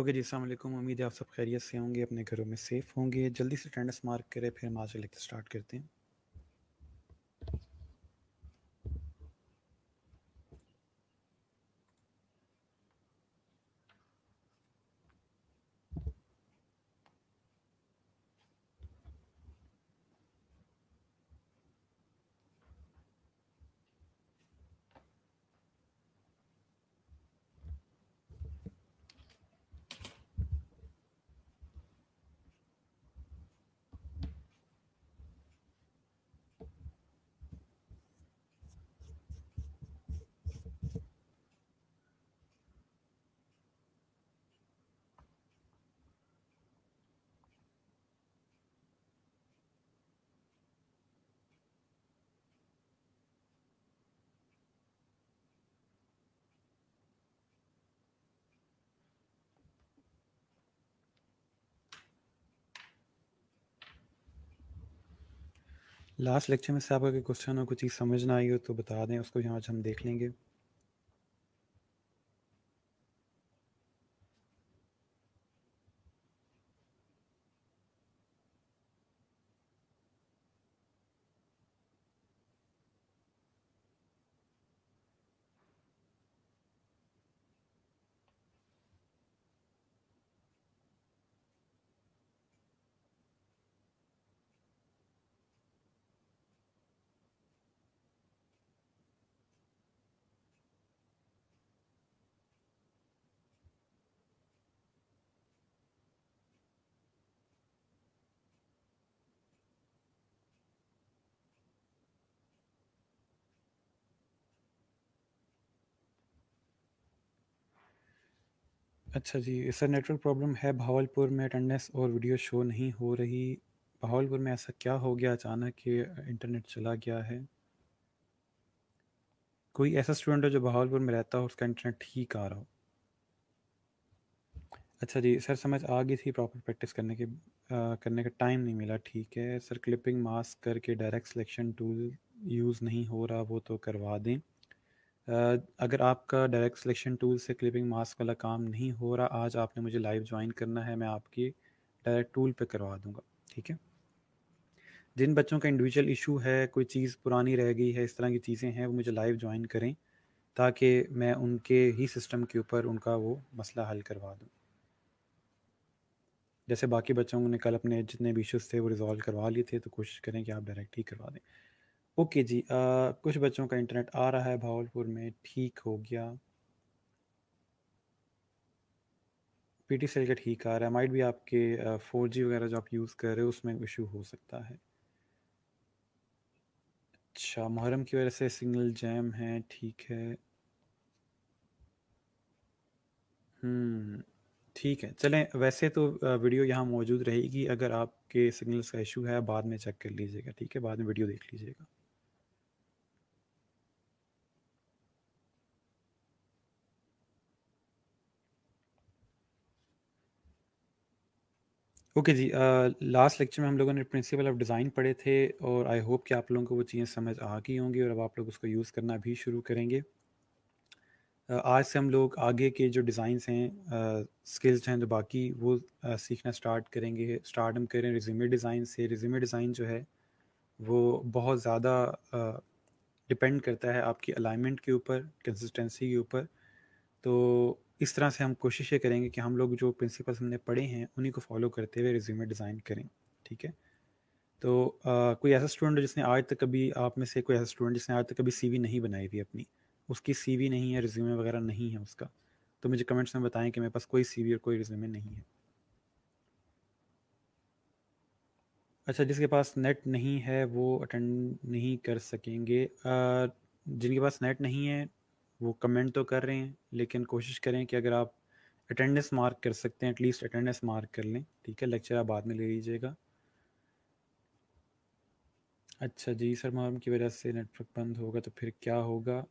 Okay जी अलैक्म उम्मीद है आप सब खैरियत से होंगे अपने घरों में सेफ़ होंगे जल्दी से टेंडस मार्क करें फिर हम आज लेक्चर स्टार्ट करते हैं लास्ट लेक्चर में से आपका कोई क्वेश्चन और कुछ चीज़ समझ ना आई हो तो बता दें उसको यहाँ आज हम देख लेंगे अच्छा जी सर नेटवर्क प्रॉब्लम है भावलपुर में अटेंडेंस और वीडियो शो नहीं हो रही भावलपुर में ऐसा क्या हो गया अचानक कि इंटरनेट चला गया है कोई ऐसा स्टूडेंट हो जो भावलपुर में रहता हो उसका इंटरनेट ठीक आ रहा हो अच्छा जी सर समझ आ गई थी प्रॉपर प्रैक्टिस करने के आ, करने का टाइम नहीं मिला ठीक है सर क्लिपिंग मास्क करके डायरेक्ट सिलेक्शन टूल यूज़ नहीं हो रहा वो तो करवा दें अगर आपका डायरेक्ट सिलेक्शन टूल से क्लिपिंग मास्क वाला काम नहीं हो रहा आज आपने मुझे लाइव ज्वाइन करना है मैं आपकी डायरेक्ट टूल पे करवा दूंगा ठीक है जिन बच्चों का इंडिविजुअल इशू है कोई चीज़ पुरानी रह गई है इस तरह की चीज़ें हैं वो मुझे लाइव ज्वाइन करें ताकि मैं उनके ही सिस्टम के ऊपर उनका वो मसला हल करवा दूँ जैसे बाकी बच्चों ने कल अपने जितने भी इशूज़ थे वो रिजॉल्व करवा लिए थे तो कोशिश करें कि आप डायरेक्ट ही करवा दें ओके जी आ, कुछ बच्चों का इंटरनेट आ रहा है भावलपुर में ठीक हो गया पीटी सेल का ठीक आ रहा है माइट भी आपके फोर जी वगैरह जो आप यूज़ कर रहे हो उसमें इशू हो सकता है अच्छा मुहर्रम की वजह से सिग्नल जैम है ठीक है हम्म, ठीक है चलें वैसे तो वीडियो यहाँ मौजूद रहेगी अगर आपके सिग्नल्स का इशू है बाद में चेक कर लीजिएगा ठीक है बाद में वीडियो देख लीजिएगा ओके जी लास्ट लेक्चर में हम लोगों ने प्रिंसिपल ऑफ डिज़ाइन पढ़े थे और आई होप कि आप लोगों को वो चीज़ें समझ आ गई होंगी और अब आप लोग उसको यूज़ करना भी शुरू करेंगे uh, आज से हम लोग आगे के जो डिज़ाइंस हैं स्किल्स uh, हैं जो बाकी वो uh, सीखना स्टार्ट करेंगे स्टार्ट हम करें रिज्यूमे डिज़ाइन से रिज्यूमे डिज़ाइन जो है वो बहुत ज़्यादा डिपेंड करता है आपकी अलाइनमेंट के ऊपर कंसिस्टेंसी के ऊपर तो इस तरह से हम कोशिश ये करेंगे कि हम लोग जो प्रिंसिपल्स हमने पढ़े हैं उन्हीं को फॉलो करते हुए रिज्यूमे डिज़ाइन करें ठीक है तो आ, कोई ऐसा स्टूडेंट जिसने आज तक कभी आप में से कोई ऐसा स्टूडेंट जिसने आज तक कभी सीवी नहीं बनाई हुई अपनी उसकी सीवी नहीं है रिज्यूमे वगैरह नहीं है उसका तो मुझे कमेंट्स में बताएं कि मेरे पास कोई सीवी और कोई रिज्यूमे नहीं है अच्छा जिसके पास नेट नहीं है वो अटेंड नहीं कर सकेंगे जिनके पास नेट नहीं है वो कमेंट तो कर रहे हैं लेकिन कोशिश करें कि अगर आप अटेंडेंस मार्क कर सकते हैं एटलीस्ट अटेंडेंस मार्क कर लें ठीक है लेक्चर आप बाद में ले लीजिएगा अच्छा जी सर मुहर्रम की वजह से नेटवर्क बंद होगा तो फिर क्या होगा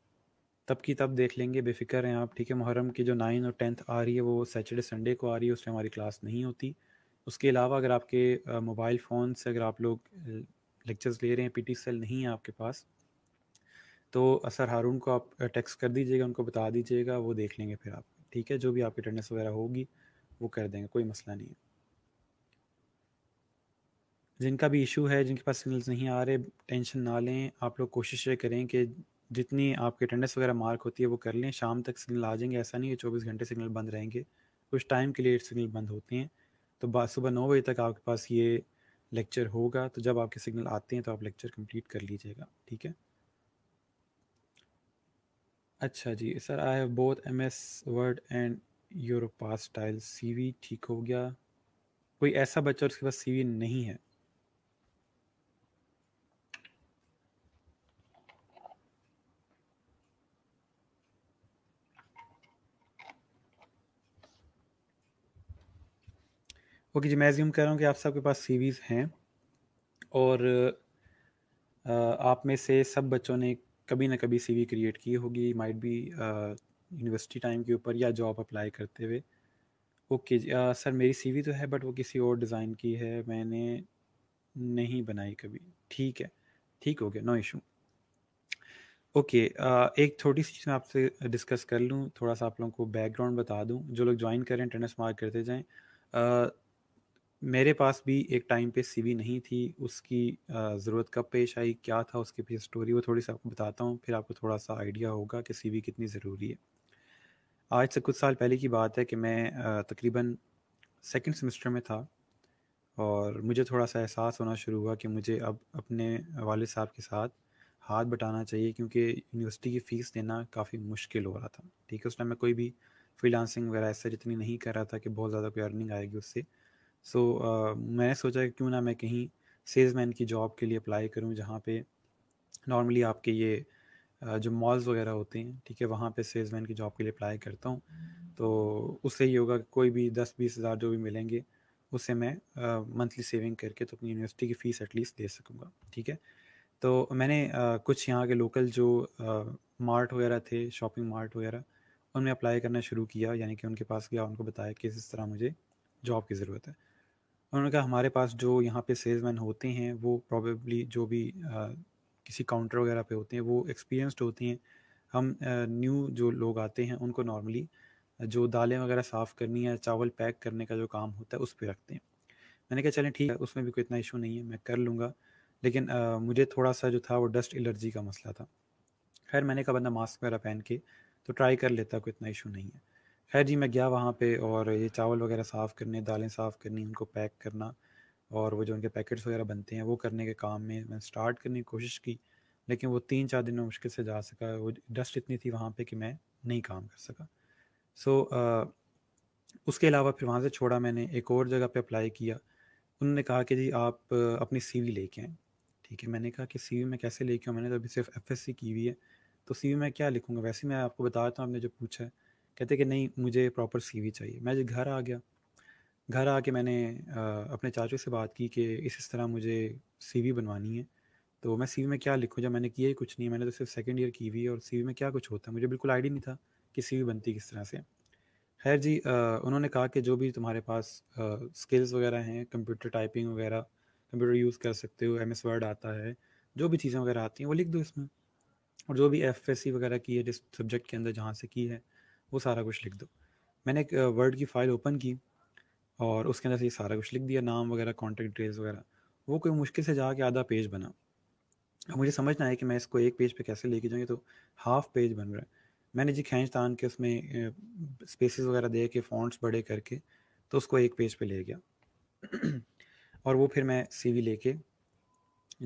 तब की तब देख लेंगे बेफिक्र हैं आप ठीक है मुहर्रम की जो नाइन और टेंथ आ रही है वो सैटरडे संडे को आ रही है उसमें हमारी क्लास नहीं होती उसके अलावा अगर आपके मोबाइल फ़ोन से अगर आप लोग लेक्चर्स ले रहे हैं पी टी सेल नहीं है आपके पास तो सर हारून को आप टेक्स्ट कर दीजिएगा उनको बता दीजिएगा वो देख लेंगे फिर आप ठीक है जो भी आपकी अटेंडेंस वगैरह होगी वो कर देंगे कोई मसला नहीं है जिनका भी इशू है जिनके पास सिग्नल्स नहीं आ रहे टेंशन ना लें आप लोग कोशिश ये करें कि जितनी आपके अटेंडेंस वगैरह मार्क होती है वो कर लें शाम तक सिग्नल आ जाएंगे ऐसा नहीं है चौबीस घंटे सिग्नल बंद रहेंगे कुछ टाइम के लिए सिग्नल बंद होते हैं तो बाद सुबह नौ बजे तक आपके पास ये लेक्चर होगा तो जब आपके सिग्नल आते हैं तो आप लेक्चर कंप्लीट कर लीजिएगा ठीक है अच्छा जी sir I have both M S Word and Europa style वी ठीक हो गया कोई ऐसा बच्चा उसके पास सीवी नहीं है ओके okay, जी मैं ज्यूम कह रहा हूँ कि आप सबके पास सीवीज हैं और आप में से सब बच्चों ने कभी ना कभी सीवी क्रिएट की होगी माइट बी यूनिवर्सिटी टाइम के ऊपर या जॉब अप्लाई करते हुए ओके सर मेरी सीवी तो है बट वो किसी और डिज़ाइन की है मैंने नहीं बनाई कभी ठीक है ठीक हो गया नो इशू ओके एक छोटी सी चीज़ मैं आपसे डिस्कस कर लूँ थोड़ा सा आप लोगों को बैकग्राउंड बता दूँ जो लोग ज्वाइन करें टेनिस मार्क करते जाएँ uh, मेरे पास भी एक टाइम पे सीवी नहीं थी उसकी ज़रूरत कब पेश आई क्या था उसके पीछे स्टोरी वो थोड़ी सी आपको बताता हूँ फिर आपको थोड़ा सा आइडिया होगा कि सीवी कितनी ज़रूरी है आज से कुछ साल पहले की बात है कि मैं तकरीबन सेकंड सेमेस्टर में था और मुझे थोड़ा सा एहसास होना शुरू हुआ कि मुझे अब अपने वालद साहब के साथ हाथ बटाना चाहिए क्योंकि यूनिवर्सिटी की फ़ीस देना काफ़ी मुश्किल हो रहा था ठीक है उस टाइम मैं कोई भी फ्रीलांसिंग वगैरह ऐसा जितनी नहीं कर रहा था कि बहुत ज़्यादा कोई अर्निंग आएगी उससे सो so, uh, मैंने सोचा कि क्यों ना मैं कहीं सेल्समैन की जॉब के लिए अप्लाई करूं जहाँ पे नॉर्मली आपके ये जो मॉल्स वगैरह होते हैं ठीक है वहाँ पे सेल्समैन की जॉब के लिए अप्लाई करता हूँ तो उससे ये होगा कि कोई भी दस बीस हज़ार जो भी मिलेंगे उससे मैं मंथली uh, सेविंग करके तो अपनी यूनिवर्सिटी की फ़ीस एटलीस्ट दे सकूँगा ठीक है तो मैंने uh, कुछ यहाँ के लोकल जो मार्ट वगैरह थे शॉपिंग मार्ट वगैरह उनमें अप्लाई करना शुरू किया यानी कि उनके पास गया उनको बताया कि इस तरह मुझे जॉब की ज़रूरत है उन्होंने कहा हमारे पास जो यहाँ पे सेल्समैन होते हैं वो प्रॉबेबली जो भी आ, किसी काउंटर वगैरह पे होते हैं वो एक्सपीरियंसड होते हैं हम न्यू जो लोग आते हैं उनको नॉर्मली जो दालें वगैरह साफ़ करनी है चावल पैक करने का जो काम होता है उस पर रखते हैं मैंने कहा चलें ठीक है उसमें भी कोई इतना इशू नहीं है मैं कर लूँगा लेकिन आ, मुझे थोड़ा सा जो था वो डस्ट एलर्जी का मसला था खैर मैंने कहा बंदा मास्क वगैरह पहन के तो ट्राई कर लेता कोई इतना इशू नहीं है खैर जी मैं गया वहाँ पे और ये चावल वगैरह साफ़ करने दालें साफ़ करनी उनको पैक करना और वो जो उनके पैकेट्स वगैरह बनते हैं वो करने के काम में मैं स्टार्ट करने की कोशिश की लेकिन वो तीन चार दिन में मुश्किल से जा सका वो डस्ट इतनी थी वहाँ पे कि मैं नहीं काम कर सका सो so, uh, उसके अलावा फिर वहाँ से छोड़ा मैंने एक और जगह पे अप्लाई किया उन्होंने कहा कि जी आप अपनी सीवी लेके आएँ ठीक है मैंने कहा कि वी में कैसे लेके आऊँ मैंने तो अभी सिर्फ सी की हुई है तो वी में क्या लिखूँगा वैसे मैं आपको बता रहा हूँ आपने जो पूछा है कहते कि नहीं मुझे प्रॉपर सीवी चाहिए मैं घर आ गया घर आके मैंने आ, अपने चाचू से बात की कि इस इस तरह मुझे सीवी बनवानी है तो मैं सीवी में क्या लिखूँ जब मैंने किया ही कुछ नहीं मैंने तो सिर्फ सेकेंड ईयर की हुई है और सीवी में क्या कुछ होता है मुझे बिल्कुल आइडिया नहीं था कि सीवी बनती किस तरह से खैर जी आ, उन्होंने कहा कि जो भी तुम्हारे पास स्किल्स वगैरह हैं कंप्यूटर टाइपिंग वगैरह कंप्यूटर यूज़ कर सकते हो एम एस वर्ड आता है जो भी चीज़ें वगैरह आती हैं वो लिख दो इसमें और जो भी एफ एस सी वगैरह की है जिस सब्जेक्ट के अंदर जहाँ से की है वो सारा कुछ लिख दो मैंने एक वर्ड की फ़ाइल ओपन की और उसके अंदर से ये सारा कुछ लिख दिया नाम वगैरह कॉन्टैक्ट डिटेल्स वगैरह वो कोई मुश्किल से जाके आधा पेज बना अब मुझे समझ ना आया कि मैं इसको एक पेज पे कैसे लेके जाऊँगी तो हाफ पेज बन रहा है मैंने जी खींच तान के उसमें स्पेसिस वगैरह दे के फॉन्ट्स बड़े करके तो उसको एक पेज पे ले गया और वो फिर मैं सीवी लेके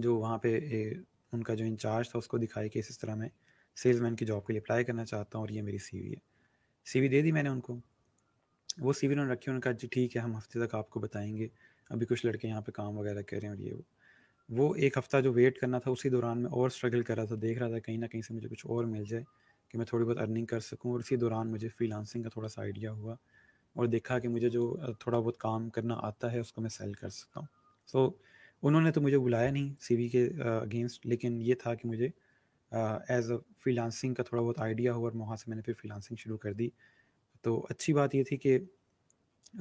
जो वहाँ पे ए, उनका जो इंचार्ज था उसको दिखाई कि इस तरह मैं सेल्समैन की जॉब के लिए अप्लाई करना चाहता हूँ और ये मेरी सीवी है सीवी दे दी मैंने उनको वो सीवी उन्होंने रखी उन्होंने कहा जी ठीक है हम हफ्ते तक आपको बताएंगे अभी कुछ लड़के यहाँ पे काम वगैरह कर रहे हैं और ये वो वो एक हफ़्ता जो वेट करना था उसी दौरान मैं और स्ट्रगल कर रहा था देख रहा था कहीं ना कहीं से मुझे कुछ और मिल जाए कि मैं थोड़ी बहुत अर्निंग कर सकूँ और इसी दौरान मुझे फ्रीलांसिंग का थोड़ा सा आइडिया हुआ और देखा कि मुझे जो थोड़ा बहुत काम करना आता है उसको मैं सेल कर सकता हूँ सो so, उन्होंने तो मुझे बुलाया नहीं सी के अगेंस्ट लेकिन ये था कि मुझे एज अ फ्रीलांसिंग का थोड़ा बहुत आइडिया हुआ और वहाँ से मैंने फिर फ्रीलांसिंग शुरू कर दी तो अच्छी बात ये थी कि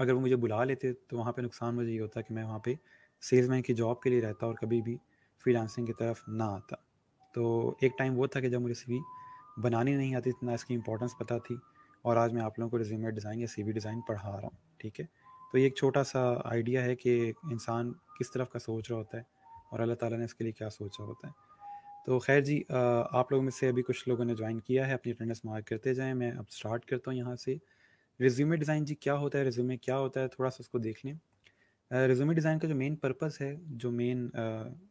अगर वो मुझे बुला लेते तो वहाँ पे नुकसान मुझे ये होता कि मैं वहाँ पे सेल्समैन की जॉब के लिए रहता और कभी भी फ्रीलांसिंग की तरफ ना आता तो एक टाइम वो था कि जब मुझे सी बनानी नहीं आती इतना तो इसकी इंपॉर्टेंस पता थी और आज मैं आप लोगों को रिज्यूमे डिज़ाइन या सी डिज़ाइन पढ़ा रहा हूँ ठीक है तो ये एक छोटा सा आइडिया है कि इंसान किस तरफ का सोच रहा होता है और अल्लाह ताला ने इसके लिए क्या सोचा होता है तो खैर जी आप लोगों में से अभी कुछ लोगों ने ज्वाइन किया है अपनी अटेंडेंस मार्क करते जाएं मैं अब स्टार्ट करता हूँ यहाँ से रिज्यूमे डिज़ाइन जी क्या होता है रिज्यूमे क्या होता है थोड़ा सा उसको देख लें रिज्यूमे डिज़ाइन का जो मेन पर्पस है जो मेन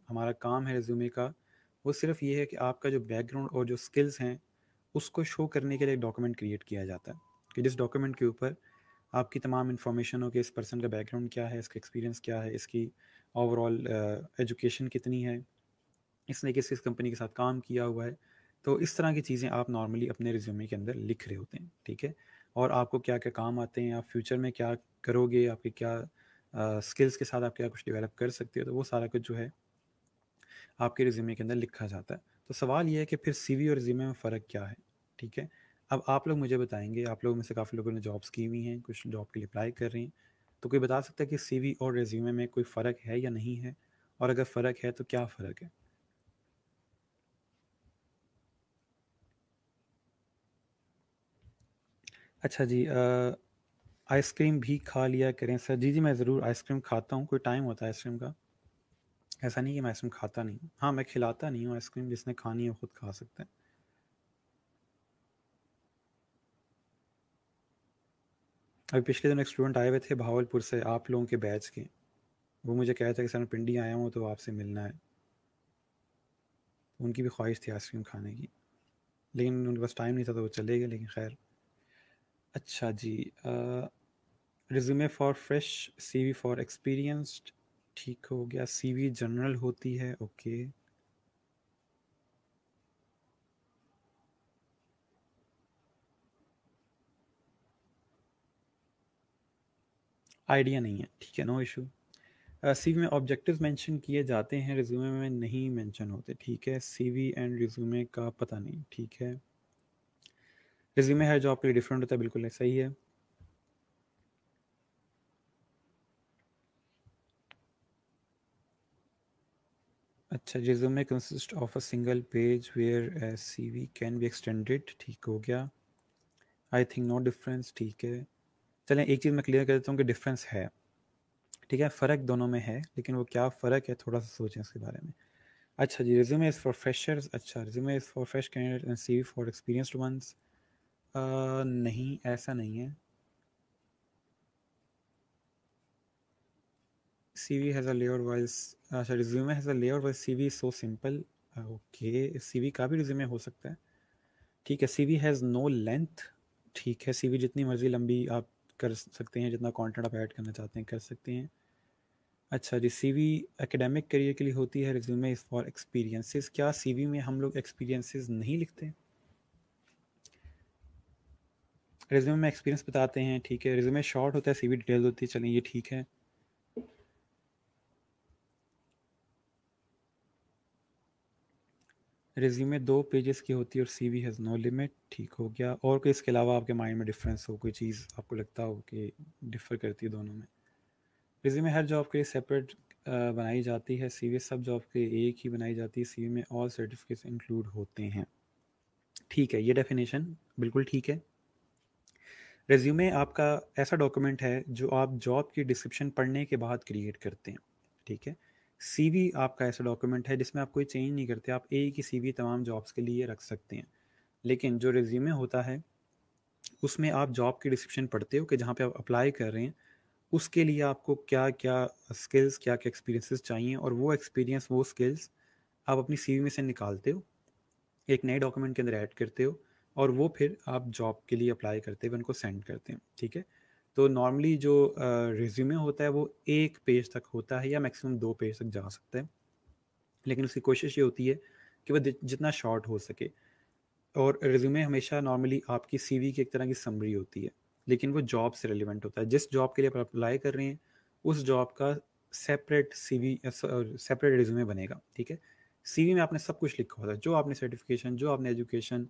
हमारा काम है रिज्यूमे का वो सिर्फ ये है कि आपका जो बैकग्राउंड और जो स्किल्स हैं उसको शो करने के लिए एक डॉक्यूमेंट क्रिएट किया जाता है कि जिस डॉक्यूमेंट के ऊपर आपकी तमाम इन्फॉर्मेशन हो कि इस पर्सन का बैकग्राउंड क्या है इसका एक्सपीरियंस क्या है इसकी ओवरऑल एजुकेशन uh, कितनी है इसने किस किस कंपनी के साथ काम किया हुआ है तो इस तरह की चीज़ें आप नॉर्मली अपने रिज्यूमे के अंदर लिख रहे होते हैं ठीक है और आपको क्या क्या काम आते हैं आप फ्यूचर में क्या करोगे आपके क्या स्किल्स के साथ आप क्या कुछ डेवलप कर सकते हो तो वो सारा कुछ जो है आपके रिज्यूमे के अंदर लिखा जाता है तो सवाल ये है कि फिर सी और रिज्यूमे में फ़र्क क्या है ठीक है अब आप लोग मुझे बताएंगे आप लोगों में से काफ़ी लोगों ने जॉब्स की हुई हैं कुछ जॉब के लिए अप्लाई कर रहे हैं तो कोई बता सकता है कि सीवी और रिज्यूमे में कोई फ़र्क है या नहीं है और अगर फ़र्क है तो क्या फ़र्क है अच्छा जी आइसक्रीम भी खा लिया करें सर। जी, जी, मैं ज़रूर आइसक्रीम खाता हूँ, कोई टाइम होता है आइसक्रीम का। ऐसा नहीं कि मैं आइसक्रीम खाता नहीं हूँ। हाँ, मैं खिलाता नहीं हूँ आइसक्रीम, जिसने खानी है खुद खा सकते हैं अभी पिछले दिन एक स्टूडेंट आए हुए थे भावलपुर से, आप लोगों के बैच के। वो मुझे कह रहे थे कि सर मैं पिंडी आया हूँ तो आपसे मिलना है। उनकी भी ख्वाहिश थी आइसक्रीम खाने की। लेकिन उनके पास टाइम नहीं था तो वो चले गए लेकिन ख़ैर। अच्छा जी resume for fresh CV for experienced ठीक हो गया सीवी जनरल होती है ओके आइडिया नहीं है ठीक है नो इशू सीवी में ऑब्जेक्टिव्स मेंशन किए जाते हैं रिज्यूमे में नहीं मेंशन होते ठीक है सीवी एंड रिज्यूमे का पता नहीं ठीक है रिज्यूमे है जो आपके लिए डिफरेंट होता है बिल्कुल नहीं सही है अच्छा resume consist of a single page where CV can be extended ठीक हो गया आई थिंक नो डिफरेंस ठीक है चलें एक चीज़ मैं क्लियर कर देता हूँ कि डिफरेंस है ठीक है फ़र्क दोनों में है लेकिन वो क्या फ़र्क है थोड़ा सा सोचें इसके बारे में अच्छा जी रिज्यूमे इज़ फॉर फ्रेशर्स अच्छा resume is for fresh candidate and C for experienced ones नहीं ऐसा नहीं है C V has a while wise अच्छा resume has a layer wise C V so simple okay C V का भी resume हो सकता है ठीक है C V has no length ठीक है सी वी जितनी मर्जी लंबी आप कर सकते हैं जितना कॉन्टेंट आप ऐड करना चाहते हैं कर सकते हैं अच्छा जी सी वी एकेडमिक करियर के लिए होती है रिज्यूमे इज़ फॉर एक्सपीरियंसेस क्या सी वी में हम लोग एक्सपीरियंसिस नहीं लिखते रिज्यूमे में एक्सपीरियंस बताते हैं ठीक है रिज्यूमे शॉर्ट होता है सीवी डिटेल होती है चलें ये ठीक है रिज्यूमे दो पेजेस की होती है और सीवी हैज़ नो लिमिट ठीक हो गया और कोई इसके अलावा आपके माइंड में डिफरेंस हो कोई चीज़ आपको लगता हो कि डिफ़र करती है दोनों में रिज्यूमे हर जॉब के लिए सेपरेट बनाई जाती है सीवी सब जॉब के एक ही बनाई जाती है सीवी में ऑल सर्टिफिकेट्स इंक्लूड होते हैं ठीक है ये डेफिनेशन बिल्कुल ठीक है रेज्यूमे आपका ऐसा डॉक्यूमेंट है जो आप जॉब की डिस्क्रिप्शन पढ़ने के बाद क्रिएट करते हैं ठीक है सीवी आपका ऐसा डॉक्यूमेंट है जिसमें आप कोई चेंज नहीं करते आप एक ही सीवी तमाम जॉब्स के लिए रख सकते हैं लेकिन जो रेज्यूमे होता है उसमें आप जॉब की डिस्क्रिप्शन पढ़ते हो कि जहाँ पे आप अप्लाई कर रहे हैं उसके लिए आपको क्या क्या स्किल्स क्या क्या एक्सपीरियंसेस चाहिए और वो एक्सपीरियंस वो स्किल्स आप अपनी सीवी में से निकालते हो एक नए डॉक्यूमेंट के अंदर ऐड करते हो और वो फिर आप जॉब के लिए अप्लाई करते हुए उनको सेंड करते हैं ठीक है तो नॉर्मली जो रिज्यूमे होता है वो एक पेज तक होता है या मैक्सिमम दो पेज तक जा सकता है लेकिन उसकी कोशिश ये होती है कि वह जितना शॉर्ट हो सके और रिज्यूमे हमेशा नॉर्मली आपकी सी की एक तरह की समरी होती है लेकिन वो जॉब से रिलेवेंट होता है जिस जॉब के लिए आप अप्लाई कर रहे हैं उस जॉब का सेपरेट सीवी सेपरेट रिज्यूमे बनेगा ठीक है सीवी में आपने सब कुछ लिखा होता है जो आपने सर्टिफिकेशन जो आपने एजुकेशन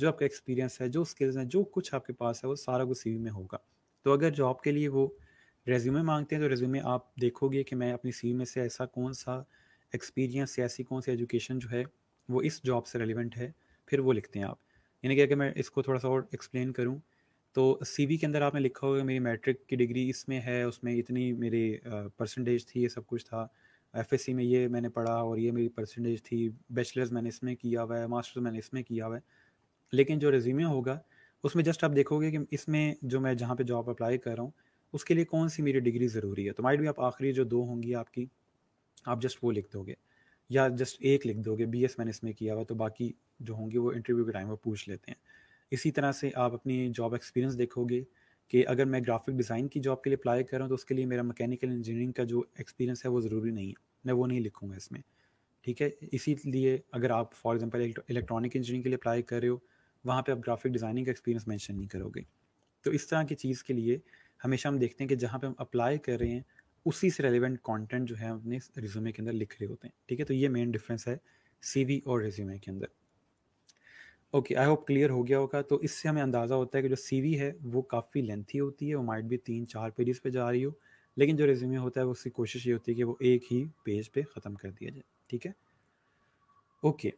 जो आपका एक्सपीरियंस है जो स्किल्स हैं जो कुछ आपके पास है वो सारा कुछ सी में होगा तो अगर जॉब के लिए वो रेज्यूमे मांगते हैं तो रेज्यूमे आप देखोगे कि मैं अपनी सी में से ऐसा कौन सा एक्सपीरियंस या ऐसी कौन सी एजुकेशन जो है वो इस जॉब से रेलिवेंट है फिर वो लिखते हैं आप यानी कि अगर मैं इसको थोड़ा सा और एक्सप्लेन करूँ तो सी के अंदर आपने लिखा होगा मेरी मैट्रिक की डिग्री इसमें है उसमें इतनी मेरी परसेंटेज थी ये सब कुछ था एफ में ये मैंने पढ़ा और ये मेरी परसेंटेज थी बैचलर्स मैंने इसमें किया हुआ है मास्टर्स मैंने इसमें किया हुआ है लेकिन जो रेज्यूमे होगा उसमें जस्ट आप देखोगे कि इसमें जो मैं जहाँ पे जॉब अप्लाई कर रहा हूँ उसके लिए कौन सी मेरी डिग्री ज़रूरी है तो माइट भी आप आखिरी जो दो होंगी आपकी आप जस्ट वो लिख दोगे या जस्ट एक लिख दोगे बी एस मैंने इसमें किया हुआ तो बाकी जो होंगी वो इंटरव्यू के टाइम पर पूछ लेते हैं इसी तरह से आप अपनी जॉब एक्सपीरियंस देखोगे कि अगर मैं ग्राफिक डिज़ाइन की जॉब के लिए अप्लाई कर रहा हूँ तो उसके लिए मेरा मैकेनिकल इंजीनियरिंग का जो एक्सपीरियंस है वो ज़रूरी नहीं है मैं वो नहीं लिखूँगा इसमें ठीक है इसीलिए अगर आप फॉर एग्जांपल इलेक्ट्रॉनिक इंजीनियरिंग के लिए अप्लाई कर रहे हो वहाँ पे आप ग्राफिक डिज़ाइनिंग का एक्सपीरियंस मेंशन नहीं करोगे तो इस तरह की चीज़ के लिए हमेशा हम देखते हैं कि जहाँ पे हम अप्लाई कर रहे हैं उसी से रेलिवेंट कंटेंट जो है हम अपने रिज्यूमे के अंदर लिख रहे होते हैं ठीक है तो ये मेन डिफरेंस है सी और रिज्यूमे के अंदर ओके आई होप क्लियर हो गया होगा तो इससे हमें अंदाज़ा होता है कि जो सी है वो काफ़ी लेंथी होती है वो माइट भी तीन चार पेजेस पे जा रही हो लेकिन जो रिज्यूमे होता है उसकी कोशिश ये होती है कि वो एक ही पेज पे ख़त्म कर दिया जाए ठीक है ओके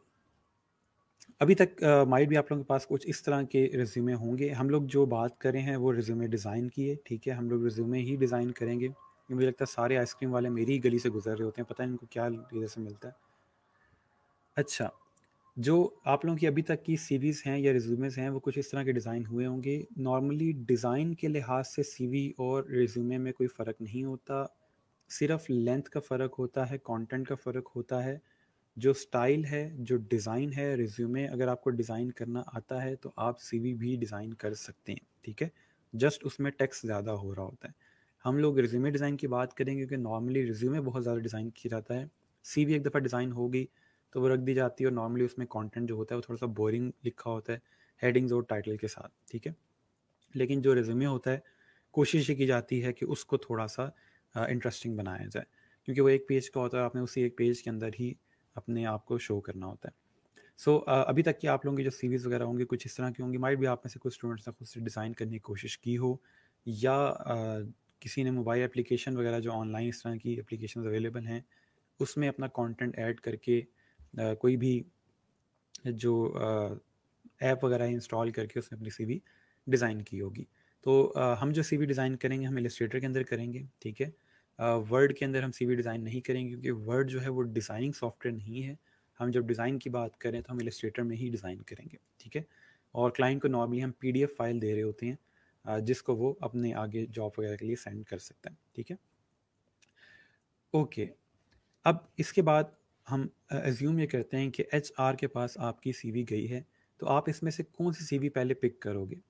अभी तक माइट भी आप लोगों के पास कुछ इस तरह के रिज्यूमे होंगे हम लोग जो बात कर रहे हैं वो रिज्यूमे डिज़ाइन की है ठीक है हम लोग रिज्यूमे ही डिज़ाइन करेंगे मुझे लगता है सारे आइसक्रीम वाले मेरी ही गली से गुजर रहे होते हैं पता है इनको क्या इधर से मिलता है अच्छा जो आप लोगों की अभी तक की सीवीज़ हैं या रिज्यूमेज़ हैं वो कुछ इस तरह के डिज़ाइन हुए होंगे नॉर्मली डिज़ाइन के लिहाज से सीवी और रिज्यूमे में कोई फ़र्क नहीं होता सिर्फ लेंथ का फ़र्क होता है कंटेंट का फ़र्क होता है जो स्टाइल है जो डिज़ाइन है रिज्यूमे अगर आपको डिज़ाइन करना आता है तो आप सी भी डिज़ाइन कर सकते हैं ठीक है जस्ट उसमें टैक्स ज़्यादा हो रहा होता है हम लोग रिज्यूमे डिज़ाइन की बात करेंगे क्योंकि नॉर्मली रिज्यूमे बहुत ज़्यादा डिज़ाइन किया जाता है सी एक दफ़ा डिज़ाइन होगी तो वो रख दी जाती है और नॉर्मली उसमें कॉन्टेंट जो होता है वो थोड़ा सा बोरिंग लिखा होता है हेडिंग्स और टाइटल के साथ ठीक है लेकिन जो रिज्यूमे होता है कोशिश की जाती है कि उसको थोड़ा सा इंटरेस्टिंग बनाया जाए क्योंकि वो एक पेज का होता है आपने उसी एक पेज के अंदर ही अपने आप को शो करना होता है सो so, uh, अभी तक की आप लोगों की जो सीरीज़ वगैरह होंगी कुछ इस तरह की होंगी माइट भी आप में से कुछ स्टूडेंट्स ने खुद से डिज़ाइन करने की कोशिश की हो या uh, किसी ने मोबाइल एप्लीकेशन वगैरह जो ऑनलाइन इस तरह की एप्लीकेशन अवेलेबल हैं उसमें अपना कॉन्टेंट ऐड करके uh, कोई भी जो ऐप वगैरह इंस्टॉल करके उसमें अपनी सी डिज़ाइन की होगी तो हम जो सी डिज़ाइन करेंगे हम इलेस्ट्रेटर के अंदर करेंगे ठीक है वर्ड के अंदर हम वी डिज़ाइन नहीं करेंगे क्योंकि वर्ड जो है वो डिज़ाइनिंग सॉफ्टवेयर नहीं है हम जब डिज़ाइन की बात करें तो हम इलस्ट्रेटर में ही डिज़ाइन करेंगे ठीक है और क्लाइंट को नॉर्मली हम पी फाइल दे रहे होते हैं जिसको वो अपने आगे जॉब वगैरह के लिए सेंड कर सकते हैं ठीक है ओके अब इसके बाद हम एज्यूम ये करते हैं कि एच के पास आपकी सी गई है तो आप इसमें से कौन सी सी पहले पिक करोगे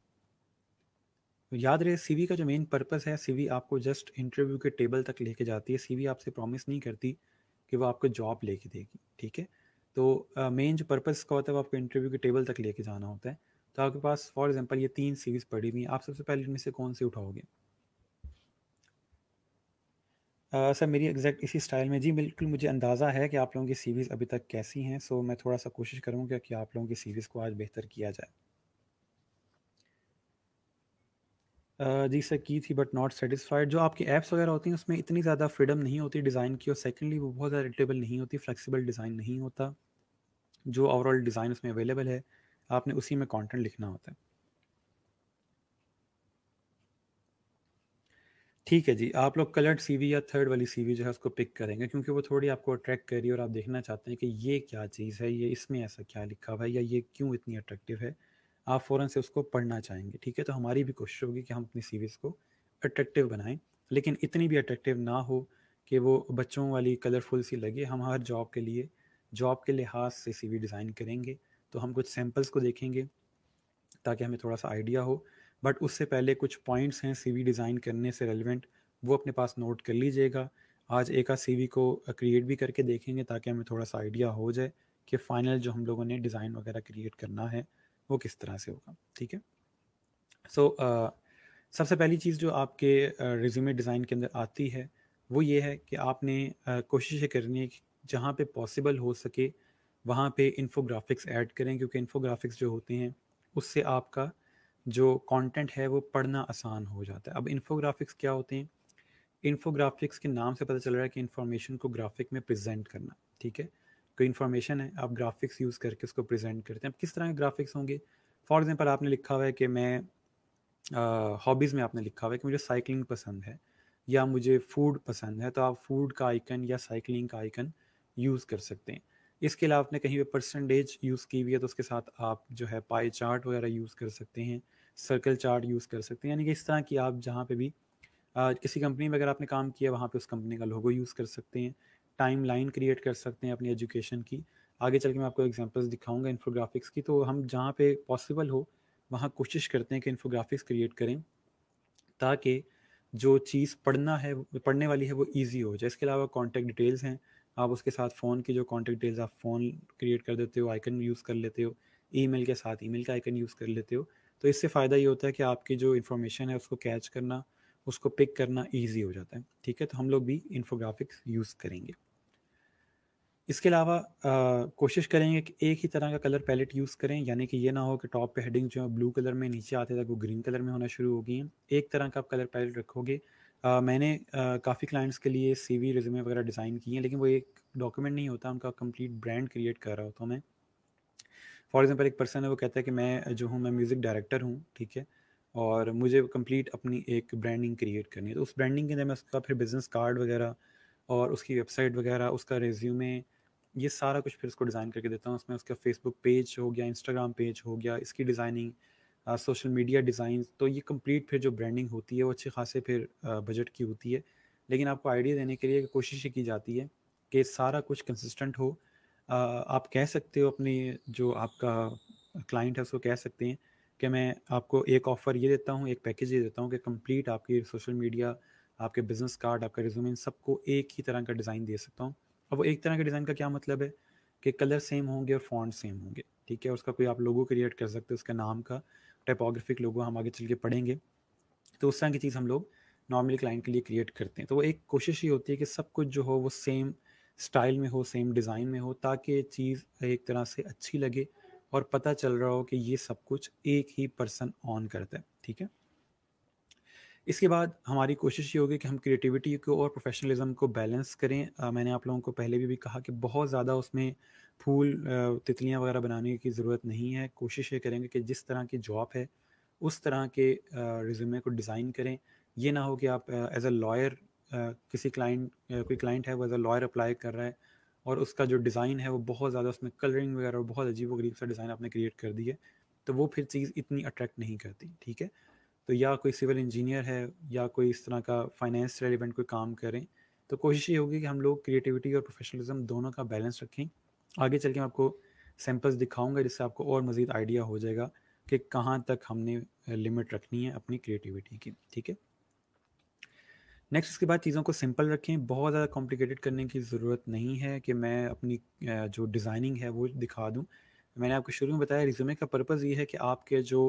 याद रहे सीवी का जो मेन पर्पस है सीवी आपको जस्ट इंटरव्यू के टेबल तक लेके जाती है सीवी आपसे प्रॉमिस नहीं करती कि वो आपको जॉब लेके देगी ठीक है तो मेन uh, जो पर्पस का होता है वो आपको इंटरव्यू के टेबल तक लेके जाना होता है तो आपके पास फॉर एग्जांपल ये तीन सीरीज पड़ी हुई हैं आप सबसे पहले इनमें से कौन से उठाओगे सर uh, मेरी एग्जैक्ट इसी स्टाइल में जी बिल्कुल मुझे अंदाज़ा है कि आप लोगों की सीरीज़ अभी तक कैसी हैं सो मैं थोड़ा सा कोशिश करूँगा कि आप लोगों की सीरीज़ को आज बेहतर किया जाए जी सर की थी बट नॉट सेटिस्फाइड जो आपकी ऐप्स वगैरह होती हैं उसमें इतनी ज़्यादा फ्रीडम नहीं होती डिज़ाइन की और सेकेंडली वो बहुत ज़्यादा रिटेबल नहीं होती फ्लेक्सिबल डिज़ाइन नहीं होता जो ओवरऑल डिज़ाइन उसमें अवेलेबल है आपने उसी में कॉन्टेंट लिखना होता है ठीक है जी आप लोग कलर्ड सीवी या थर्ड वाली सीवी जो है उसको पिक करेंगे क्योंकि वो थोड़ी आपको अट्रैक्ट करी और आप देखना चाहते हैं कि ये क्या चीज़ है ये इसमें ऐसा क्या लिखा हुआ है या ये क्यों इतनी अट्रैक्टिव है आप फ़ौरन से उसको पढ़ना चाहेंगे ठीक है तो हमारी भी कोशिश होगी कि हम अपनी सीरीज़ को अट्रैक्टिव बनाएं लेकिन इतनी भी अट्रैक्टिव ना हो कि वो बच्चों वाली कलरफुल सी लगे हम हर जॉब के लिए जॉब के लिहाज से सीवी डिज़ाइन करेंगे तो हम कुछ सैम्पल्स को देखेंगे ताकि हमें थोड़ा सा आइडिया हो बट उससे पहले कुछ पॉइंट्स हैं सी डिज़ाइन करने से रेलिवेंट वो अपने पास नोट कर लीजिएगा आज एक आध सी को क्रिएट भी करके देखेंगे ताकि हमें थोड़ा सा आइडिया हो जाए कि फ़ाइनल जो हम लोगों ने डिज़ाइन वगैरह क्रिएट करना है वो किस तरह से होगा ठीक है सो so, uh, सबसे पहली चीज़ जो आपके रिज्यूमे डिज़ाइन के अंदर आती है वो ये है कि आपने कोशिश करनी है कि जहाँ पे पॉसिबल हो सके वहाँ पे इन्फोग्राफिक्स ऐड करें क्योंकि इन्फोग्राफिक्स जो होते हैं उससे आपका जो कंटेंट है वो पढ़ना आसान हो जाता है अब इन्फोग्राफिक्स क्या होते हैं इन्फोग्राफिक्स के नाम से पता चल रहा है कि इन्फॉर्मेशन को ग्राफिक में प्रेजेंट करना ठीक है कोई इन्फॉर्मेशन है आप ग्राफिक्स यूज़ करके उसको प्रेजेंट करते हैं अब किस तरह के ग्राफिक्स होंगे फॉर एग्जांपल आपने लिखा हुआ है कि मैं हॉबीज़ में आपने लिखा हुआ है कि मुझे साइकिलिंग पसंद है या मुझे फूड पसंद है तो आप फूड का आइकन या साइकिलिंग का आइकन यूज़ कर सकते हैं इसके अलावा आपने कहीं पर परसेंटेज यूज़ की हुई है तो उसके साथ आप जो है पाई चार्ट वगैरह यूज़ कर सकते हैं सर्कल चार्ट यूज़ कर सकते हैं यानी कि इस तरह की आप जहाँ पे भी आ, किसी कंपनी में अगर आपने काम किया वहाँ पे उस कंपनी का लोगो यूज़ कर सकते हैं टाइम लाइन क्रिएट कर सकते हैं अपनी एजुकेशन की आगे चल के मैं आपको एग्जाम्पल्स दिखाऊंगा इन्फोग्राफिक्स की तो हम जहाँ पे पॉसिबल हो वहाँ कोशिश करते हैं कि इन्फोग्राफिक्स क्रिएट करें ताकि जो चीज़ पढ़ना है पढ़ने वाली है वो ईजी हो जाए इसके अलावा कॉन्टैक्ट डिटेल्स हैं आप उसके साथ फ़ोन की जो कॉन्टैक्ट डिटेल्स आप फ़ोन क्रिएट कर देते हो आइकन यूज़ कर लेते हो ईमेल के साथ ईमेल का आइकन यूज़ कर लेते हो तो इससे फ़ायदा ये होता है कि आपकी जो इन्फॉर्मेशन है उसको कैच करना उसको पिक करना ईजी हो जाता है ठीक है तो हम लोग भी इन्फोग्राफिक्स यूज़ करेंगे इसके अलावा कोशिश करेंगे कि एक ही तरह का कलर पैलेट यूज़ करें यानी कि ये ना हो कि टॉप पे हेडिंग जो है ब्लू कलर में नीचे आते तक वो ग्रीन कलर में होना शुरू हो गई हैं एक तरह का आप कलर पैलेट रखोगे आ, मैंने काफ़ी क्लाइंट्स के लिए सी वी रिज्यूमे वगैरह डिज़ाइन किए हैं लेकिन वो एक डॉक्यूमेंट नहीं होता उनका कंप्लीट ब्रांड क्रिएट कर रहा होता हूँ मैं फॉर एग्ज़ाम्पल एक पर्सन है वो कहता है कि मैं जो हूँ मैं म्यूज़िक डायरेक्टर हूँ ठीक है और मुझे कंप्लीट अपनी एक ब्रांडिंग क्रिएट करनी है तो उस ब्रांडिंग के अंदर मैं उसका फिर बिज़नेस कार्ड वगैरह और उसकी वेबसाइट वगैरह उसका रेज्यूमे ये सारा कुछ फिर उसको डिज़ाइन करके देता हूँ उसमें उसका फेसबुक पेज हो गया इंस्टाग्राम पेज हो गया इसकी डिज़ाइनिंग सोशल मीडिया डिज़ाइन तो ये कंप्लीट फिर जो ब्रांडिंग होती है वो अच्छे खासे फिर बजट की होती है लेकिन आपको आइडिया देने के लिए कोशिश की जाती है कि सारा कुछ कंसिस्टेंट हो आप कह सकते हो अपने जो आपका क्लाइंट है उसको कह सकते हैं कि मैं आपको एक ऑफ़र ये देता हूँ एक पैकेज ये देता हूँ कि कंप्लीट आपकी सोशल मीडिया आपके बिज़नेस कार्ड आपका रिज्यूम इन सबको एक ही तरह का डिज़ाइन दे सकता हूँ अब एक तरह के डिज़ाइन का क्या मतलब है कि कलर सेम होंगे और फॉन्ट सेम होंगे ठीक है उसका कोई आप लोगो क्रिएट कर सकते हो उसका नाम का टाइपोग्राफिक लोगो हम आगे चल के पढ़ेंगे तो उस तरह की चीज़ हम लोग नॉर्मली क्लाइंट के लिए क्रिएट करते हैं तो वो एक कोशिश ये होती है कि सब कुछ जो हो वो सेम स्टाइल में हो सेम डिज़ाइन में हो ताकि चीज़ एक तरह से अच्छी लगे और पता चल रहा हो कि ये सब कुछ एक ही पर्सन ऑन करता है ठीक है इसके बाद हमारी कोशिश ये होगी कि हम क्रिएटिविटी को और प्रोफेशनलिज्म को बैलेंस करें आ, मैंने आप लोगों को पहले भी भी कहा कि बहुत ज़्यादा उसमें फूल तितलियाँ वगैरह बनाने की ज़रूरत नहीं है कोशिश ये करेंगे कि जिस तरह की जॉब है उस तरह के रिज्यूमे को डिज़ाइन करें ये ना हो कि आप एज अ लॉयर किसी क्लाइंट कोई क्लाइंट है वो एज अ लॉयर अप्लाई कर रहा है और उसका जो डिज़ाइन है वो बहुत ज़्यादा उसमें कलरिंग वगैरह बहुत अजीब वरीब सा डिज़ाइन आपने क्रिएट कर दी है तो वो फिर चीज़ इतनी अट्रैक्ट नहीं करती ठीक है तो या कोई सिविल इंजीनियर है या कोई इस तरह का फाइनेंस रेलिवेंट कोई काम करें तो कोशिश ये होगी कि हम लोग क्रिएटिविटी और प्रोफेशनलिज्म दोनों का बैलेंस रखें आगे चल के मैं आपको सैम्पल्स दिखाऊंगा जिससे आपको और मज़ीद आइडिया हो जाएगा कि कहाँ तक हमने लिमिट रखनी है अपनी क्रिएटिविटी की ठीक है नेक्स्ट इसके बाद चीज़ों को सिंपल रखें बहुत ज़्यादा कॉम्प्लिकेटेड करने की ज़रूरत नहीं है कि मैं अपनी जो डिज़ाइनिंग है वो दिखा दूँ मैंने आपको शुरू में बताया रिज्यूमे का पर्पज़ ये है कि आपके जो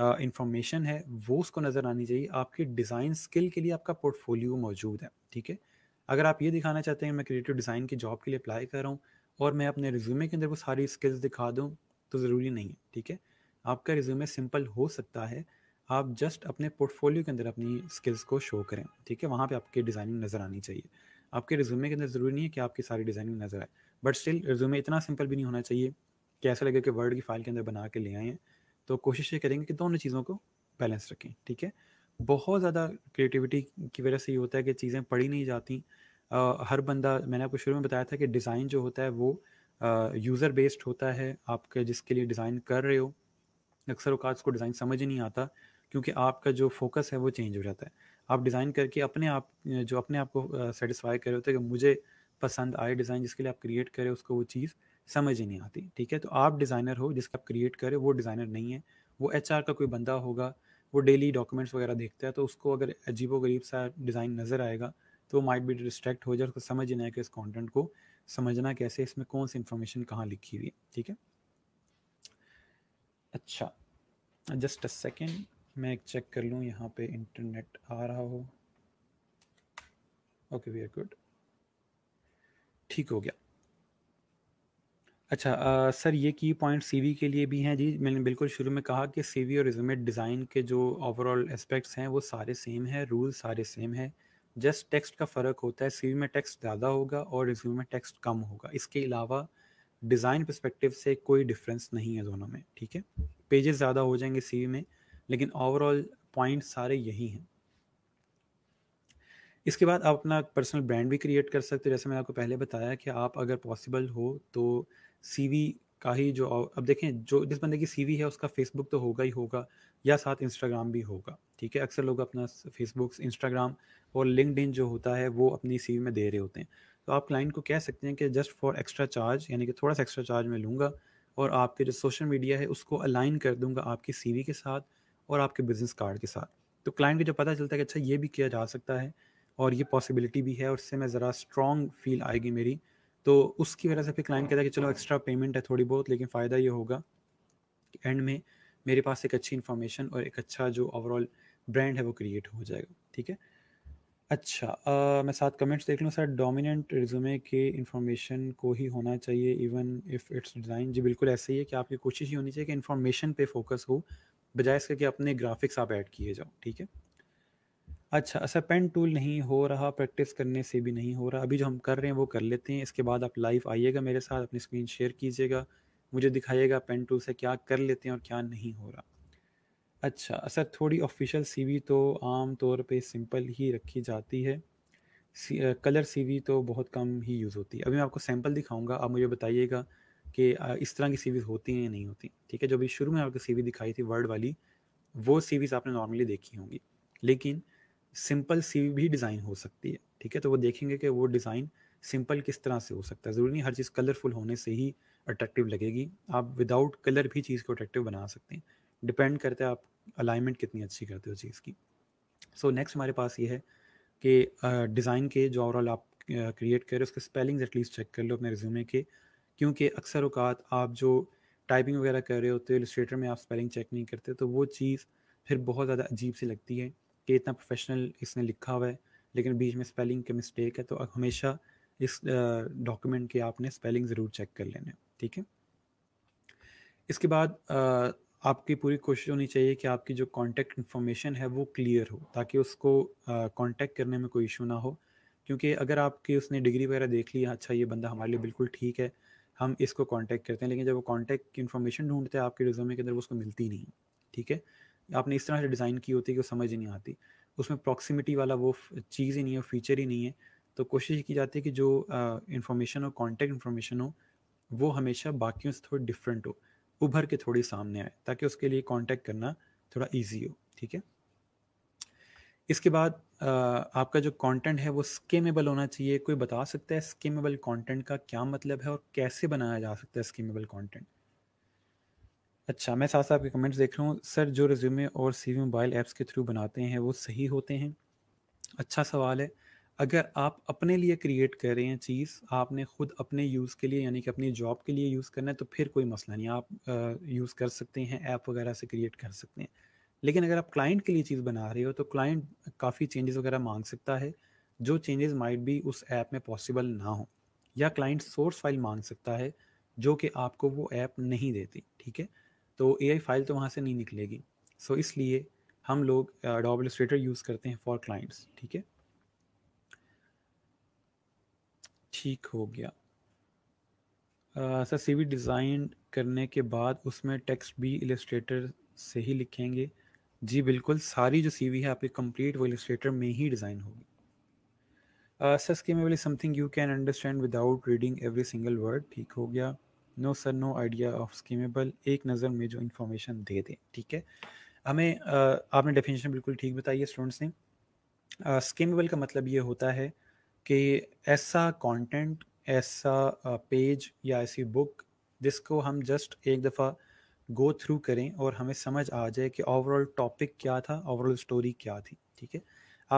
इंफॉर्मेशन है वो उसको नज़र आनी चाहिए आपके डिज़ाइन स्किल के लिए आपका पोर्टफोलियो मौजूद है ठीक है अगर आप ये दिखाना चाहते हैं मैं क्रिएटिव डिज़ाइन की जॉब के लिए अप्लाई कर रहा हूँ और मैं अपने रिज्यूमे के अंदर वो सारी स्किल्स दिखा दूँ तो ज़रूरी नहीं है ठीक है आपका रिज्यूमे सिंपल हो सकता है आप जस्ट अपने पोर्टफोलियो के अंदर अपनी स्किल्स को शो करें ठीक है वहाँ पे आपकी डिज़ाइनिंग नज़र आनी चाहिए आपके रिज्यूमे के अंदर ज़रूरी नहीं है कि आपकी सारी डिज़ाइनिंग नज़र आए बट स्टिल रिज्यूमे इतना सिंपल भी नहीं होना चाहिए कि ऐसा लगे कि वर्ड की फाइल के अंदर बना के ले आए हैं तो कोशिश ये करेंगे कि दोनों चीज़ों को बैलेंस रखें ठीक है बहुत ज़्यादा क्रिएटिविटी की वजह से ये होता है कि चीज़ें पढ़ी नहीं जाती आ, हर बंदा मैंने आपको शुरू में बताया था कि डिज़ाइन जो होता है वो यूज़र बेस्ड होता है आपके जिसके लिए डिज़ाइन कर रहे हो अक्सर अवकात को डिज़ाइन समझ ही नहीं आता क्योंकि आपका जो फोकस है वो चेंज हो जाता है आप डिज़ाइन करके अपने आप जो अपने आप को सेटिस्फाई कर रहे होते हैं कि मुझे पसंद आए डिज़ाइन जिसके लिए आप क्रिएट करें उसको वो चीज़ समझ ही नहीं आती ठीक है तो आप डिज़ाइनर हो जिसका आप क्रिएट करें वो डिज़ाइनर नहीं है वो एच का कोई बंदा होगा वो डेली डॉक्यूमेंट्स वगैरह देखता है तो उसको अगर अजीबो गरीब सा डिज़ाइन नज़र आएगा तो वो माइट भी डिस्ट्रैक्ट हो जाए उसको समझ ही नहीं आएगा इस कॉन्टेंट को समझना कैसे इसमें कौन सी इन्फॉर्मेशन कहाँ लिखी हुई है ठीक है अच्छा जस्ट अ सेकेंड मैं एक चेक कर लूँ यहाँ पे इंटरनेट आ रहा हो ओके वेरी गुड ठीक हो गया अच्छा आ, सर ये की पॉइंट सीवी के लिए भी हैं जी, मैंने बिल्कुल शुरू में कहा कि सीवी और रिज्यूमे डिज़ाइन के जो ओवरऑल एस्पेक्ट्स हैं वो सारे सेम हैं, रूल सारे सेम हैं। जस्ट टेक्स्ट का फ़र्क होता है, सीवी में टेक्स्ट ज़्यादा होगा और रिज्यूमे में टेक्स्ट कम होगा। इसके अलावा डिज़ाइन परस्पेक्टिव से कोई डिफरेंस नहीं है दोनों में, ठीक है? पेजेस ज़्यादा हो जाएंगे सी में, लेकिन ओवरऑल पॉइंट सारे यही हैं। इसके बाद आप अपना पर्सनल ब्रांड भी क्रिएट कर सकते हो, जैसे मैंने आपको पहले बताया कि आप अगर पॉसिबल हो तो सीवी का ही जो अब देखें जो जिस बंदे की सीवी है उसका फेसबुक तो होगा ही होगा या साथ इंस्टाग्राम भी होगा ठीक है अक्सर लोग अपना फेसबुक इंस्टाग्राम और लिंकड जो होता है वो अपनी सीवी में दे रहे होते हैं तो आप क्लाइंट को कह सकते हैं कि जस्ट फॉर एक्स्ट्रा चार्ज यानी कि थोड़ा सा एक्स्ट्रा चार्ज मैं लूँगा और आपके जो सोशल मीडिया है उसको अलाइन कर दूंगा आपकी सीवी के साथ और आपके बिजनेस कार्ड के साथ तो क्लाइंट को जब पता चलता है कि अच्छा ये भी किया जा सकता है और ये पॉसिबिलिटी भी है और इससे मैं ज़रा स्ट्रॉन्ग फील आएगी मेरी तो उसकी वजह से फिर क्लाइंट कहता है कि चलो एक्स्ट्रा पेमेंट है थोड़ी बहुत लेकिन फ़ायदा ये होगा कि एंड में मेरे पास एक अच्छी इन्फॉर्मेशन और एक अच्छा जो ओवरऑल ब्रांड है वो क्रिएट हो जाएगा ठीक है अच्छा आ, मैं साथ कमेंट्स देख लूँ सर डोमिनेंट रिज्यूमे के इन्फॉर्मेशन को ही होना चाहिए इवन इफ़ इट्स डिज़ाइन जी बिल्कुल ऐसे ही है कि आपकी कोशिश ही होनी चाहिए कि इन्फॉर्मेशन पे फोकस हो बजाय इसके कि अपने ग्राफिक्स आप ऐड किए जाओ ठीक है अच्छा, अच्छा पेन टूल नहीं हो रहा, प्रैक्टिस करने से भी नहीं हो रहा। अभी जो हम कर रहे हैं वो कर लेते हैं, इसके बाद आप लाइव आइएगा मेरे साथ, अपनी स्क्रीन शेयर कीजिएगा, मुझे दिखाइएगा पेन टूल से क्या कर लेते हैं और क्या नहीं हो रहा। अच्छा, असर थोड़ी ऑफ़िशियल सीवी तो आम तौर पे सिंपल ही रखी जाती है। सी अ, कलर सीवी तो बहुत कम ही यूज़ होती है। अभी मैं आपको सैंपल दिखाऊँगा, आप मुझे बताइएगा कि इस तरह की सीवीज़ होती हैं या नहीं होती। ठीक है, जो अभी शुरू में आपको सीवी दिखाई थी वर्ड वाली, वो सीवीज़ आपने नॉर्मली देखी होंगी। लेकिन सिंपल सी भी डिज़ाइन हो सकती है ठीक है तो वो देखेंगे कि वो डिज़ाइन सिंपल किस तरह से हो सकता है ज़रूरी नहीं हर चीज़ कलरफुल होने से ही अट्रैक्टिव लगेगी आप विदाउट कलर भी चीज़ को अट्रैक्टिव बना सकते हैं डिपेंड करते हैं आप अलाइनमेंट कितनी अच्छी करते हो चीज़ की सो so, नेक्स्ट हमारे पास ये है कि डिज़ाइन uh, के जो ओवरऑल आप क्रिएट uh, करें उसके स्पेलिंग्स एटलीस्ट चेक कर लो अपने रिज्यूमे के क्योंकि अक्सर अवकात आप जो टाइपिंग वगैरह कर रहे होते हो इलस्ट्रेटर में आप स्पेलिंग चेक नहीं करते तो वो चीज़ फिर बहुत ज़्यादा अजीब सी लगती है कि इतना प्रोफेशनल इसने लिखा हुआ है लेकिन बीच में स्पेलिंग के मिस्टेक है तो हमेशा इस डॉक्यूमेंट के आपने स्पेलिंग ज़रूर चेक कर लेना ठीक है इसके बाद आपकी पूरी कोशिश होनी चाहिए कि आपकी जो कॉन्टेक्ट इन्फॉर्मेशन है वो क्लियर हो ताकि उसको कॉन्टैक्ट करने में कोई इशू ना हो क्योंकि अगर आपकी उसने डिग्री वगैरह देख ली अच्छा ये बंदा हमारे लिए बिल्कुल ठीक है हम इसको कॉन्टैक्ट करते हैं लेकिन जब वो कॉन्टेक्ट की इन्फॉर्मेशन ढूंढते हैं आपके रिज्यूमे के अंदर वो उसको मिलती नहीं ठीक है आपने इस तरह से डिज़ाइन की होती है कि वो समझ ही नहीं आती उसमें प्रॉक्सिमिटी वाला वो चीज़ ही नहीं है फीचर ही नहीं है तो कोशिश की जाती है कि जो इन्फॉर्मेशन हो कॉन्टेक्ट इन्फॉर्मेशन हो वो हमेशा बाकियों से थोड़ी डिफरेंट हो उभर के थोड़ी सामने आए ताकि उसके लिए कॉन्टेक्ट करना थोड़ा ईजी हो ठीक है इसके बाद आपका जो कंटेंट है वो स्केमेबल होना चाहिए कोई बता सकता है स्केमेबल कंटेंट का क्या मतलब है और कैसे बनाया जा सकता है स्केमेबल कंटेंट अच्छा मैं साथ साथ आपके कमेंट्स देख रहा हूँ सर जो रिज्यूमे और सीवी मोबाइल ऐप्स के थ्रू बनाते हैं वो सही होते हैं अच्छा सवाल है अगर आप अपने लिए क्रिएट कर रहे हैं चीज़ आपने खुद अपने यूज़ के लिए यानी कि अपनी जॉब के लिए यूज़ करना है तो फिर कोई मसला नहीं आप यूज़ कर सकते हैं ऐप वगैरह से क्रिएट कर सकते हैं लेकिन अगर आप क्लाइंट के लिए चीज़ बना रहे हो तो क्लाइंट काफ़ी चेंजेस वगैरह मांग सकता है जो चेंजेस माइट भी उस ऐप में पॉसिबल ना हो या क्लाइंट सोर्स फाइल मांग सकता है जो कि आपको वो ऐप नहीं देती ठीक है तो ए फाइल तो वहाँ से नहीं निकलेगी सो so, इसलिए हम लोग डॉबल इलस्ट्रेटर यूज़ करते हैं फॉर क्लाइंट्स ठीक है ठीक हो गया सर सी वी डिज़ाइन करने के बाद उसमें टेक्स्ट भी इलस्ट्रेटर से ही लिखेंगे जी बिल्कुल सारी जो सीवी है आपकी कंप्लीट वो इलस्ट्रेटर में ही डिज़ाइन होगी sir skimmable is something you can understand without reading every single word ठीक हो गया no sir no idea of skimmable एक नज़र में जो इन्फॉर्मेशन दे दें ठीक है हमें आपने डेफिनेशन बिल्कुल ठीक बताई है स्टूडेंट्स ने स्कीमेबल का मतलब ये होता है कि ऐसा कंटेंट ऐसा पेज या ऐसी बुक जिसको हम जस्ट एक दफ़ा गो थ्रू करें और हमें समझ आ जाए कि ओवरऑल टॉपिक क्या था ओवरऑल स्टोरी क्या थी ठीक है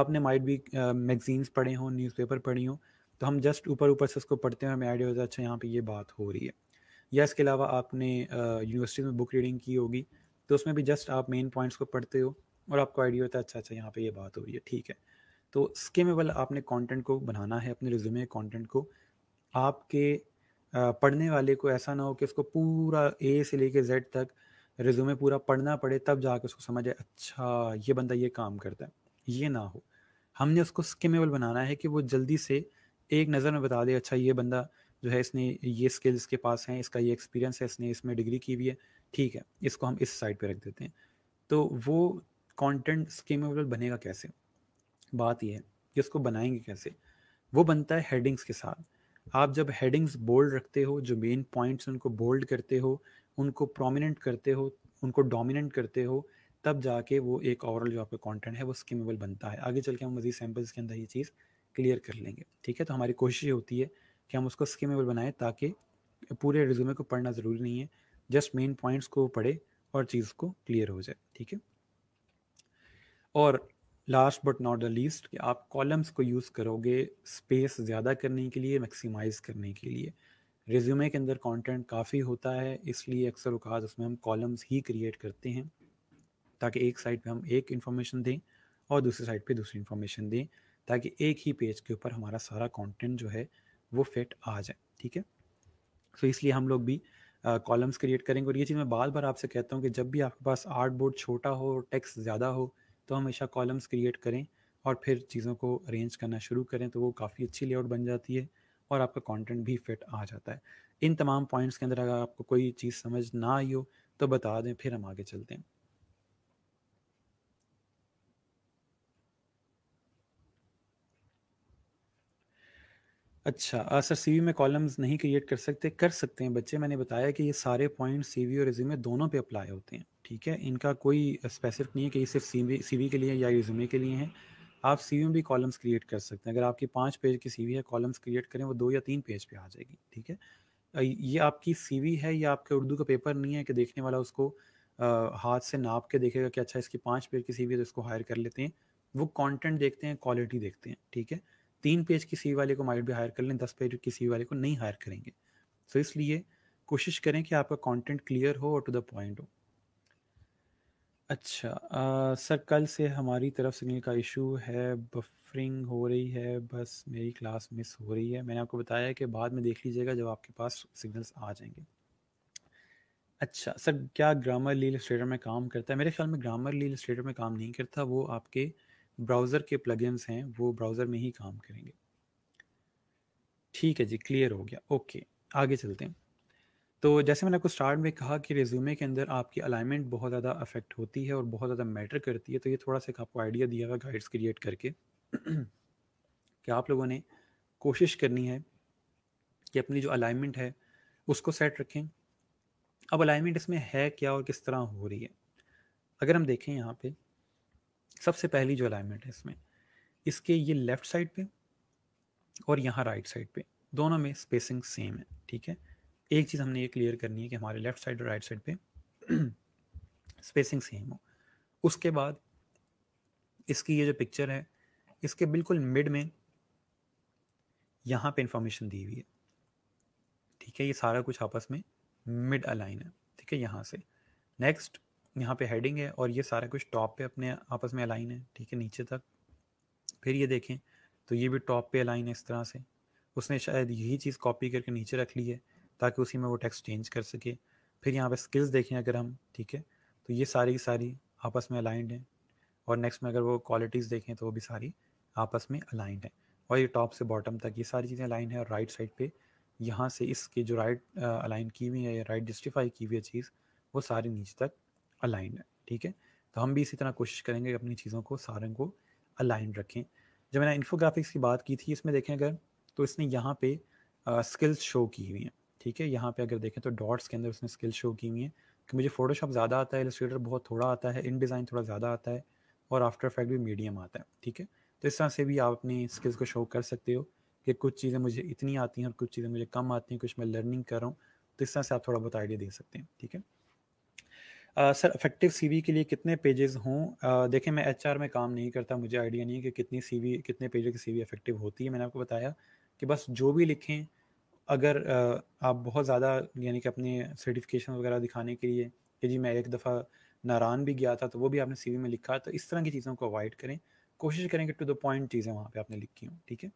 आपने माइट भी मैगजीन्स पढ़े हों न्यूज़पेपर पढ़ी हों तो हम जस्ट ऊपर ऊपर से उसको पढ़ते हैं हमें आइडिया होता है अच्छा यहाँ पे ये बात हो रही है या इसके अलावा आपने यूनिवर्सिटी में बुक रीडिंग की होगी तो उसमें भी जस्ट आप मेन पॉइंट्स को पढ़ते हो और आपको आइडिया होता है अच्छा अच्छा यहाँ पे ये यह बात हो रही है ठीक है तो स्किमेबल आपने कंटेंट को बनाना है अपने रिज्यूमे कंटेंट को आपके पढ़ने वाले को ऐसा ना हो कि उसको पूरा ए से लेके जेड तक रिज्यूमे पूरा पढ़ना पड़े तब जाके उसको समझ आए अच्छा ये बंदा ये काम करता है ये ना हो हमने उसको स्किमेबल बनाना है कि वो जल्दी से एक नज़र में बता दे अच्छा ये बंदा जो है इसने ये स्किल्स के पास हैं इसका ये एक्सपीरियंस है इसने इसमें डिग्री की भी है ठीक है इसको हम इस साइड पे रख देते हैं तो वो कंटेंट स्कीमेबल बनेगा कैसे बात यह है कि इसको बनाएंगे कैसे वो बनता है हेडिंग्स के साथ आप जब हेडिंग्स बोल्ड रखते हो जो मेन पॉइंट्स उनको बोल्ड करते हो उनको प्रोमिनेंट करते हो उनको डोमिनेंट करते हो तब जाके वो एक ओवरऑल जो आपका कंटेंट है वो स्कीमेबल बनता है आगे चल के हम मज़ीद सैम्पल्स के अंदर ये चीज़ क्लियर कर लेंगे ठीक है तो हमारी कोशिश होती है कि हम उसको स्कीमेबल बनाएं ताकि पूरे रिज्यूमे को पढ़ना ज़रूरी नहीं है जस्ट मेन पॉइंट्स को पढ़े और चीज़ को क्लियर हो जाए ठीक है और last but not the least कि आप कॉलम्स को यूज़ करोगे स्पेस ज़्यादा करने के लिए मैक्सिमाइज करने के लिए रिज्यूमे के अंदर कंटेंट काफ़ी होता है इसलिए अक्सर उकाज उसमें हम कॉलम्स ही क्रिएट करते हैं ताकि एक साइड पे हम एक इन्फॉर्मेशन दें और दूसरी साइड पे दूसरी इन्फॉर्मेशन दें ताकि एक ही पेज के ऊपर हमारा सारा कंटेंट जो है वो फिट आ जाए ठीक है सो इसलिए हम लोग भी कॉलम्स uh, क्रिएट करेंगे और ये चीज़ मैं बार बार आपसे कहता हूँ कि जब भी आपके पास आर्ट बोर्ड छोटा हो टेक्स्ट ज़्यादा हो तो हमेशा कॉलम्स क्रिएट करें और फिर चीज़ों को अरेंज करना शुरू करें तो वो काफ़ी अच्छी लेआउट बन जाती है और आपका कंटेंट भी फिट आ जाता है इन तमाम पॉइंट्स के अंदर अगर आपको कोई चीज़ समझ ना आई हो तो बता दें फिर हम आगे चलते हैं अच्छा आ, सर सीवी में कॉलम्स नहीं क्रिएट कर सकते कर सकते हैं बच्चे मैंने बताया कि ये सारे पॉइंट सीवी और रिज्यूमे दोनों पे अप्लाई होते हैं ठीक है इनका कोई स्पेसिफिक नहीं है कि ये सिर्फ सीवी सीवी के लिए या रिज्यूमे के लिए हैं आप सीवी में भी कॉलम्स क्रिएट कर सकते हैं अगर आपकी पाँच पेज की सीवी है कॉलम्स क्रिएट करें वो दो या तीन पेज पे आ जाएगी ठीक है ये आपकी सीवी है या आपके उर्दू का पेपर नहीं है कि देखने वाला उसको हाथ से नाप के देखेगा कि अच्छा इसकी पाँच पेज की सीवी है तो इसको हायर कर लेते हैं वो कॉन्टेंट देखते हैं क्वालिटी देखते हैं ठीक है तीन पेज की सी वाले को माइट भी हायर कर लें दस पेज की सी वाले को नहीं हायर करेंगे सो so इसलिए कोशिश करें कि आपका कंटेंट क्लियर हो और टू द पॉइंट हो अच्छा आ, सर कल से हमारी तरफ सिग्नल का इशू है बफरिंग हो रही है बस मेरी क्लास मिस हो रही है मैंने आपको बताया कि बाद में देख लीजिएगा जब आपके पास सिग्नल्स आ जाएंगे अच्छा सर क्या ग्रामर लील स्टेटर में काम करता है मेरे ख्याल में ग्रामर लील स्टेटर में काम नहीं करता वो आपके ब्राउज़र के प्लगइन्स हैं वो ब्राउज़र में ही काम करेंगे ठीक है जी क्लियर हो गया ओके आगे चलते हैं तो जैसे मैंने आपको स्टार्ट में कहा कि रिज्यूमे के अंदर आपकी अलाइनमेंट बहुत ज़्यादा अफेक्ट होती है और बहुत ज़्यादा मैटर करती है तो ये थोड़ा सा आपको आइडिया दिया हुआ गाइड्स क्रिएट करके कि आप लोगों ने कोशिश करनी है कि अपनी जो अलाइनमेंट है उसको सेट रखें अब अलाइनमेंट इसमें है क्या और किस तरह हो रही है अगर हम देखें यहाँ पे सबसे पहली जो अलाइनमेंट है इसमें इसके ये लेफ़्ट साइड पे और यहाँ राइट साइड पे दोनों में स्पेसिंग सेम है ठीक है एक चीज़ हमने ये क्लियर करनी है कि हमारे लेफ़्ट साइड और राइट साइड पे स्पेसिंग सेम हो उसके बाद इसकी ये जो पिक्चर है इसके बिल्कुल मिड में यहाँ पे इंफॉर्मेशन दी हुई है ठीक है ये सारा कुछ आपस में मिड अलाइन है ठीक है यहाँ से नेक्स्ट यहाँ पे हेडिंग है और ये सारा कुछ टॉप पे अपने आपस में अलाइन है ठीक है नीचे तक फिर ये देखें तो ये भी टॉप पे अलाइन है इस तरह से उसने शायद यही चीज़ कॉपी करके नीचे रख ली है ताकि उसी में वो टेक्स्ट चेंज कर सके फिर यहाँ पे स्किल्स देखें अगर हम ठीक है तो ये सारी की सारी आपस में अलाइंड हैं और नेक्स्ट में अगर वो क्वालिटीज़ देखें तो वो भी सारी आपस में अलाइंड है और ये टॉप से बॉटम तक ये सारी चीज़ें अलाइन है और राइट साइड पे यहाँ से इसके जो राइट अलाइन की हुई है या राइट जस्टिफाई की हुई है चीज़ वो सारी नीचे तक अलाइन है ठीक है तो हम भी इसी तरह कोशिश करेंगे अपनी चीज़ों को सारे को अलाइन रखें जब मैंने इन्फोग्राफिक्स की बात की थी इसमें देखें अगर तो इसने यहाँ पे स्किल्स शो की हुई हैं ठीक है यहाँ पे अगर देखें तो डॉट्स के अंदर उसने स्किल्स शो की हुई हैं कि मुझे फोटोशॉप ज़्यादा आता है इलस्ट्रेटर बहुत थोड़ा आता है इन डिज़ाइन थोड़ा ज़्यादा आता है और आफ्टर इफेक्ट भी मीडियम आता है ठीक है तो इस तरह से भी आप अपनी स्किल्स को शो कर सकते हो कि कुछ चीज़ें मुझे इतनी आती हैं और कुछ चीज़ें मुझे कम आती हैं कुछ मैं लर्निंग कर रहा हूँ तो इस तरह से आप थोड़ा बहुत आइडिया दे सकते हैं ठीक है सर इफेक्टिव सीवी के लिए कितने पेजेस हों देखें मैं एचआर में काम नहीं करता मुझे आइडिया नहीं है कि कितनी सीवी कितने पेज की सीवी इफेक्टिव होती है मैंने आपको बताया कि बस जो भी लिखें अगर आप बहुत ज़्यादा यानी कि अपने सर्टिफिकेशन वगैरह दिखाने के लिए कि जी मैं एक दफ़ा नारान भी गया था तो वो भी आपने सीवी में लिखा तो इस तरह की चीज़ों को अवॉइड करें कोशिश करें कि टू द पॉइंट चीज़ें वहाँ पे आपने लिखी हों ठीक है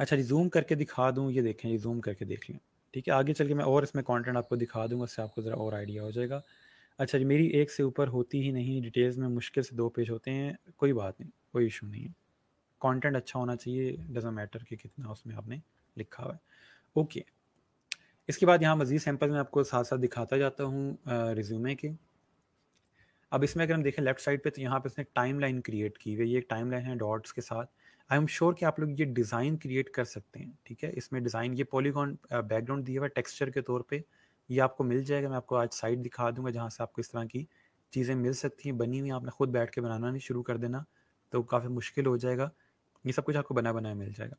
अच्छा जी जूम करके दिखा दूँ ये देखें जी जूम करके देख लें ठीक है आगे चल के मैं और इसमें कंटेंट आपको दिखा दूंगा उससे आपको ज़रा और आइडिया हो जाएगा अच्छा जी मेरी एक से ऊपर होती ही नहीं डिटेल्स में मुश्किल से दो पेज होते हैं कोई बात नहीं कोई इशू नहीं है कॉन्टेंट अच्छा होना चाहिए डजन मैटर कि कितना उसमें आपने लिखा हुआ है ओके इसके बाद यहाँ मज़ीद सैम्पल में आपको साथ साथ दिखाता जाता हूँ रिज्यूमे के अब इसमें अगर हम देखें लेफ्ट साइड पे तो यहाँ पे इसने टाइम लाइन क्रिएट की हुई है ये एक टाइम लाइन है डॉट्स के साथ आई एम श्योर कि आप लोग ये डिज़ाइन क्रिएट कर सकते हैं ठीक है इसमें डिज़ाइन ये पॉलीगॉन बैकग्राउंड दिया हुआ है टेक्स्चर के तौर पे ये आपको मिल जाएगा मैं आपको आज साइट दिखा दूंगा जहाँ से आपको इस तरह की चीज़ें मिल सकती हैं बनी हुई आपने खुद बैठ के बनाना नहीं शुरू कर देना तो काफ़ी मुश्किल हो जाएगा ये सब कुछ आपको बना बनाया मिल जाएगा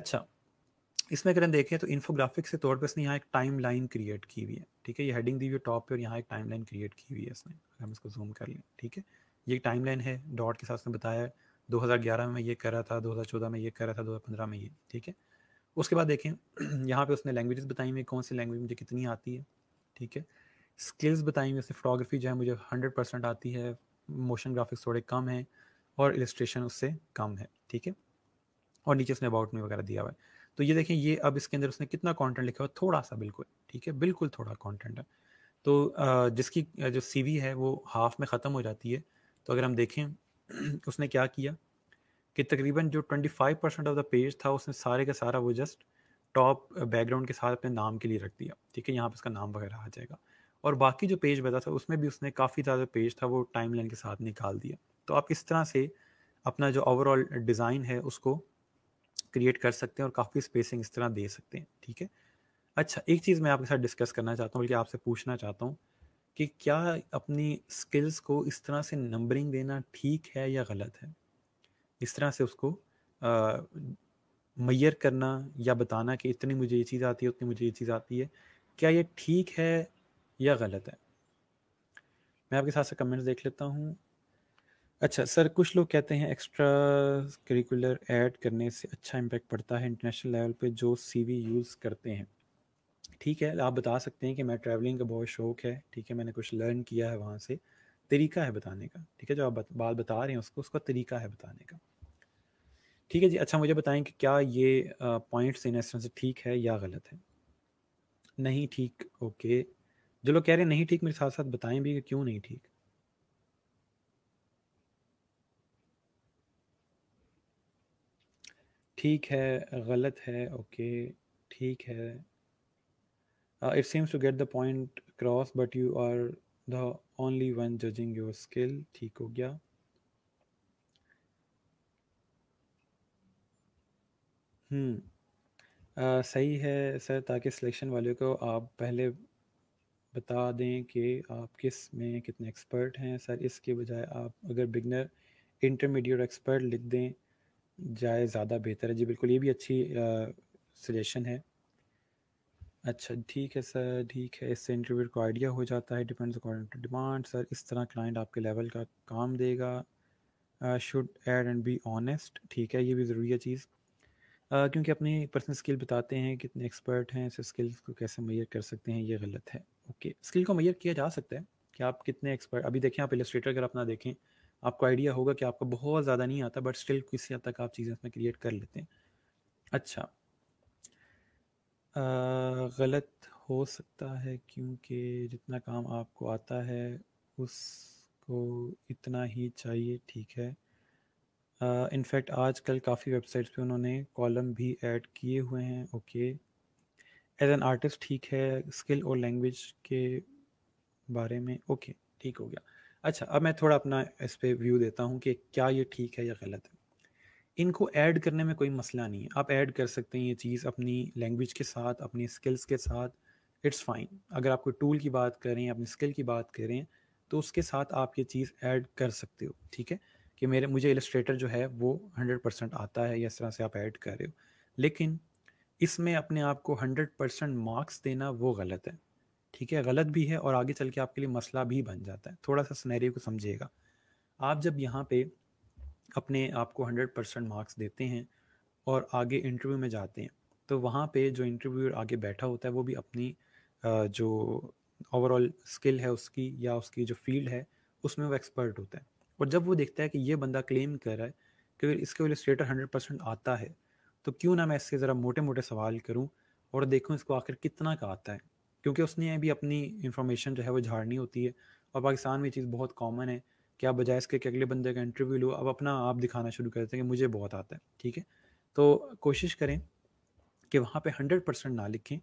अच्छा इसमें अगर हम देखें तो इन्फोग्राफिक्स के तौर पर इसने यहाँ एक टाइम लाइन क्रिएट की हुई है ठीक है ये हेडिंग दी हुई है टॉप पर और यहाँ एक टाइम लाइन क्रिएट की हुई है इसने अगर हम इसको जूम कर लें ठीक है ये टाइम लाइन है डॉट के साथ उसने बताया है 2011 में ये कर रहा था 2014 में ये कर रहा था 2015 में ये ठीक है उसके बाद देखें यहाँ पे उसने लैंग्वेजेस बताई मैं कौन सी लैंग्वेज मुझे कितनी आती है ठीक है स्किल्स बताई हुई उसने फोटोग्राफी जो है मुझे हंड्रेड परसेंट आती है मोशन ग्राफिक्स थोड़े कम हैं और इलस्ट्रेशन उससे कम है ठीक है और नीचे उसने अबाउट में वगैरह दिया हुआ है तो ये देखें ये अब इसके अंदर उसने कितना कंटेंट लिखा हुआ थोड़ा सा बिल्कुल ठीक है बिल्कुल थोड़ा कंटेंट है तो जिसकी जो सीवी है वो हाफ में ख़त्म हो जाती है तो अगर हम देखें उसने क्या किया कि तकरीबन जो twenty five percent of the page था उसने सारे का सारा वो जस्ट टॉप बैकग्राउंड के साथ अपने नाम के लिए रख दिया ठीक है यहाँ पर उसका नाम वगैरह आ जाएगा और बाकी जो पेज बता था उसमें भी उसने काफ़ी ज़्यादा पेज था वो टाइम के साथ निकाल दिया तो आप इस तरह से अपना जो ओवरऑल डिज़ाइन है उसको क्रिएट कर सकते हैं और काफ़ी स्पेसिंग इस तरह दे सकते हैं ठीक है अच्छा एक चीज़ मैं आपके साथ डिस्कस करना चाहता हूँ बल्कि आपसे पूछना चाहता हूँ कि क्या अपनी स्किल्स को इस तरह से नंबरिंग देना ठीक है या गलत है इस तरह से उसको मैयर करना या बताना कि इतनी मुझे ये चीज़ आती है उतनी मुझे ये चीज़ आती है क्या ये ठीक है या गलत है मैं आपके साथ से कमेंट्स देख लेता हूँ अच्छा सर कुछ लोग कहते हैं एक्स्ट्रा करिकुलर ऐड करने से अच्छा इम्पैक्ट पड़ता है इंटरनेशनल लेवल पे जो सीवी यूज़ करते हैं ठीक है आप बता सकते हैं कि मैं ट्रैवलिंग का बहुत शौक है ठीक है मैंने कुछ लर्न किया है वहाँ से तरीका है बताने का ठीक है जो आप बात बता, रहे हैं उसको उसका तरीका है बताने का ठीक है जी अच्छा मुझे बताएं कि क्या ये पॉइंट्स इन एसेंस ठीक है या गलत है नहीं ठीक ओके जो लोग कह रहे हैं नहीं ठीक मेरे साथ साथ बताएं भी कि क्यों नहीं ठीक ठीक है गलत है ओके ठीक है Uh, it seems to get the point across, but you are the only one judging your skill. ठीक हो गया हम्म uh, सही है सर ताकि सिलेक्शन वाले को आप पहले बता दें कि आप किस में कितने एक्सपर्ट हैं सर इसके बजाय आप अगर बिगनर इंटरमीडिएट एक्सपर्ट लिख दें जाए ज़्यादा बेहतर है जी बिल्कुल ये भी अच्छी सजेशन uh, है अच्छा ठीक है सर ठीक है इससे इंटरव्यू को आइडिया हो जाता है depends according to demand sir इस तरह क्लाइंट आपके लेवल का काम देगा should add and be honest ठीक है ये भी ज़रूरी है चीज़ uh, क्योंकि अपनी पर्सनल स्किल बताते हैं कितने एक्सपर्ट हैं इस स्किल्स को कैसे मैयर कर सकते हैं ये गलत है ओके okay. स्किल को मैयर किया जा सकता है कि आप कितने एक्सपर्ट अभी देखें आप इलस्ट्रेटर अगर अपना देखें आपको आइडिया होगा कि आपको बहुत ज़्यादा नहीं आता बट स्टिल किसी हद तक आप चीज़ें इसमें क्रिएट कर लेते हैं अच्छा गलत हो सकता है क्योंकि जितना काम आपको आता है उसको इतना ही चाहिए ठीक है इनफैक्ट आजकल काफ़ी वेबसाइट्स पे उन्होंने कॉलम भी ऐड किए हुए हैं ओके एज एन आर्टिस्ट ठीक है स्किल और लैंग्वेज के बारे में ओके ठीक हो गया अच्छा अब मैं थोड़ा अपना इस पर व्यू देता हूँ कि क्या ये ठीक है या गलत है इनको ऐड करने में कोई मसला नहीं है आप ऐड कर सकते हैं ये चीज़ अपनी लैंग्वेज के साथ अपनी स्किल्स के साथ इट्स फाइन अगर आप कोई टूल की बात करें अपनी स्किल की बात करें तो उसके साथ आप ये चीज़ ऐड कर सकते हो ठीक है कि मेरे मुझे इलस्ट्रेटर जो है वो हंड्रेड परसेंट आता है या इस तरह से आप ऐड कर रहे हो लेकिन इसमें अपने आप को हंड्रेड परसेंट मार्क्स देना वो गलत है ठीक है गलत भी है और आगे चल के आपके लिए मसला भी बन जाता है थोड़ा सा स्नैरियो को समझिएगा आप जब यहाँ पे अपने आप को हंड्रेड परसेंट मार्क्स देते हैं और आगे इंटरव्यू में जाते हैं तो वहाँ पे जो इंटरव्यूअर आगे बैठा होता है वो भी अपनी जो ओवरऑल स्किल है उसकी या उसकी जो फील्ड है उसमें वो एक्सपर्ट होता है और जब वो देखता है कि ये बंदा क्लेम कर रहा है कि इसके स्टेटर हंड्रेड परसेंट आता है तो क्यों ना मैं इससे ज़रा मोटे मोटे सवाल करूँ और देखूँ इसको आखिर कितना का आता है क्योंकि उसने भी अपनी इंफॉर्मेशन जो है वो झाड़नी होती है और पाकिस्तान में चीज़ बहुत कॉमन है क्या बजाय इसके कि अगले बंदे का इंटरव्यू लो अब अपना आप दिखाना शुरू कर देते हैं कि मुझे बहुत आता है ठीक है तो कोशिश करें कि वहाँ पे हंड्रेड परसेंट ना लिखें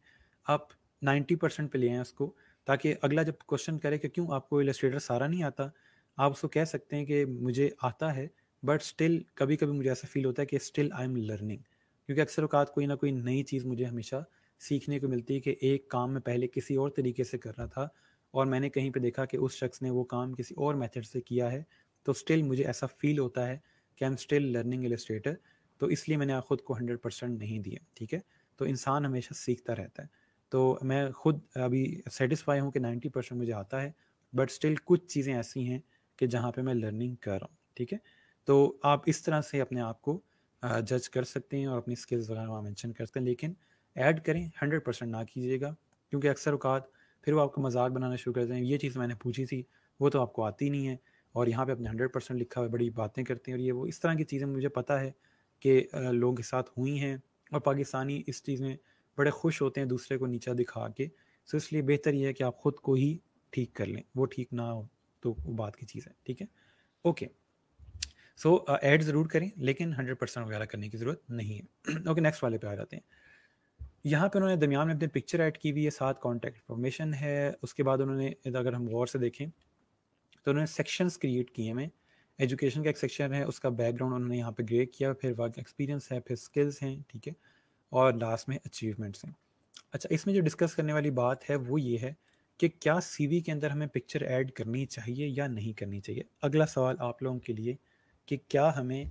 आप नाइन्टी परसेंट पर ले आएँ उसको ताकि अगला जब क्वेश्चन करे कि क्यों आपको इलस्ट्रेटर सारा नहीं आता आप उसको कह सकते हैं कि मुझे आता है बट स्टिल कभी कभी मुझे ऐसा फील होता है कि स्टिल आई एम लर्निंग क्योंकि अक्सर अवकात कोई ना कोई नई चीज़ मुझे हमेशा सीखने को मिलती है कि एक काम मैं पहले किसी और तरीके से कर रहा था और मैंने कहीं पे देखा कि उस शख्स ने वो काम किसी और मेथड से किया है तो स्टिल मुझे ऐसा फील होता है कि I am still learning Illustrator तो इसलिए मैंने खुद को हंड्रेड परसेंट नहीं दिया ठीक है तो इंसान हमेशा सीखता रहता है तो मैं खुद अभी सेटिस्फाई हूँ कि नाइन्टी परसेंट मुझे आता है बट स्टिल कुछ चीज़ें ऐसी हैं कि जहाँ पे मैं लर्निंग कर रहा हूँ ठीक है तो आप इस तरह से अपने आप को जज कर सकते हैं और अपनी स्किल्स वगैरह वहाँ मैंशन कर सकते हैं लेकिन ऐड करें हंड्रेड परसेंट ना कीजिएगा क्योंकि अक्सर अवकात फिर वो आपका मजाक बनाना शुरू करते हैं ये चीज़ मैंने पूछी थी वो तो आपको आती नहीं है और यहाँ पे अपने हंड्रेड परसेंट लिखा हुआ बड़ी बातें करते हैं और ये वो इस तरह की चीज़ें मुझे पता है कि लोगों के साथ हुई हैं और पाकिस्तानी इस चीज़ में बड़े खुश होते हैं दूसरे को नीचा दिखा के सो इसलिए बेहतर ये है कि आप ख़ुद को ही ठीक कर लें वो ठीक ना हो तो वो बात की चीज़ है ठीक है ओके सो ऐड ज़रूर करें लेकिन हंड्रेड परसेंट वगैरह करने की ज़रूरत नहीं है ओके नेक्स्ट वाले पे आ जाते हैं यहाँ पे उन्होंने दरमियान में अपने पिक्चर ऐड की हुई है साथ कॉन्टैक्ट इन्फॉर्मेशन है उसके बाद उन्होंने अगर हम गौर से देखें तो उन्होंने सेक्शंस क्रिएट किए हमें एजुकेशन का एक सेक्शन है उसका बैकग्राउंड उन्होंने यहाँ पे ग्रे किया फिर वर्क एक्सपीरियंस है फिर स्किल्स हैं ठीक है और लास्ट में अचीवमेंट्स हैं अच्छा इसमें जो डिस्कस करने वाली बात है वो ये है कि क्या सीवी के अंदर हमें पिक्चर ऐड करनी चाहिए या नहीं करनी चाहिए अगला सवाल आप लोगों के लिए कि क्या हमें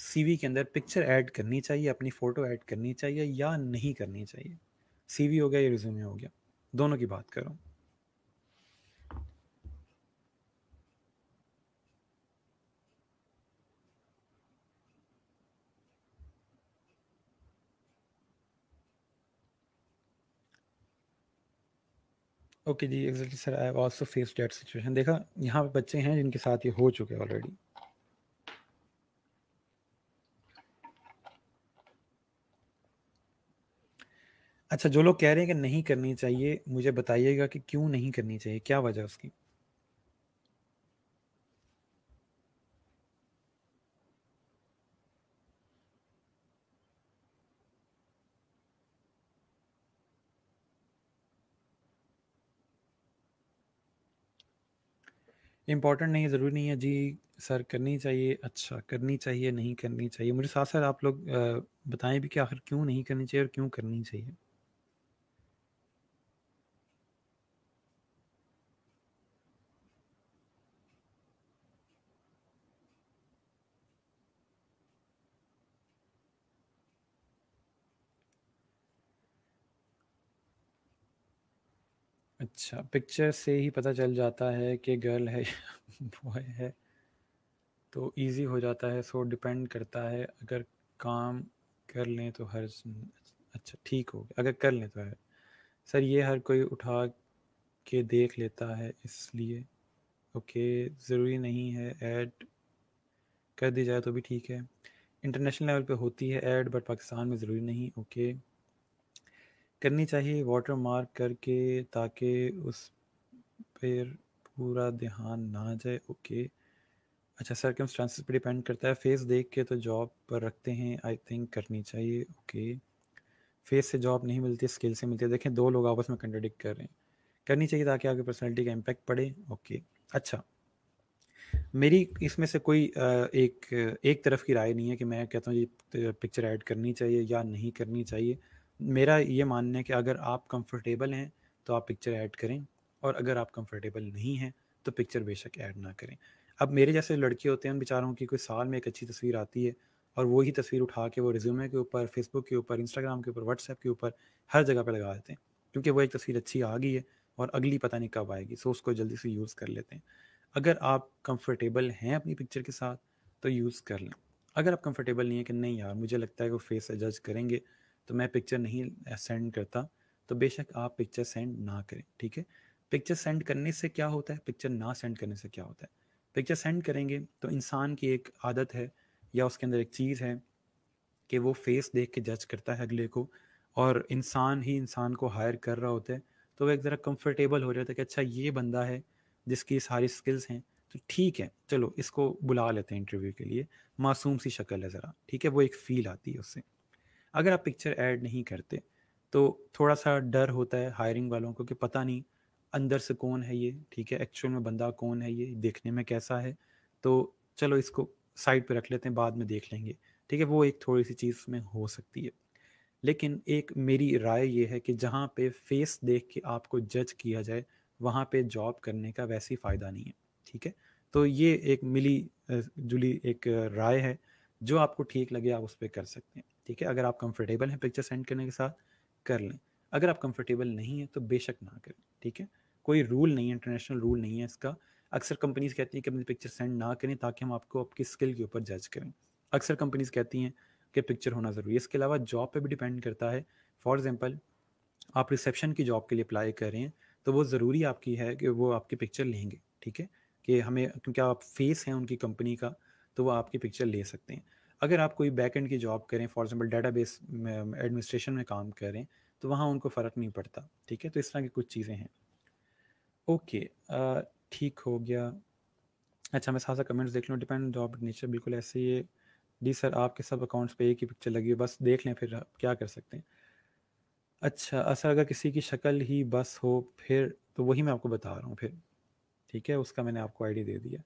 सीवी के अंदर पिक्चर ऐड करनी चाहिए अपनी फ़ोटो ऐड करनी चाहिए या नहीं करनी चाहिए सीवी हो गया या रिज्यूमे हो गया दोनों की बात करूँ ओके जी exactly sir I also also face that situation देखा यहाँ पे बच्चे हैं जिनके साथ ये हो चुके हैं ऑलरेडी अच्छा जो लोग कह रहे हैं कि नहीं करनी चाहिए मुझे बताइएगा कि क्यों नहीं करनी चाहिए क्या वजह उसकी इम्पॉर्टेंट नहीं ज़रूरी नहीं है जी सर करनी चाहिए अच्छा करनी चाहिए नहीं करनी चाहिए मुझे साथ साथ आप लोग बताएं भी कि आखिर क्यों नहीं करनी चाहिए और क्यों करनी चाहिए अच्छा पिक्चर से ही पता चल जाता है कि गर्ल है या बॉय है तो इजी हो जाता है सो डिपेंड करता है अगर काम कर लें तो हर अच्छा ठीक हो गया अगर कर लें तो है सर ये हर कोई उठा के देख लेता है इसलिए ओके ज़रूरी नहीं है ऐड कर दी जाए तो भी ठीक है इंटरनेशनल लेवल पे होती है ऐड बट पाकिस्तान में ज़रूरी नहीं ओके करनी चाहिए वाटर मार्क करके ताकि उस पर पूरा ध्यान ना जाए ओके अच्छा सर सरकमस्टांसेस पे डिपेंड करता है फेस देख के तो जॉब पर रखते हैं आई थिंक करनी चाहिए ओके फेस से जॉब नहीं मिलती स्किल से मिलती देखें दो लोग आपस में कंट्रडिक्ट कर रहे हैं करनी चाहिए ताकि आपकी पर्सनैलिटी का इम्पेक्ट पड़े ओके अच्छा मेरी इसमें से कोई एक एक तरफ की राय नहीं है कि मैं कहता हूँ ये पिक्चर ऐड करनी चाहिए या नहीं करनी चाहिए मेरा ये मानना है कि अगर आप कंफर्टेबल हैं तो आप पिक्चर ऐड करें और अगर आप कंफर्टेबल नहीं हैं तो पिक्चर बेशक ऐड ना करें अब मेरे जैसे लड़के होते हैं उन बेचारों की कोई साल में एक अच्छी तस्वीर आती है और वही तस्वीर उठा के वो रिज्यूमे के ऊपर फेसबुक के ऊपर इंस्टाग्राम के ऊपर व्हाट्सएप के ऊपर हर जगह पर लगा देते हैं क्योंकि वो एक तस्वीर अच्छी आ गई है और अगली पता नहीं कब आएगी सो उसको जल्दी से यूज़ कर लेते हैं अगर आप कंफर्टेबल हैं अपनी पिक्चर के साथ तो यूज़ कर लें अगर आप कंफर्टेबल नहीं है कि नहीं यार मुझे लगता है कि वो फेस जज करेंगे तो मैं पिक्चर नहीं सेंड करता तो बेशक आप पिक्चर सेंड ना करें ठीक है पिक्चर सेंड करने से क्या होता है पिक्चर ना सेंड करने से क्या होता है पिक्चर सेंड करेंगे तो इंसान की एक आदत है या उसके अंदर एक चीज़ है कि वो फेस देख के जज करता है अगले को और इंसान ही इंसान को हायर कर रहा होता है तो वह एक ज़रा कंफर्टेबल हो जाता है कि अच्छा ये बंदा है जिसकी सारी स्किल्स हैं तो ठीक है चलो इसको बुला लेते हैं इंटरव्यू के लिए मासूम सी शक्ल है ज़रा ठीक है वो एक फ़ील आती है उससे अगर आप पिक्चर ऐड नहीं करते तो थोड़ा सा डर होता है हायरिंग वालों को कि पता नहीं अंदर से कौन है ये ठीक है एक्चुअल में बंदा कौन है ये देखने में कैसा है तो चलो इसको साइड पर रख लेते हैं बाद में देख लेंगे ठीक है वो एक थोड़ी सी चीज़ में हो सकती है लेकिन एक मेरी राय ये है कि जहाँ पे फेस देख के आपको जज किया जाए वहाँ पे जॉब करने का वैसे ही फ़ायदा नहीं है ठीक है तो ये एक मिली जुली एक राय है जो आपको ठीक लगे आप उस पर कर सकते हैं ठीक है अगर आप कंफर्टेबल हैं पिक्चर सेंड करने के साथ कर लें अगर आप कंफर्टेबल नहीं है तो बेशक ना करें ठीक है कोई रूल नहीं है इंटरनेशनल रूल नहीं है इसका अक्सर कंपनीज कहती हैं कि अपनी पिक्चर सेंड ना करें ताकि हम आपको आपकी स्किल के ऊपर जज करें अक्सर कंपनीज कहती हैं कि पिक्चर होना ज़रूरी है इसके अलावा जॉब पर भी डिपेंड करता है फॉर एग्जाम्पल आप रिसेप्शन की जॉब के लिए अप्लाई कर रहे हैं तो वो ज़रूरी आपकी है कि वो आपकी पिक्चर लेंगे ठीक है कि हमें क्योंकि आप फेस हैं उनकी कंपनी का तो वो आपकी पिक्चर ले सकते हैं अगर आप कोई बैक एंड की जॉब करें for example database administration में काम करें तो वहाँ उनको फ़र्क नहीं पड़ता ठीक है तो इस तरह की कुछ चीज़ें हैं ओके ठीक हो गया अच्छा मैं साथ कमेंट्स देख लूँ डिपेंड जॉब नेचर बिल्कुल ऐसे ही जी सर आपके सब अकाउंट्स पे एक ही पिक्चर लगी है बस देख लें फिर क्या कर सकते हैं अच्छा असर अगर किसी की शक्ल ही बस हो फिर तो वही मैं आपको बता रहा हूँ फिर ठीक है उसका मैंने आपको आईडी दे दिया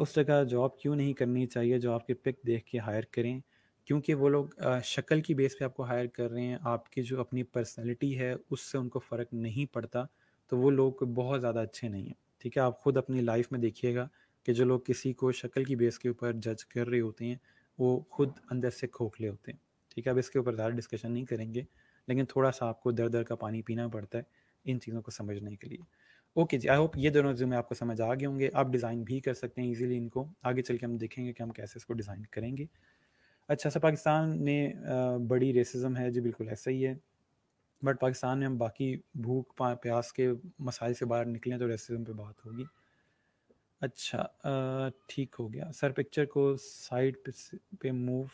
उस जगह जॉब क्यों नहीं करनी चाहिए जो आपके पिक देख के हायर करें क्योंकि वो लोग शक्ल की बेस पे आपको हायर कर रहे हैं आपकी जो अपनी पर्सनैलिटी है उससे उनको फ़र्क नहीं पड़ता तो वो लोग बहुत ज़्यादा अच्छे नहीं हैं ठीक है आप ख़ुद अपनी लाइफ में देखिएगा कि जो लोग किसी को शक्ल की बेस के ऊपर जज कर रहे होते हैं वो खुद अंदर से खोखले होते हैं ठीक है अब इसके ऊपर ज़्यादा डिस्कशन नहीं करेंगे लेकिन थोड़ा सा आपको दर दर का पानी पीना पड़ता है इन चीज़ों को समझने के लिए ओके जी आई होप ये दोनों मैं आपको समझ आ गए होंगे आप डिज़ाइन भी कर सकते हैं इजीली इनको आगे चल के हम देखेंगे कि हम कैसे इसको डिज़ाइन करेंगे अच्छा सा पाकिस्तान में बड़ी रेसिज्म है जी बिल्कुल ऐसा ही है बट पाकिस्तान में हम बाकी भूख प्यास के मसाइल से बाहर निकलें तो रेसिज्म पे बात होगी अच्छा ठीक हो गया सर पिक्चर को साइड पे, मूव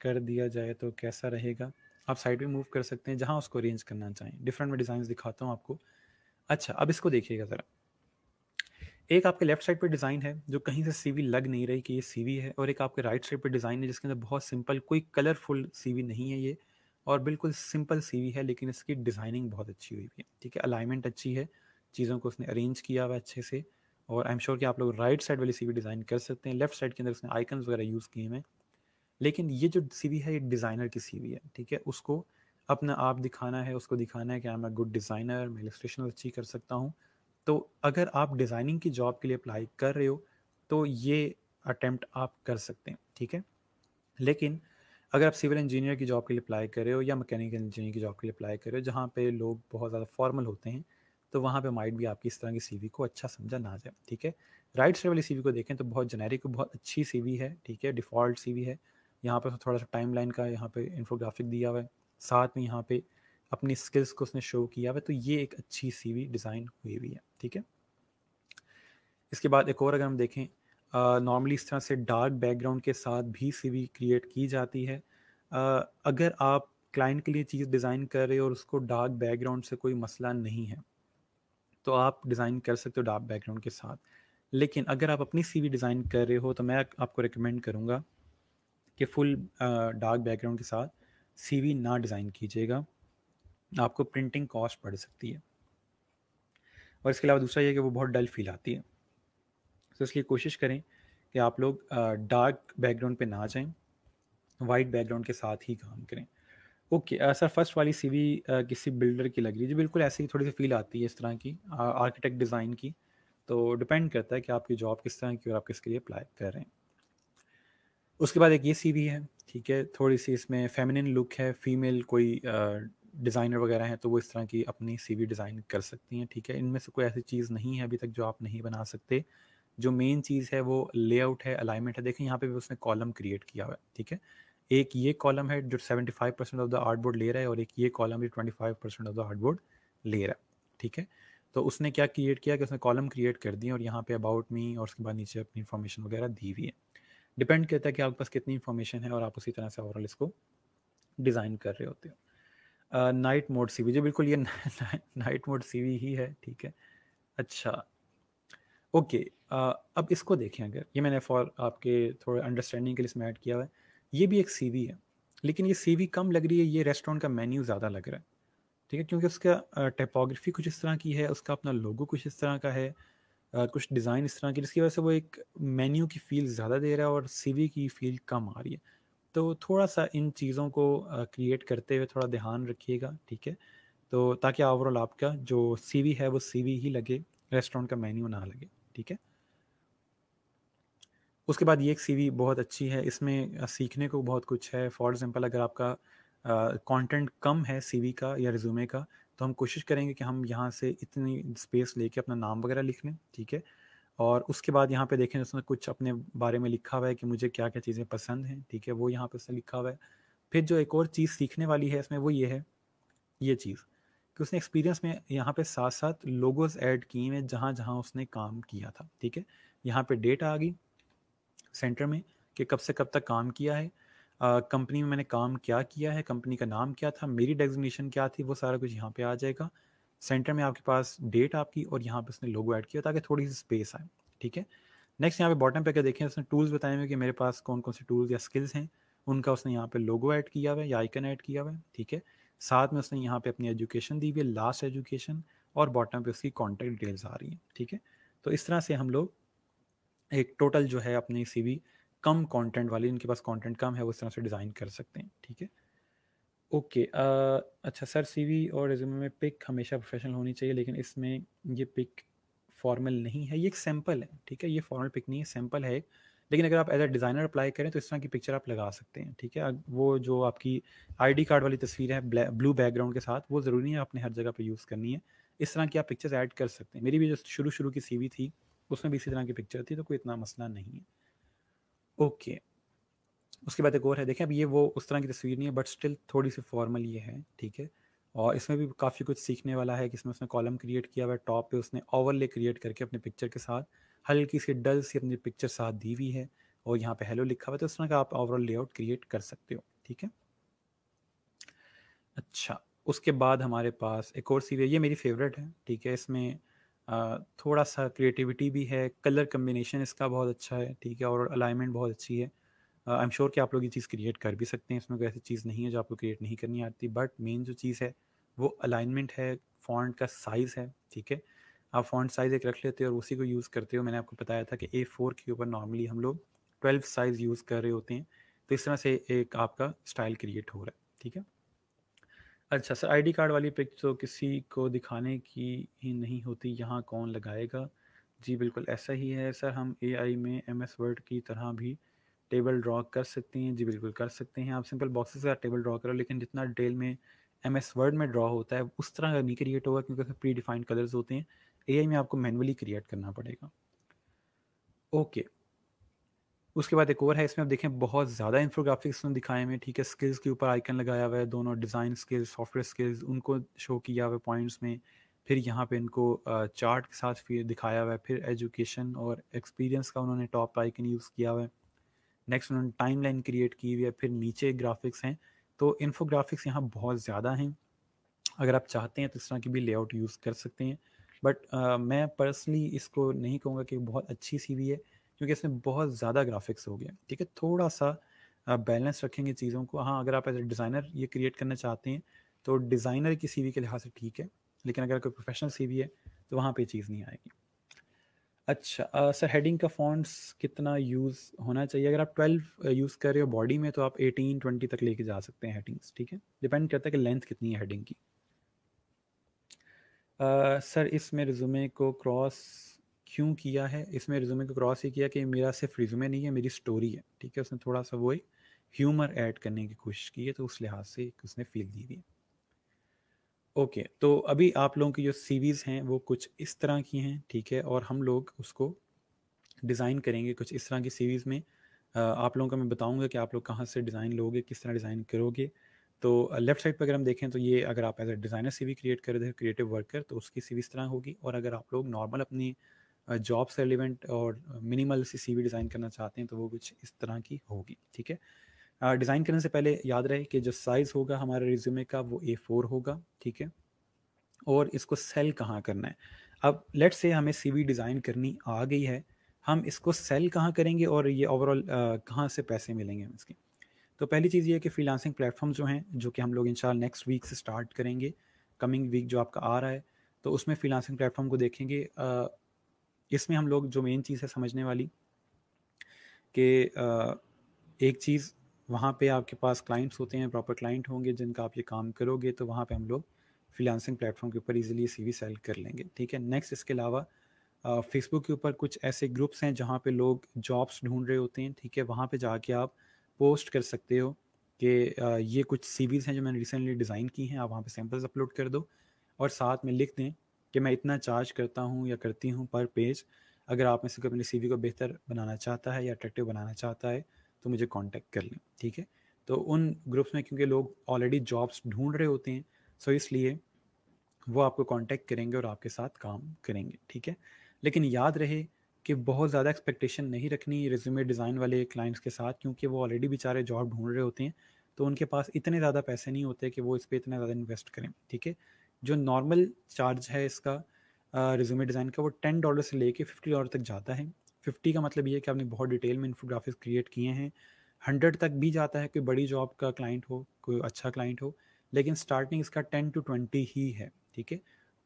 कर दिया जाए तो कैसा रहेगा आप साइड पे मूव कर सकते हैं जहाँ उसको अरेंज करना चाहें डिफरेंट में डिज़ाइन दिखाता हूँ आपको अच्छा अब इसको देखिएगा ज़रा एक आपके लेफ्ट साइड पे डिज़ाइन है जो कहीं से सीवी लग नहीं रही कि ये सीवी है और एक आपके राइट साइड पे डिज़ाइन है जिसके अंदर बहुत सिंपल कोई कलरफुल सीवी नहीं है ये और बिल्कुल सिंपल सीवी है लेकिन इसकी डिज़ाइनिंग बहुत अच्छी हुई है ठीक है अलाइनमेंट अच्छी है चीज़ों को उसने अरेंज किया हुआ अच्छे से और आई एम श्योर कि आप लोग राइट साइड वाली सीवी डिज़ाइन कर सकते हैं लेफ्ट साइड के अंदर उसने आइकन वगैरह यूज़ किए हैं लेकिन ये जो सीवी है ये डिज़ाइनर की सीवी है ठीक है उसको अपना आप दिखाना है उसको दिखाना है कि I am a good designer मैं इलेक्ट्रेशन अच्छी कर सकता हूँ तो अगर आप डिज़ाइनिंग की जॉब के लिए अप्लाई कर रहे हो तो ये अटैम्प्ट आप कर सकते हैं ठीक है लेकिन अगर आप सिविल इंजीनियर की जॉब के लिए अप्लाई कर रहे हो या मैकेनिकल इंजीनियर की जॉब के लिए अप्लाई कर रहे हो जहाँ पे लोग बहुत ज़्यादा फॉर्मल होते हैं तो वहाँ पे माइट भी आपकी इस तरह की सीवी को अच्छा समझा ना जाए ठीक है राइट साइड वाली सीवी को देखें तो बहुत जेनेरिक बहुत अच्छी सीवी है ठीक है डिफ़ॉल्ट सीवी है यहाँ पर तो थोड़ा सा टाइम लाइन का यहाँ पर इन्फोग्राफिक दिया हुआ है साथ में यहाँ पे अपनी स्किल्स को उसने शो किया हुआ तो ये एक अच्छी सीवी डिज़ाइन हुई हुई है ठीक है इसके बाद एक और अगर हम देखें नॉर्मली इस तरह से डार्क बैकग्राउंड के साथ भी सी क्रिएट की जाती है आ, अगर आप क्लाइंट के लिए चीज़ डिज़ाइन कर रहे हो और उसको डार्क बैकग्राउंड से कोई मसला नहीं है तो आप डिज़ाइन कर सकते हो डार्क बैकग्राउंड के साथ लेकिन अगर आप अपनी सीवी डिज़ाइन कर रहे हो तो मैं आपको रिकमेंड करूँगा कि फुल डार्क बैकग्राउंड के साथ सीवी ना डिज़ाइन कीजिएगा आपको प्रिंटिंग कॉस्ट बढ़ सकती है और इसके अलावा दूसरा ये कि वो बहुत डल फील आती है तो इसलिए कोशिश करें कि आप लोग डार्क बैकग्राउंड पे ना जाएं वाइट बैकग्राउंड के साथ ही काम करें ओके सर फर्स्ट वाली सी वी किसी बिल्डर की लग रही है जी बिल्कुल ऐसी थोड़ी सी फील आती है इस तरह की आर्किटेक्ट डिज़ाइन की तो डिपेंड करता है कि आपकी जॉब किस तरह की और आप किसके लिए अप्लाई कर रहे हैं उसके बाद एक ये सीवी है ठीक है थोड़ी सी इसमें फेमिनिन लुक है फीमेल कोई डिज़ाइनर वगैरह हैं तो वो इस तरह की अपनी वी डिज़ाइन कर सकती हैं ठीक है इनमें से कोई ऐसी चीज़ नहीं है अभी तक जो आप नहीं बना सकते जो मेन चीज़ है वो लेआउट है अलाइनमेंट है देखें यहाँ पे भी उसने कॉलम क्रिएट किया हुआ है ठीक है एक ये कॉलम है जो 75 percent of the artboard ले रहा है और एक ये कॉलम जो 25 percent of the artboard ले रहा है ठीक है तो उसने क्या क्रिएट किया कि उसने कॉलम क्रिएट कर दिए और यहाँ पे अबाउट मी और उसके बाद नीचे अपनी इन्फॉर्मेशन वगैरह दी हुई है डिपेंड करता है कि आपके पास कितनी इन्फॉर्मेशन है और आप उसी तरह से ओवरऑल इसको डिज़ाइन कर रहे होते हो नाइट मोड सीवी जी बिल्कुल ये नाइट मोड सीवी ही है ठीक है अच्छा ओके okay, uh, अब इसको देखें अगर ये मैंने फॉर आपके थोड़े अंडरस्टैंडिंग के लिए इसमें ऐड किया हुआ है ये भी एक सीवी है लेकिन ये सीवी कम लग रही है ये रेस्टोरेंट का मेन्यू ज़्यादा लग रहा है ठीक है क्योंकि उसका टेपोग्राफी कुछ इस तरह की है उसका अपना लोगो कुछ इस तरह का है कुछ डिज़ाइन इस तरह की जिसकी वजह से वो एक मेन्यू की फील ज़्यादा दे रहा है और सीवी की फील कम आ रही है तो थोड़ा सा इन चीज़ों को क्रिएट करते हुए थोड़ा ध्यान रखिएगा ठीक है तो ताकि ओवरऑल आपका जो सी है वो सी ही लगे रेस्टोरेंट का मेन्यू ना लगे ठीक है उसके बाद ये एक सी बहुत अच्छी है इसमें सीखने को बहुत कुछ है फॉर एग्ज़ाम्पल अगर आपका कंटेंट कम है सीवी का या रिज्यूमे का तो हम कोशिश करेंगे कि हम यहाँ से इतनी स्पेस लेके अपना नाम वगैरह लिख लें ठीक है और उसके बाद यहाँ पे देखें उसने कुछ अपने बारे में लिखा हुआ है कि मुझे क्या क्या चीज़ें पसंद हैं ठीक है वो यहाँ पे उसने लिखा हुआ है फिर जो एक और चीज़ सीखने वाली है इसमें वो ये है ये चीज़ कि उसने एक्सपीरियंस में यहाँ पे साथ साथ लोगोस ऐड किए हैं जहाँ जहाँ उसने काम किया था ठीक है यहाँ पे डेट आ गई सेंटर में कि कब से कब तक काम किया है कंपनी में मैंने काम क्या किया है कंपनी का नाम क्या था मेरी डेजिग्नेशन क्या थी वो सारा कुछ यहाँ पे आ जाएगा सेंटर में आपके पास डेट आपकी और यहाँ पे उसने लोगो ऐड किया ताकि थोड़ी सी स्पेस आए ठीक है नेक्स्ट यहाँ पे बॉटम पे क्या देखें उसने टूल्स बताए हुए कि मेरे पास कौन कौन से टूल्स या स्किल्स हैं उनका उसने यहाँ पे लोगो ऐड किया हुआ है या आइकन ऐड किया हुआ है ठीक है साथ में उसने यहाँ पे अपनी एजुकेशन दी हुई है लास्ट एजुकेशन और बॉटम पे उसकी कॉन्टैक्ट डिटेल्स आ रही हैं ठीक है तो इस तरह से हम लोग एक टोटल जो है अपनी सी कम कंटेंट वाली जिनके पास कंटेंट कम है वो इस तरह से डिज़ाइन कर सकते हैं ठीक है ओके अच्छा सर सीवी और रिज्यूमे में पिक हमेशा प्रोफेशनल होनी चाहिए लेकिन इसमें ये पिक फॉर्मल नहीं है ये एक सैम्पल है ठीक है ये फॉर्मल पिक नहीं है सैम्पल है लेकिन अगर आप एज अ डिज़ाइनर अप्लाई करें तो इस तरह की पिक्चर आप लगा सकते हैं ठीक है वो जो आपकी आईडी कार्ड वाली तस्वीर है ब्लू बैकग्राउंड के साथ वो ज़रूरी है आपने हर जगह पर यूज़ करनी है इस तरह की आप पिक्चर्स ऐड कर सकते हैं मेरी भी जो शुरू शुरू की सीवी थी उसमें भी इसी तरह की पिक्चर थी तो कोई इतना मसला नहीं है ओके उसके बाद एक और है देखें अब ये वो उस तरह की तस्वीर नहीं है बट स्टिल थोड़ी सी फॉर्मल ये है ठीक है और इसमें भी काफ़ी कुछ सीखने वाला है कि इसमें उसने कॉलम क्रिएट किया हुआ है टॉप पे उसने ओवरले क्रिएट करके अपने पिक्चर के साथ हल्की सी डल सी अपनी पिक्चर साथ दी हुई है और यहाँ पे हेलो लिखा हुआ है तो उस तरह का आप ओवरऑल लेआउट क्रिएट कर सकते हो ठीक है अच्छा उसके बाद हमारे पास एक और सीरीज ये मेरी फेवरेट है ठीक है इसमें थोड़ा सा क्रिएटिविटी भी है, कलर कम्बिनेशन इसका बहुत अच्छा है, ठीक है? और अलाइनमेंट बहुत अच्छी है। आई एम श्योर कि आप लोग ये चीज़ क्रिएट कर भी सकते हैं, इसमें कोई ऐसी चीज़ नहीं है जो आपको क्रिएट नहीं करनी आती। बट मेन जो चीज़ है, वो अलाइनमेंट है, फ़ॉन्ट का साइज़ है, ठीक है? आप फ़ॉन्ट साइज़ एक रख लेते हो और उसी को यूज़ करते हो। मैंने आपको बताया था कि ए फ़ोर के ऊपर नॉर्मली हम लोग ट्वेल्व साइज़ यूज़ कर रहे होते हैं, तो इस तरह से एक आपका स्टाइल क्रिएट हो रहा है, ठीक है? अच्छा सर आईडी कार्ड वाली पिक तो किसी को दिखाने की ही नहीं होती यहाँ कौन लगाएगा जी बिल्कुल ऐसा ही है सर हम एआई में एमएस वर्ड की तरह भी टेबल ड्रॉ कर सकते हैं जी बिल्कुल कर सकते हैं आप सिंपल बॉक्सेस का टेबल ड्रॉ करो लेकिन जितना डिटेल में एम एस वर्ड में ड्रॉ होता है उस तरह का नहीं क्रिएट होगा क्योंकि उसमें प्री डिफाइंड कलर्स होते हैं ए में आपको मैनुअली क्रिएट करना पड़ेगा ओके उसके बाद एक और है इसमें आप देखें बहुत ज़्यादा इन्फोग्राफिक्स ने दिखाए हुए ठीक है स्किल्स के ऊपर आइकन लगाया हुआ है दोनों डिज़ाइन स्किल्स सॉफ्टवेयर स्किल्स उनको शो किया हुआ है पॉइंट्स में फिर यहाँ पे इनको चार्ट के साथ फिर दिखाया हुआ है फिर एजुकेशन और एक्सपीरियंस का उन्होंने टॉप आइकन यूज़ किया हुआ है नेक्स्ट उन्होंने टाइम लाइन क्रिएट की हुई है फिर नीचे ग्राफिक्स हैं तो इन्फोग्राफिक्स यहाँ बहुत ज़्यादा हैं अगर आप चाहते हैं तो इस तरह की भी लेआउट यूज़ कर सकते हैं बट uh, मैं पर्सनली इसको नहीं कहूँगा कि बहुत अच्छी सी भी है क्योंकि इसमें बहुत ज़्यादा ग्राफिक्स हो गया ठीक है थोड़ा सा बैलेंस रखेंगे चीज़ों को हाँ अगर आप एज ए डिज़ाइनर ये क्रिएट करना चाहते हैं तो डिज़ाइनर की सीवी के लिहाज से ठीक है लेकिन अगर कोई प्रोफेशनल सीवी है तो वहाँ पे चीज़ नहीं आएगी अच्छा आ, सर हेडिंग का फॉन्ट्स कितना यूज़ होना चाहिए अगर आप ट्वेल्व यूज़ कर रहे हो बॉडी में तो आप एटीन ट्वेंटी तक लेके जा सकते हैं हेडिंग्स ठीक है डिपेंड करता है कि लेंथ कितनी है हेडिंग की आ, सर इसमें रिज्यूमे को क्रॉस क्यों किया है इसमें रिज्यूमे को क्रॉस ये किया कि मेरा सिर्फ रिज्यूमे नहीं है मेरी स्टोरी है ठीक है उसने थोड़ा सा वो एक ह्यूमर ऐड करने की कोशिश की है तो उस लिहाज से उसने फील दी हुई ओके okay, तो अभी आप लोगों की जो सीवीज़ हैं वो कुछ इस तरह की हैं ठीक है और हम लोग उसको डिज़ाइन करेंगे कुछ इस तरह की सीवीज़ में आप लोगों को मैं बताऊंगा कि आप लोग कहाँ से डिज़ाइन लोगे किस तरह डिज़ाइन करोगे तो लेफ्ट साइड पर अगर हम देखें तो ये अगर आप एज अ डिज़ाइनर सी क्रिएट कर रहे हो क्रिएटिव वर्कर तो उसकी सी इस तरह होगी और अगर आप लोग नॉर्मल अपनी जॉब से और मिनिमल सी सी डिज़ाइन करना चाहते हैं तो वो कुछ इस तरह की होगी ठीक है डिज़ाइन करने से पहले याद रहे कि जो साइज़ होगा हमारे रिज्यूमे का वो ए फोर होगा ठीक है और इसको सेल कहाँ करना है अब लेट्स से हमें सी डिज़ाइन करनी आ गई है हम इसको सेल कहाँ करेंगे और ये ओवरऑल कहाँ से पैसे मिलेंगे हमें इसके तो पहली चीज़ ये है कि फ्रीलांसिंग प्लेटफॉर्म जो हैं जो कि हम लोग इन नेक्स्ट वीक से स्टार्ट करेंगे कमिंग वीक जो आपका आ रहा है तो उसमें फ्रीलांसिंग प्लेटफॉर्म को देखेंगे इसमें हम लोग जो मेन चीज़ है समझने वाली कि एक चीज़ वहाँ पे आपके पास क्लाइंट्स होते हैं प्रॉपर क्लाइंट होंगे जिनका आप ये काम करोगे तो वहाँ पे हम लोग फ्रीलांसिंग प्लेटफॉर्म के ऊपर इजीली सीवी सेल कर लेंगे ठीक है नेक्स्ट इसके अलावा फेसबुक के ऊपर कुछ ऐसे ग्रुप्स हैं जहाँ पे लोग जॉब्स ढूंढ रहे होते हैं ठीक है वहाँ पे जाके आप पोस्ट कर सकते हो कि ये कुछ सीवीज़ हैं जो मैंने रिसेंटली डिज़ाइन की हैं आप वहाँ पे सैम्पल्स अपलोड कर दो और साथ में लिख दें कि मैं इतना चार्ज करता हूँ या करती हूँ पर पेज अगर आप में से अपने सी को बेहतर बनाना चाहता है या अट्रैक्टिव बनाना चाहता है तो मुझे कॉन्टैक्ट कर लें ठीक है तो उन ग्रुप्स में क्योंकि लोग ऑलरेडी जॉब्स ढूंढ रहे होते हैं सो इसलिए वो आपको कांटेक्ट करेंगे और आपके साथ काम करेंगे ठीक है लेकिन याद रहे कि बहुत ज़्यादा एक्सपेक्टेशन नहीं रखनी रिज्यूमे डिज़ाइन वाले क्लाइंट्स के साथ क्योंकि वो ऑलरेडी बेचारे जॉब ढूंढ रहे होते हैं तो उनके पास इतने ज़्यादा पैसे नहीं होते कि वो इस पर इतना ज़्यादा इन्वेस्ट करें ठीक है जो नॉर्मल चार्ज है इसका रिज्यूमे डिज़ाइन का वो टेन डॉलर से लेके फिफ्टी डॉलर तक जाता है फिफ्टी का मतलब ये है कि आपने बहुत डिटेल में इन्फोग्राफिक्स क्रिएट किए हैं हंड्रेड तक भी जाता है कोई बड़ी जॉब का क्लाइंट हो कोई अच्छा क्लाइंट हो लेकिन स्टार्टिंग इसका टेन टू ट्वेंटी ही है ठीक है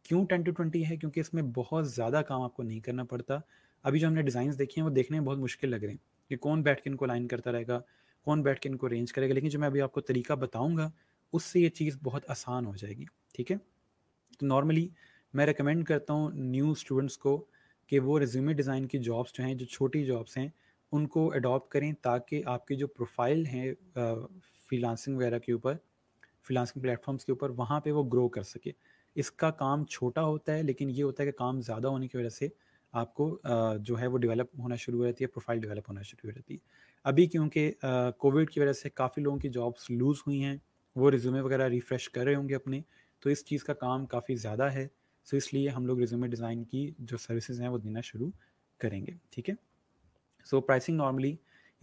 क्यों टेन टू ट्वेंटी है क्योंकि इसमें बहुत ज़्यादा काम आपको नहीं करना पड़ता अभी जो हमने डिज़ाइन देखे हैं वो देखने में बहुत मुश्किल लग रहे हैं कि कौन बैठ के इनको लाइन करता रहेगा कौन बैठ के इनको अरेंज करेगा लेकिन जो मैं अभी आपको तरीका बताऊँगा उससे ये चीज़ बहुत आसान हो जाएगी ठीक है तो नॉर्मली मैं रिकमेंड करता हूँ न्यू स्टूडेंट्स को कि वो रिज्यूमे डिज़ाइन की जॉब्स जो हैं जो छोटी जॉब्स हैं उनको अडॉप्ट करें ताकि आपकी जो प्रोफाइल है फ्रीलांसिंग वगैरह के ऊपर फ्रीलांसिंग प्लेटफॉर्म्स के ऊपर वहाँ पे वो ग्रो कर सके इसका काम छोटा होता है लेकिन ये होता है कि काम ज़्यादा होने की वजह से आपको जो है वो डेवलप होना शुरू हो जाती है प्रोफाइल डेवलप होना शुरू हो जाती है अभी क्योंकि कोविड की वजह से काफ़ी लोगों की जॉब्स लूज़ हुई हैं वो रिज्यूमे वगैरह रिफ़्रेश कर रहे होंगे अपने तो इस चीज़ का काम काफ़ी ज़्यादा है सो इसलिए हम लोग रिज्यूमे डिज़ाइन की जो सर्विसेज हैं वो देना शुरू करेंगे ठीक है सो प्राइसिंग नॉर्मली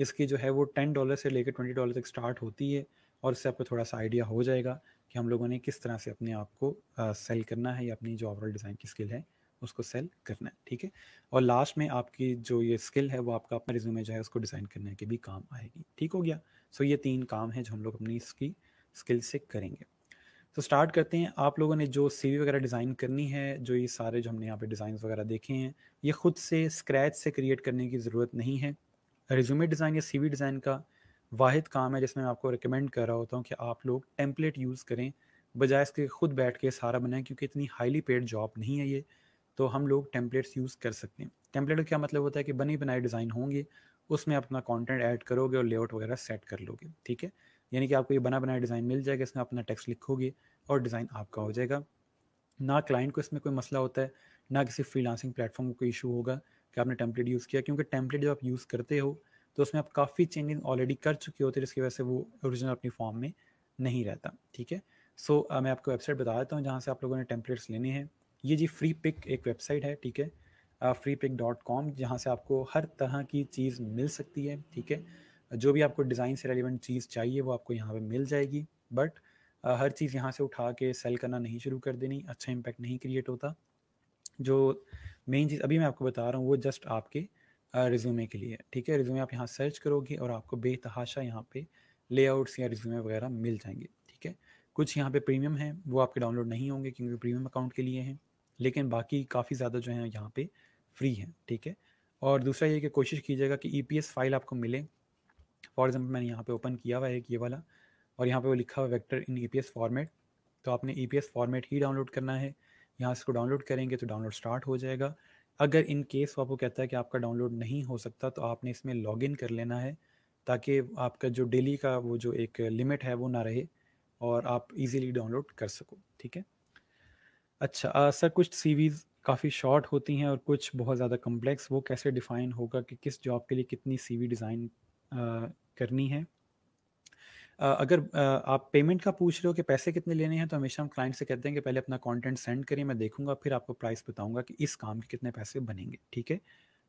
इसकी जो है वो टेन डॉलर से लेकर ट्वेंटी डॉलर तक स्टार्ट होती है और इससे आपको थोड़ा सा आइडिया हो जाएगा कि हम लोगों ने किस तरह से अपने आप को सेल करना है या अपनी जो ओवरऑल डिज़ाइन की स्किल है उसको सेल करना है ठीक है और लास्ट में आपकी जो ये स्किल है वो आपका अपना रिज्यूमे जो है उसको डिज़ाइन करने के भी काम आएगी ठीक हो गया सो so ये तीन काम है जो हम लोग अपनी इसकी स्किल से करेंगे तो स्टार्ट करते हैं आप लोगों ने जो सीवी वगैरह डिज़ाइन करनी है जो ये सारे जो हमने यहाँ पे डिज़ाइन वगैरह देखे हैं ये खुद से स्क्रैच से क्रिएट करने की ज़रूरत नहीं है रिज्यूमे डिज़ाइन या सीवी डिज़ाइन का वाहिद काम है जिसमें मैं आपको रिकमेंड कर रहा होता हूँ कि आप लोग टेम्पलेट यूज़ करें बजाय इसके खुद बैठ के सारा बनाएं क्योंकि इतनी हाईली पेड जॉब नहीं है ये तो हम लोग टेम्पलेट्स यूज़ कर सकते हैं टेम्पलेट का क्या मतलब होता है कि बने बनाए डिज़ाइन होंगे उसमें अपना कंटेंट ऐड करोगे और लेआउट वगैरह सेट कर लोगे ठीक है यानी कि आपको ये बना बनाया डिज़ाइन मिल जाएगा इसमें अपना टेक्स्ट लिखोगे और डिज़ाइन आपका हो जाएगा ना क्लाइंट को इसमें कोई मसला होता है ना किसी फ्रीलांसिंग प्लेटफॉर्म को कोई इशू होगा कि आपने टेम्पलेट यूज़ किया क्योंकि टेम्पलेट जब आप यूज़ करते हो तो उसमें आप काफ़ी चेंजिंग ऑलरेडी कर चुके होते हैं जिसकी वजह से वो ओरिजिनल अपनी फॉर्म में नहीं रहता ठीक है सो so, मैं आपको वेबसाइट बता देता हूँ जहाँ से आप लोगों ने टेम्पलेट्स लेने हैं ये जी फ्री पिक एक वेबसाइट है ठीक है फ्री पिक डॉट कॉम जहाँ से आपको हर तरह की चीज़ मिल सकती है ठीक है जो भी आपको डिज़ाइन से रेलिवेंट चीज़ चाहिए वो आपको यहाँ पे मिल जाएगी बट हर चीज़ यहाँ से उठा के सेल करना नहीं शुरू कर देनी अच्छा इम्पैक्ट नहीं क्रिएट होता जो मेन चीज़ अभी मैं आपको बता रहा हूँ वो जस्ट आपके रिज्यूमे के लिए ठीक है रिज्यूमे आप यहाँ सर्च करोगे और आपको बेतहाशा यहाँ पे लेआउट्स या रिज्यूमे वगैरह मिल जाएंगे ठीक है कुछ यहाँ पे प्रीमियम हैं वो आपके डाउनलोड नहीं होंगे क्योंकि प्रीमियम अकाउंट के लिए हैं लेकिन बाकी काफ़ी ज़्यादा जो है यहाँ पे फ्री हैं ठीक है और दूसरा ये कि कोशिश कीजिएगा कि ई e फाइल आपको मिले फॉर एग्जाम्पल मैंने यहाँ पे ओपन किया हुआ है एक ये वाला और यहाँ पे वो लिखा हुआ वैक्टर इन ई फॉर्मेट तो आपने ई फॉर्मेट ही डाउनलोड करना है यहाँ इसको डाउनलोड करेंगे तो डाउनलोड स्टार्ट हो जाएगा अगर इन केस वो आपको कहता है कि आपका डाउनलोड नहीं हो सकता तो आपने इसमें इन कर लेना है ताकि आपका जो डेली का वो जो एक लिमिट है वो ना रहे और आप इजीली डाउनलोड कर सको ठीक है अच्छा आ, सर कुछ सीवीज़ काफ़ी शॉर्ट होती हैं और कुछ बहुत ज़्यादा कम्प्लेक्स वो कैसे डिफ़ाइन होगा कि किस जॉब के लिए कितनी सीवी डिज़ाइन करनी है अगर आप पेमेंट का पूछ रहे हो कि पैसे कितने लेने हैं तो हमेशा हम क्लाइंट से कहते हैं कि पहले अपना कंटेंट सेंड करिए मैं देखूंगा फिर आपको प्राइस बताऊंगा कि इस काम के कितने पैसे बनेंगे ठीक है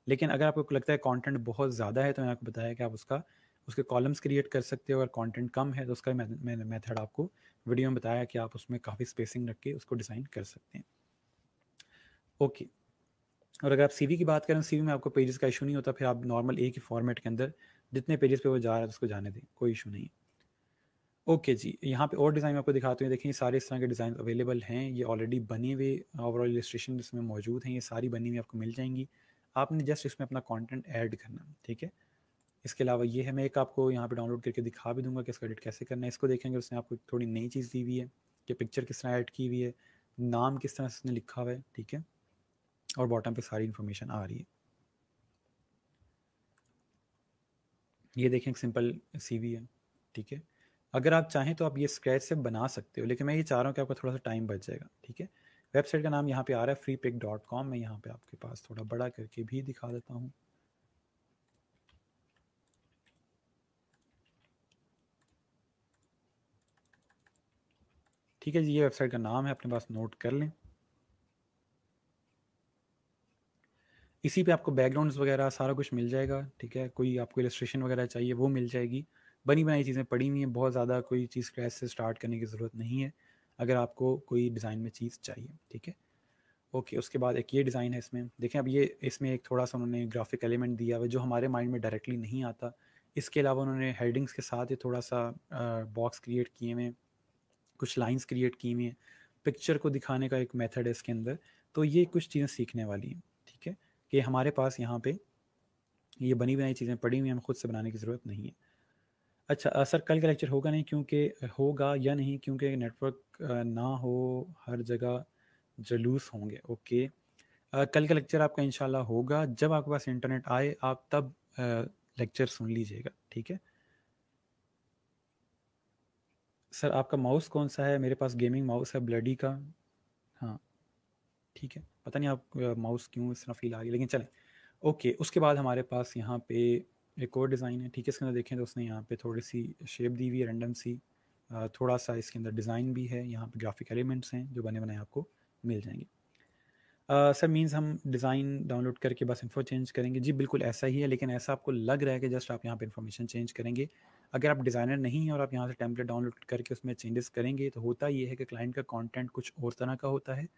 लेकिन अगर आपको लगता है कंटेंट बहुत ज़्यादा है तो मैंने आपको बताया कि आप उसका उसके कॉलम्स क्रिएट कर सकते हो अगर कंटेंट कम है तो उसका मैंने मेथड आपको वीडियो में बताया कि आप उसमें काफ़ी स्पेसिंग रख के उसको डिज़ाइन कर सकते हैं ओके और अगर आप सीवी की बात करें सीवी में आपको पेजेस का इशू नहीं होता फिर आप नॉर्मल एक ही फॉर्मेट के अंदर जितने पेजेस पे वो जा रहा है उसको जाने दें कोई इशू नहीं ओके okay जी यहाँ पे और डिज़ाइन आपको दिखाते हैं देखिए सारे इस तरह के डिज़ाइन अवेलेबल हैं ये ऑलरेडी बने हुए ओवरऑल रजिस्ट्रेशन इसमें मौजूद हैं ये सारी बनी हुई आपको मिल जाएंगी आपने जस्ट इसमें अपना कंटेंट ऐड करना ठीक है इसके अलावा ये है मैं एक आपको यहाँ पे डाउनलोड करके दिखा भी दूंगा कि इसका एडिट कैसे करना है इसको देखेंगे उसने आपको थोड़ी नई चीज़ दी हुई है कि पिक्चर किस तरह ऐड की हुई है नाम किस तरह से उसने लिखा हुआ है ठीक है और बॉटम पे सारी इन्फॉर्मेशन आ रही है ये देखें एक सिंपल सीवी है ठीक है अगर आप चाहें तो आप ये स्क्रैच से बना सकते हो लेकिन मैं ये चाह रहा हूँ कि आपका थोड़ा सा टाइम बच जाएगा ठीक है वेबसाइट का नाम यहाँ पे आ रहा है फ्री पिक डॉट कॉम मैं यहाँ पे आपके पास थोड़ा बड़ा करके भी दिखा देता हूँ ठीक है जी ये वेबसाइट का नाम है अपने पास नोट कर लें इसी पे आपको बैकग्राउंड्स वगैरह सारा कुछ मिल जाएगा ठीक है कोई आपको इलस्ट्रेशन वगैरह चाहिए वो मिल जाएगी बनी बनाई चीज़ें पड़ी हुई हैं बहुत ज़्यादा कोई चीज़ क्रैच से स्टार्ट करने की ज़रूरत नहीं है अगर आपको कोई डिज़ाइन में चीज़ चाहिए ठीक है ओके उसके बाद एक ये डिज़ाइन है इसमें देखें अब ये इसमें एक थोड़ा सा उन्होंने ग्राफिक एलिमेंट दिया हुआ जो हमारे माइंड में डायरेक्टली नहीं आता इसके अलावा उन्होंने हेडिंग्स के साथ ये थोड़ा सा बॉक्स क्रिएट किए हुए कुछ लाइंस क्रिएट की हुई हैं पिक्चर को दिखाने का एक मेथड है इसके अंदर तो ये कुछ चीज़ें सीखने वाली हैं ये हमारे पास यहाँ पे ये बनी बनाई चीज़ें पड़ी हुई हैं हमें खुद से बनाने की ज़रूरत नहीं है अच्छा सर कल का लेक्चर होगा नहीं क्योंकि होगा या नहीं क्योंकि नेटवर्क ना हो हर जगह जलूस होंगे ओके कल का लेक्चर आपका इन होगा जब आपके पास इंटरनेट आए आप तब लेक्चर सुन लीजिएगा ठीक है सर आपका माउस कौन सा है मेरे पास गेमिंग माउस है ब्लडी का हाँ ठीक है पता नहीं आप माउस क्यों इस तरह फील आ रही लेकिन चलें ओके उसके बाद हमारे पास यहाँ पे एक और डिज़ाइन है ठीक है इसके अंदर देखें तो उसने यहाँ पे थोड़ी सी शेप दी हुई है रेंडम सी थोड़ा सा इसके अंदर डिज़ाइन भी है यहाँ पे ग्राफिक एलिमेंट्स हैं जो बने बनाए आपको मिल जाएंगे सर uh, मीन्स हम डिज़ाइन डाउनलोड करके बस इन्फो चेंज करेंगे जी बिल्कुल ऐसा ही है लेकिन ऐसा आपको लग रहा है कि जस्ट आप यहाँ पे इन्फॉर्मेशन चेंज करेंगे अगर आप डिज़ाइनर नहीं हैं और आप यहाँ से टेम्पलेट डाउनलोड करके उसमें चेंजेस करेंगे तो होता ये है कि क्लाइंट का कंटेंट कुछ और तरह का होता है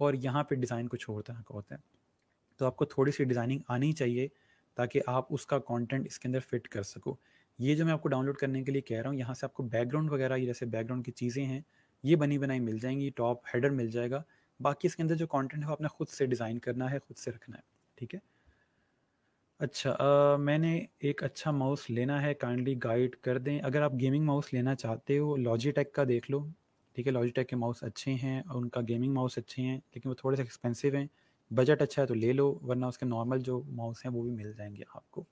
और यहाँ पे डिज़ाइन कुछ और तरह का होता है तो आपको थोड़ी सी डिज़ाइनिंग आनी चाहिए ताकि आप उसका कंटेंट इसके अंदर फिट कर सको ये जो मैं आपको डाउनलोड करने के लिए कह रहा हूँ यहाँ से आपको बैकग्राउंड वगैरह ये जैसे बैकग्राउंड की चीज़ें हैं ये बनी बनाई मिल जाएंगी टॉप हेडर मिल जाएगा बाकी इसके अंदर जो कंटेंट है वो आपने खुद से डिज़ाइन करना है खुद से रखना है ठीक है अच्छा आ, मैंने एक अच्छा माउस लेना है काइंडली गाइड कर दें अगर आप गेमिंग माउस लेना चाहते हो लॉजी का देख लो ठीक है लॉजिटेक के माउस अच्छे हैं और उनका गेमिंग माउस अच्छे हैं लेकिन वो थोड़े से एक्सपेंसिव हैं बजट अच्छा है तो ले लो वरना उसके नॉर्मल जो माउस हैं वो भी मिल जाएंगे आपको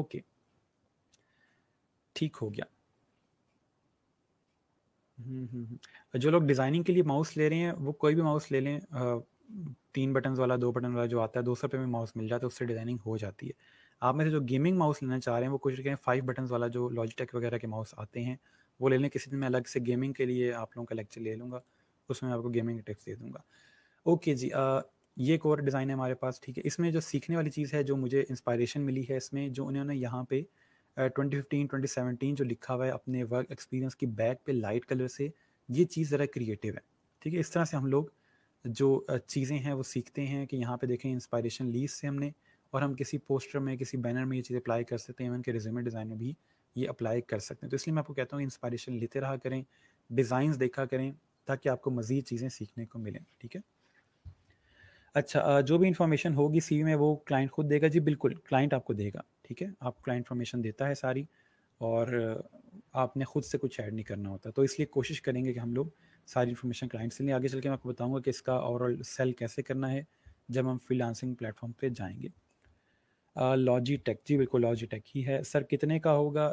ओके ठीक हो गया हम्म, हम्म, हम्म। जो लोग डिज़ाइनिंग के लिए माउस ले रहे हैं वो कोई भी माउस ले लें तीन बटन वाला दो बटन वाला जो आता है दो सौ रुपये में माउस मिल जाता है उससे डिज़ाइनिंग हो जाती है आप में से जो गेमिंग माउस लेना चाह रहे हैं वो कुछ कहें फाइव बटन वाला जो लॉजिटेक वगैरह के माउस आते हैं वो ले लें किसी दिन मैं अलग से गेमिंग के लिए आप लोगों का लेक्चर ले लूँगा उसमें आपको गेमिंग टिप्स दे दूँगा ओके जी आ, ये एक और डिज़ाइन है हमारे पास ठीक है इसमें जो सीखने वाली चीज़ है जो मुझे इंस्पायरेशन मिली है इसमें जो उन्होंने यहाँ पे ट्वेंटी फिफ्टीन ट्वेंटी सेवनटीन जो लिखा हुआ है अपने वर्क एक्सपीरियंस की बैक पे लाइट कलर से ये चीज़ ज़रा क्रिएटिव है ठीक है इस तरह से हम लोग जो चीज़ें हैं वो सीखते हैं कि यहाँ पे देखें इंस्पायरेशन लीज से हमने और हम किसी पोस्टर में किसी बैनर में ये चीज़ अप्लाई कर सकते हैं इवन के रिज्यूमे डिज़ाइन में भी ये अप्लाई कर सकते हैं तो इसलिए मैं आपको कहता हूँ इंस्पायरेशन लेते रहा करें डिज़ाइंस देखा करें ताकि आपको मज़ीद चीज़ें सीखने को मिलें ठीक है अच्छा जो भी इंफॉर्मेशन होगी सी में वो क्लाइंट खुद देगा जी बिल्कुल क्लाइंट आपको देगा ठीक है आप क्लाइंट इन्फॉर्मेशन देता है सारी और आपने खुद से कुछ ऐड नहीं करना होता तो इसलिए कोशिश करेंगे कि हम लोग सारी इन्फॉर्मेशन क्लाइंट से लें आगे चल के मैं आपको बताऊँगा कि इसका ओवरऑल सेल कैसे करना है जब हम फ्रीलांसिंग प्लेटफॉर्म पे जाएंगे लॉजी टेक जी बिल्कुल लॉजी टेक ही है सर कितने का होगा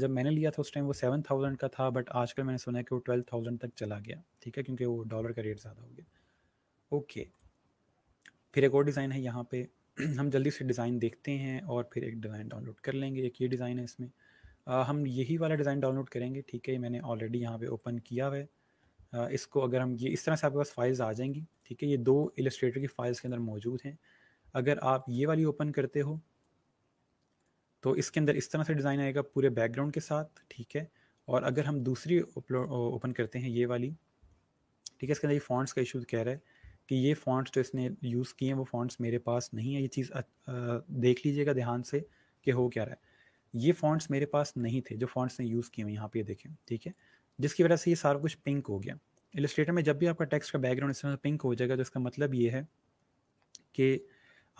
जब मैंने लिया था उस टाइम वो सेवन थाउजेंड का था बट आजकल मैंने सुना है कि वो ट्वेल्व थाउजेंड तक चला गया ठीक है क्योंकि वो डॉलर का रेट ज़्यादा हो गया ओके फिर एक और डिज़ाइन है यहाँ पे हम जल्दी से डिज़ाइन देखते हैं और फिर एक डिज़ाइन डाउनलोड कर लेंगे एक ये डिज़ाइन है इसमें हम यही वाला डिज़ाइन डाउनलोड करेंगे ठीक है मैंने ऑलरेडी यहाँ पे ओपन किया हुआ है इसको अगर हम ये इस तरह से आपके पास फाइल्स आ जाएंगी ठीक है ये दो इलस्ट्रेटर की फ़ाइल्स के अंदर मौजूद हैं अगर आप ये वाली ओपन करते हो तो इसके अंदर इस तरह से डिज़ाइन आएगा पूरे बैकग्राउंड के साथ ठीक है और अगर हम दूसरी ओपन करते हैं ये वाली ठीक है इसके अंदर ये फॉन्ट्स का इशू कह रहा है कि ये फॉन्ट्स जो इसने यूज़ किए हैं वो फॉन्ट्स मेरे पास नहीं है ये चीज़ देख लीजिएगा ध्यान से कि हो क्या रहा है ये फॉन्ट्स मेरे पास नहीं थे जो फॉन्ट्स ने यूज़ किए हैं यहाँ पे देखें ठीक है जिसकी वजह से ये सारा कुछ पिंक हो गया इलस्ट्रेटर में जब भी आपका टेक्स्ट का बैकग्राउंड इस तरह पिंक हो जाएगा तो इसका मतलब ये है कि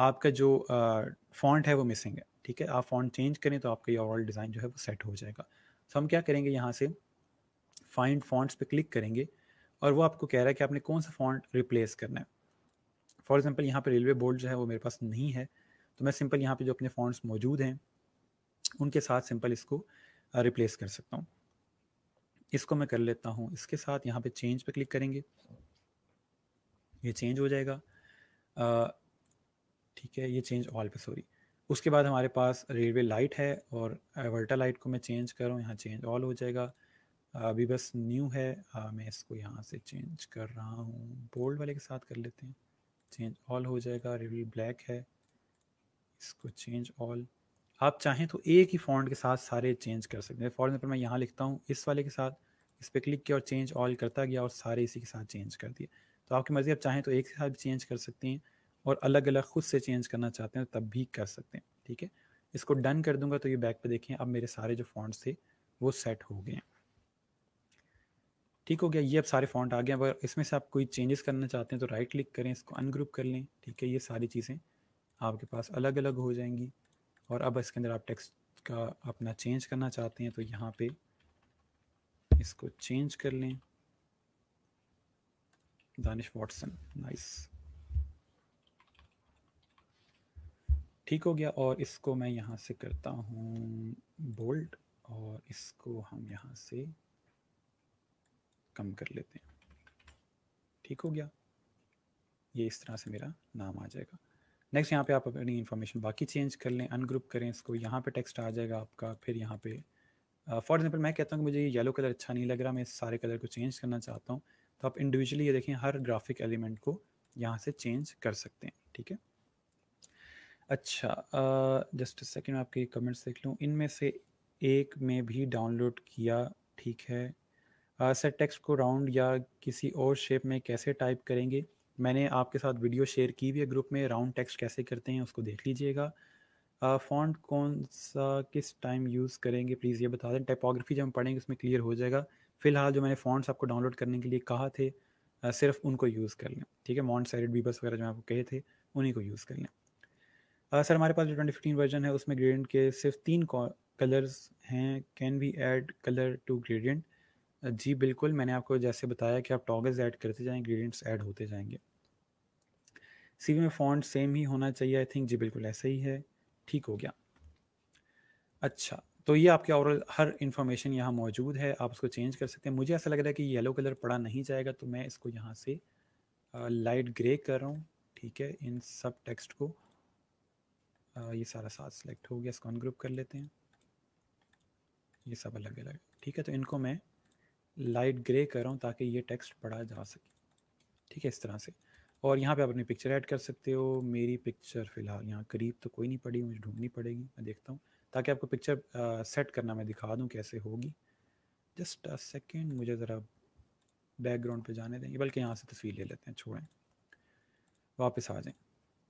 आपका जो फॉन्ट है वो मिसिंग है ठीक है आप फॉन्ट चेंज करें तो आपका ये ओवरऑल डिज़ाइन जो है वो सेट हो जाएगा तो हम क्या करेंगे यहाँ से फाइंड फॉन्ट्स पे क्लिक करेंगे और वो आपको कह रहा है कि आपने कौन सा फॉन्ट रिप्लेस करना है फॉर एग्जाम्पल यहाँ पर रेलवे बोर्ड जो है वो मेरे पास नहीं है तो मैं सिंपल यहाँ पर जो अपने फॉन्ट्स मौजूद हैं उनके साथ सिंपल इसको रिप्लेस कर सकता हूँ इसको मैं कर लेता हूँ इसके साथ यहाँ पे चेंज पे क्लिक करेंगे ये चेंज हो जाएगा ठीक है ये चेंज ऑल पे सॉरी उसके बाद हमारे पास रेलवे लाइट है और वर्टा लाइट को मैं चेंज करूँ यहाँ चेंज ऑल हो जाएगा अभी बस न्यू है हाँ, मैं इसको यहाँ से चेंज कर रहा हूँ बोल्ड वाले के साथ कर लेते हैं चेंज ऑल हो जाएगा रेलवे ब्लैक है इसको चेंज ऑल आप चाहें तो एक ही फॉन्ट के साथ सारे चेंज कर सकते हैं फॉर एग्जाम्पल मैं यहाँ लिखता हूँ इस वाले के साथ इस पर क्लिक किया और चेंज ऑल करता गया और सारे इसी के साथ चेंज कर दिए तो आपकी मर्ज़ी आप चाहें तो एक के साथ भी चेंज कर सकती हैं और अलग अलग खुद से चेंज करना चाहते हैं तब भी कर सकते हैं ठीक है इसको डन कर दूंगा तो ये बैक पे देखें अब मेरे सारे जो फॉन्ट्स थे वो सेट हो गए हैं ठीक हो गया ये अब सारे फॉन्ट आ गए अगर इसमें से आप कोई चेंजेस करना चाहते हैं तो राइट क्लिक करें इसको अनग्रुप कर लें ठीक है ये सारी चीज़ें आपके पास अलग अलग हो जाएंगी और अब इसके अंदर आप टेक्स्ट का अपना चेंज करना चाहते हैं तो यहाँ पे इसको चेंज कर लें दानिश वॉटसन नाइस ठीक हो गया और इसको मैं यहाँ से करता हूँ बोल्ड और इसको हम यहाँ से कम कर लेते हैं ठीक हो गया ये इस तरह से मेरा नाम आ जाएगा नेक्स्ट यहाँ पे आप अपनी इन्फॉर्मेशन बाकी चेंज कर लें अनग्रुप करें इसको यहाँ पे टेक्स्ट आ जाएगा आपका फिर यहाँ पे फॉर uh, एग्जांपल मैं कहता हूँ कि मुझे ये येलो कलर अच्छा नहीं लग रहा मैं इस सारे कलर को चेंज करना चाहता हूँ तो आप इंडिविजुअली ये देखें हर ग्राफिक एलिमेंट को यहाँ से चेंज कर सकते हैं ठीक है अच्छा जस्ट सेकेंड आपके कमेंट्स देख लूँ इनमें से एक में भी डाउनलोड किया ठीक है सर uh, टेक्स्ट को राउंड या किसी और शेप में कैसे टाइप करेंगे मैंने आपके साथ वीडियो शेयर की भी है ग्रुप में राउंड टेक्स्ट कैसे करते हैं उसको देख लीजिएगा फ़ॉन्ट uh, कौन सा किस टाइम यूज़ करेंगे प्लीज़ ये बता दें टाइपोग्राफी जब हम पढ़ेंगे उसमें क्लियर हो जाएगा फ़िलहाल जो मैंने फ़ॉन्ट्स आपको डाउनलोड करने के लिए कहा थे uh, सिर्फ उनको यूज़ कर लें ठीक है मॉन्ट सैरिड बीबस वगैरह जो मैं आपको कहे थे उन्हीं को यूज़ कर लें सर हमारे पास जो ट्वेंटी फिफ्टीन वर्जन है उसमें ग्रेडियंट के सिर्फ तीन कलर्स हैं can be add colour to gradient जी बिल्कुल मैंने आपको जैसे बताया कि आप टॉगल्स ऐड करते जाएँ ग्रेडियंट्स ऐड होते जाएंगे सी में फॉन्ट सेम ही होना चाहिए आई थिंक जी बिल्कुल ऐसा ही है ठीक हो गया अच्छा तो ये आपके ओवरऑल हर इन्फॉर्मेशन यहाँ मौजूद है आप उसको चेंज कर सकते हैं मुझे ऐसा लग रहा है कि येलो कलर पड़ा नहीं जाएगा तो मैं इसको यहाँ से लाइट ग्रे कर रहा हूँ ठीक है इन सब टेक्स्ट को ये सारा साथ सेलेक्ट हो गया इसको अनग्रुप कर लेते हैं ये सब अलग अलग ठीक है तो इनको मैं लाइट ग्रे कर रहा हूँ ताकि ये टेक्स्ट पढ़ा जा सके ठीक है इस तरह से और यहाँ पे आप अपनी पिक्चर ऐड कर सकते हो मेरी पिक्चर फ़िलहाल यहाँ करीब तो कोई नहीं पड़ी मुझे ढूंढनी पड़ेगी मैं देखता हूँ ताकि आपको पिक्चर सेट करना मैं दिखा दूँ कैसे होगी जस्ट अ सेकेंड मुझे ज़रा बैकग्राउंड पे जाने दें बल्कि यहाँ से तस्वीर ले लेते हैं छोड़ें वापस आ जाएँ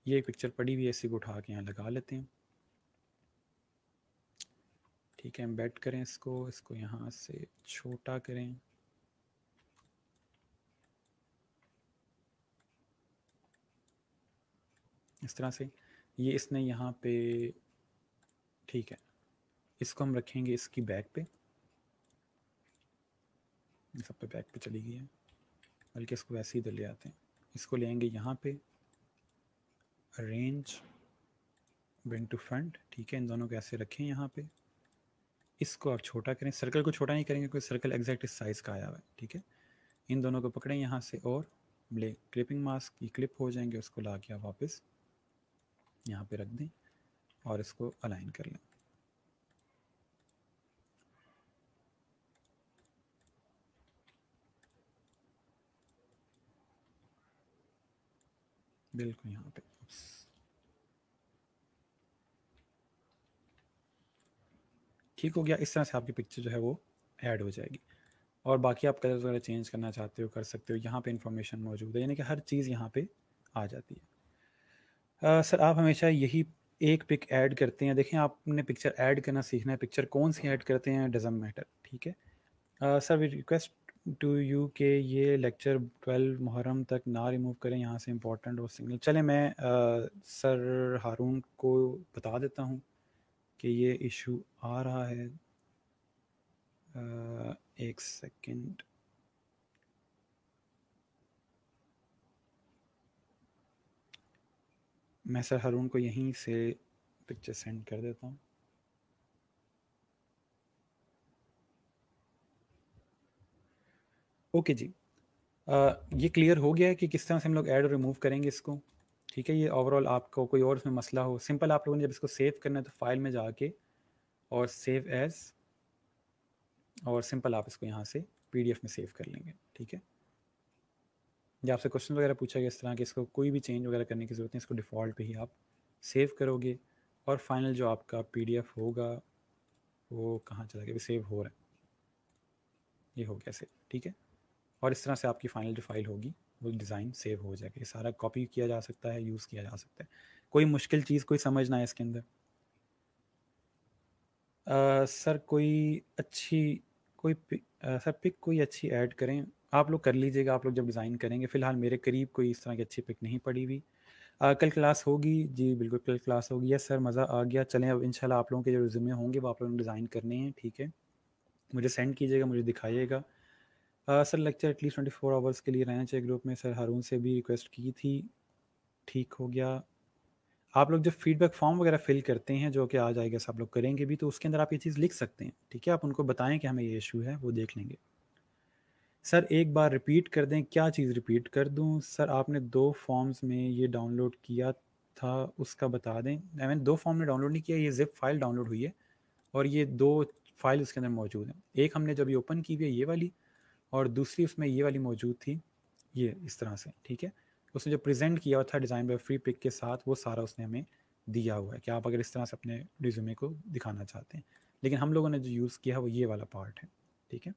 ये एक पिक्चर पड़ी हुई है इसी को उठा के यहाँ लगा लेते हैं ठीक है हम बैट करें इसको इसको यहाँ से छोटा करें इस तरह से ये इसने यहाँ पे ठीक है इसको हम रखेंगे इसकी बैक पे सब पे बैक पे चली गई है बल्कि इसको वैसे ही इधर ले आते हैं इसको लेंगे यहाँ पे रेंज विन टू फ्रंट ठीक है इन दोनों को ऐसे रखें यहाँ पे इसको आप छोटा करें सर्कल को छोटा नहीं करेंगे क्योंकि सर्कल एग्जैक्ट इस साइज़ का आया हुआ है ठीक है इन दोनों को पकड़ें यहाँ से और ले क्लिपिंग मास्क ये क्लिप हो जाएंगे उसको ला के आप वापस यहाँ पे रख दें और इसको अलाइन कर लें बिल्कुल यहाँ पे ठीक हो गया इस तरह से आपकी पिक्चर जो है वो ऐड हो जाएगी और बाकी आप कलर वगैरह चेंज करना चाहते हो कर सकते हो यहाँ पे इंफॉर्मेशन मौजूद है यानी कि हर चीज़ यहाँ पे आ जाती है आ, सर आप हमेशा यही एक पिक ऐड करते हैं देखें आपने पिक्चर ऐड करना सीखना है पिक्चर कौन सी ऐड करते हैं डजन मैटर ठीक है sir we request to you के ये लेक्चर ट्वेल्व मुहर्रम तक ना रिमूव करें यहाँ से इम्पोर्टेंट और सिग्नल चले मैं आ, सर हारून को बता देता हूँ कि ये इशू आ रहा है आ, एक सेकंड मैं सर हरून को यहीं से पिक्चर सेंड कर देता हूँ ओके जी आ, ये क्लियर हो गया है कि किस तरह से हम लोग ऐड और रिमूव करेंगे इसको ठीक है ये ओवरऑल आपको कोई और उसमें मसला हो सिंपल आप लोगों ने जब इसको सेव करना है तो फाइल में जाके और सेव एज और सिंपल आप इसको यहाँ से पीडीएफ में सेव कर लेंगे ठीक है या आपसे क्वेश्चन वगैरह पूछा गया इस तरह कि इसको कोई भी चेंज वगैरह करने की ज़रूरत नहीं इसको डिफ़ॉल्ट ही आप सेव करोगे और फाइनल जो आपका पीडीएफ होगा वो कहाँ चला गया सेव हो रहा है ये हो गया सेव ठीक है और इस तरह से आपकी फाइनल जो फाइल होगी वो डिज़ाइन सेव हो जाएगा ये सारा कॉपी किया जा सकता है यूज़ किया जा सकता है कोई मुश्किल चीज़ कोई ना है इसके अंदर सर कोई अच्छी कोई पिक, आ, सर पिक कोई अच्छी ऐड करें आप लोग कर लीजिएगा आप लोग जब डिज़ाइन करेंगे फ़िलहाल मेरे करीब कोई इस तरह की अच्छी पिक नहीं पड़ी हुई कल क्लास होगी जी बिल्कुल कल क्लास होगी यस सर मज़ा आ गया चलें अब इंशाल्लाह आप लोगों के जो रिज्यूमे होंगे वो आप लोगों ने डिज़ाइन करने हैं ठीक है मुझे सेंड कीजिएगा मुझे दिखाइएगा sir lecture at least twenty four hours के लिए रहना चाहिए ग्रुप में सर हारून से भी रिक्वेस्ट की थी ठीक हो गया आप लोग जब फीडबैक फॉर्म वगैरह फिल करते हैं जो कि आ जाएगा आप लोग करेंगे भी तो उसके अंदर आप ये चीज़ लिख सकते हैं ठीक है आप उनको बताएं कि हमें ये इशू है वो देख लेंगे सर एक बार रिपीट कर दें क्या चीज़ रिपीट कर दूं सर आपने दो फॉर्म्स में ये डाउनलोड किया था उसका बता दें आई मीन दो फॉर्म में डाउनलोड नहीं किया ये जिप फाइल डाउनलोड हुई है और ये दो फाइल उसके अंदर मौजूद हैं एक हमने जब ये ओपन की हुई है ये वाली और दूसरी उसमें ये वाली मौजूद थी ये इस तरह से ठीक है उसने जो प्रेजेंट किया हुआ था डिज़ाइन बाय फ्री पिक के साथ वो सारा उसने हमें दिया हुआ है कि आप अगर इस तरह से अपने रिज्यूमे को दिखाना चाहते हैं लेकिन हम लोगों ने जो यूज़ किया है वो ये वाला पार्ट है ठीक है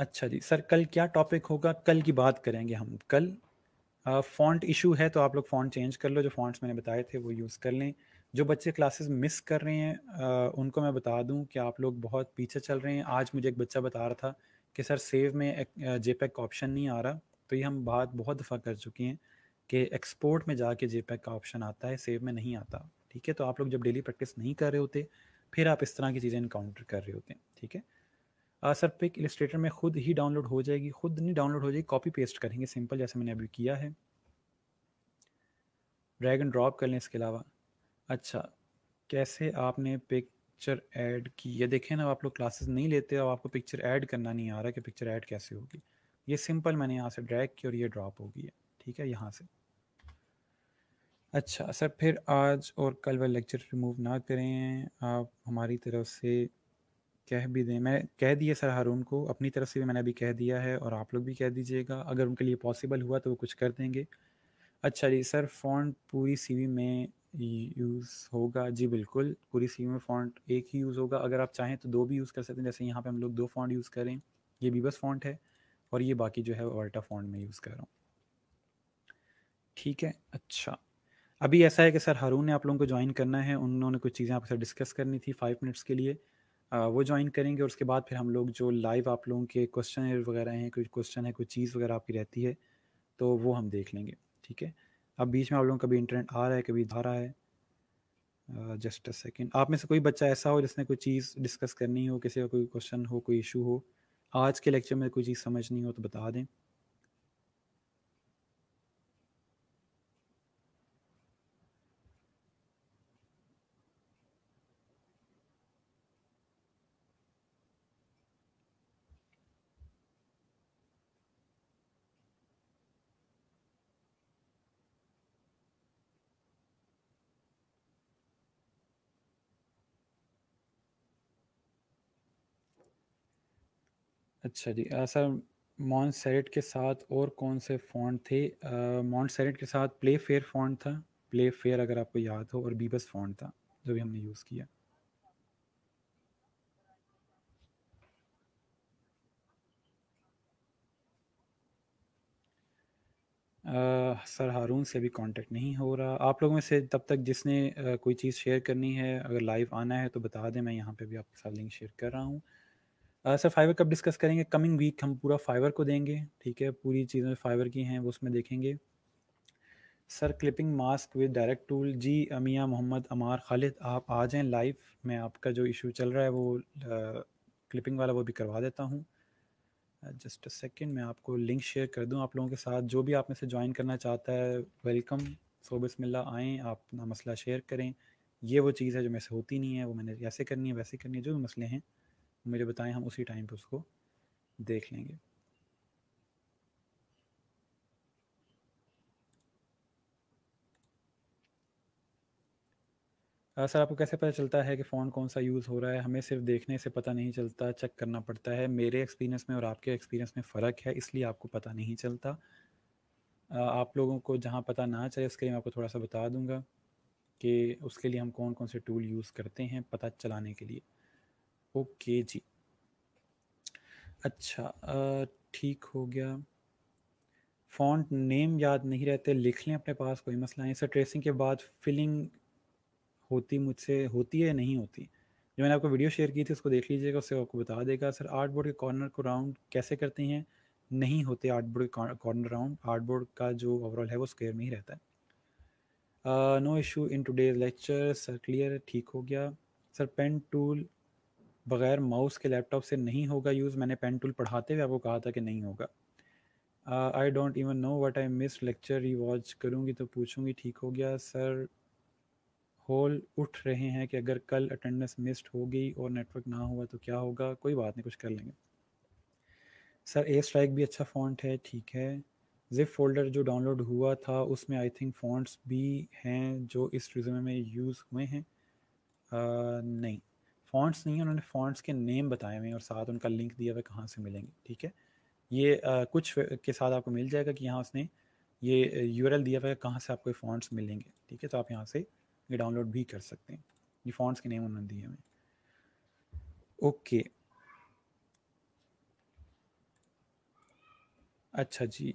अच्छा जी सर कल क्या टॉपिक होगा कल की बात करेंगे हम कल फ़ॉन्ट इशू है तो आप लोग फ़ॉन्ट चेंज कर लो जो फ़ॉन्ट्स मैंने बताए थे वो यूज़ कर लें जो बच्चे क्लासेस मिस कर रहे हैं उनको मैं बता दूं कि आप लोग बहुत पीछे चल रहे हैं आज मुझे एक बच्चा बता रहा था कि सर सेव में पैक का ऑप्शन नहीं आ रहा तो ये हम बात बहुत दफ़ा कर चुके हैं कि एक्सपोर्ट में जाके पैक का ऑप्शन आता है सेव में नहीं आता ठीक है तो आप लोग जब डेली प्रैक्टिस नहीं कर रहे होते फिर आप इस तरह की चीज़ें इनकाउंटर कर रहे होते हैं ठीक है आ, सर पिक इलिस्ट्रेटर में खुद ही डाउनलोड हो जाएगी खुद नहीं डाउनलोड हो जाएगी कॉपी पेस्ट करेंगे सिंपल जैसे मैंने अभी किया है ड्रैग एंड ड्रॉप कर लें इसके अलावा अच्छा, कैसे आपने पिक्चर ऐड की? ये देखें ना आप लोग क्लासेस नहीं लेते और आपको पिक्चर ऐड करना नहीं आ रहा कि पिक्चर ऐड कैसे होगी। ये सिंपल मैंने यहाँ से ड्रैग की और ये ड्रॉप हो गई है, ठीक है? यहाँ से। अच्छा सर, फिर आज और कल वाले लेक्चर रिमूव ना करें। आप हमारी तरफ से कह भी दें। मैं कह दिया सर हारून को, अपनी तरफ से भी मैंने अभी कह दिया है और आप लोग भी कह दीजिएगा। अगर उनके लिए पॉसिबल हुआ तो वो कुछ कर देंगे। अच्छा जी सर, फ़ॉन्ट पूरी सीवी में यूज़ होगा जी बिल्कुल पूरी सी में फॉन्ट एक ही यूज़ होगा अगर आप चाहें तो दो भी यूज़ कर सकते हैं जैसे यहाँ पे हम लोग दो फॉन्ट यूज़ करें ये बीबस फॉन्ट है और ये बाकी जो है वर्टा फॉन्ट में यूज़ कर रहा हूँ ठीक है अच्छा अभी ऐसा है कि सर हारून ने आप लोगों को ज्वाइन करना है उन्होंने कुछ चीज़ें आपसे डिस्कस करनी थी फाइव मिनट्स के लिए आ, वो ज्वाइन करेंगे और उसके बाद फिर हम लोग जो लाइव आप लोगों के क्वेश्चन वगैरह हैं कोई क्वेश्चन है कोई चीज़ वगैरह आपकी रहती है तो वो हम देख लेंगे ठीक है अब बीच में आप लोगों कभी इंटरनेट आ रहा है कभी आ रहा है जस्ट अ सेकेंड आप में से कोई बच्चा ऐसा हो जिसने कोई चीज़ डिस्कस करनी हो किसी का कोई क्वेश्चन हो कोई इशू हो आज के लेक्चर में कोई चीज़ समझ नहीं हो तो बता दें अच्छा जी सर मॉन्ट सेरेट के साथ और कौन से फ़ॉन्ट थे मॉन्ट सेरेट के साथ प्ले फेयर फ़ॉन्ट था प्ले फेयर अगर आपको याद हो और बीबस फ़ॉन्ट था जो भी हमने यूज़ किया Uh, सर हारून से अभी कांटेक्ट नहीं हो रहा आप लोगों में से तब तक जिसने uh, कोई चीज़ शेयर करनी है अगर लाइव आना है तो बता दें मैं यहाँ पे भी आपके साथ लिंक शेयर कर रहा हूँ सर फाइबर कब डिस्कस करेंगे कमिंग वीक हम पूरा फाइवर को देंगे ठीक है पूरी चीज़ें फाइवर की हैं वो उसमें देखेंगे sir clipping mask with direct tool जी अमिया मोहम्मद अमार खालिद आप आ जाएं लाइव मैं आपका जो इशू चल रहा है वो क्लिपिंग वाला वो भी करवा देता हूँ जस्ट अ सेकेंड मैं आपको लिंक शेयर कर दूँ आप लोगों के साथ जो भी आप में से ज्वाइन करना चाहता है वेलकम सो बिस्मिल्ला आएँ आप अपना मसला शेयर करें ये वो चीज़ है जो मेरे से होती नहीं है वो मैंने ऐसे करनी है वैसे करनी है जो भी मसले हैं मुझे बताएं हम उसी टाइम पे उसको देख लेंगे सर आपको कैसे पता चलता है कि फ़ोन कौन सा यूज़ हो रहा है हमें सिर्फ देखने से पता नहीं चलता चेक करना पड़ता है मेरे एक्सपीरियंस में और आपके एक्सपीरियंस में फ़र्क है इसलिए आपको पता नहीं चलता आप लोगों को जहाँ पता ना चले उसके लिए मैं आपको थोड़ा सा बता दूँगा कि उसके लिए हम कौन कौन से टूल यूज़ करते हैं पता चलाने के लिए ओके जी अच्छा ठीक हो गया फॉन्ट नेम याद नहीं रहते लिख लें अपने पास कोई मसला नहीं सर ट्रेसिंग के बाद फिलिंग होती मुझसे होती है नहीं होती जो मैंने आपको वीडियो शेयर की थी उसको देख लीजिएगा उससे आपको बता देगा सर आर्ट बोर्ड के कॉर्नर को राउंड कैसे करते हैं नहीं होते आर्ट बोर्ड के कॉर्नर राउंड आर्ट बोर्ड का जो ओवरऑल है वो स्क्वेयर में ही रहता है no issue in today's lecture sir clear ठीक हो गया सर पेन टूल बगैर माउस के लैपटॉप से नहीं होगा यूज़ मैंने पेन टूल पढ़ाते हुए आपको कहा था कि नहीं होगा I don't even know what I miss lecture rewatch करूँगी तो पूछूँगी ठीक हो गया सर होल उठ रहे हैं कि अगर कल अटेंडेंस मिस्ड हो गई और नेटवर्क ना हुआ तो क्या होगा कोई बात नहीं कुछ कर लेंगे सर ए स्ट्राइक भी अच्छा फॉन्ट है ठीक है जिप फोल्डर जो डाउनलोड हुआ था उसमें आई थिंक फॉन्ट्स भी हैं जो इस रिज्यूमे में यूज़ हुए हैं नहीं फॉन्ट्स नहीं है उन्होंने फॉन्ट्स के नेम बताए हुए हैं और साथ उनका लिंक दिया हुआ कहाँ से मिलेंगे ठीक है ये आ, कुछ के साथ आपको मिल जाएगा कि यहाँ उसने ये यू दिया हुआ है कहाँ से आपको फॉन्ट्स मिलेंगे ठीक है तो आप यहाँ से ये डाउनलोड भी कर सकते हैं ये फॉन्ट्स के नेम उन्होंने दिए हुए ओके अच्छा जी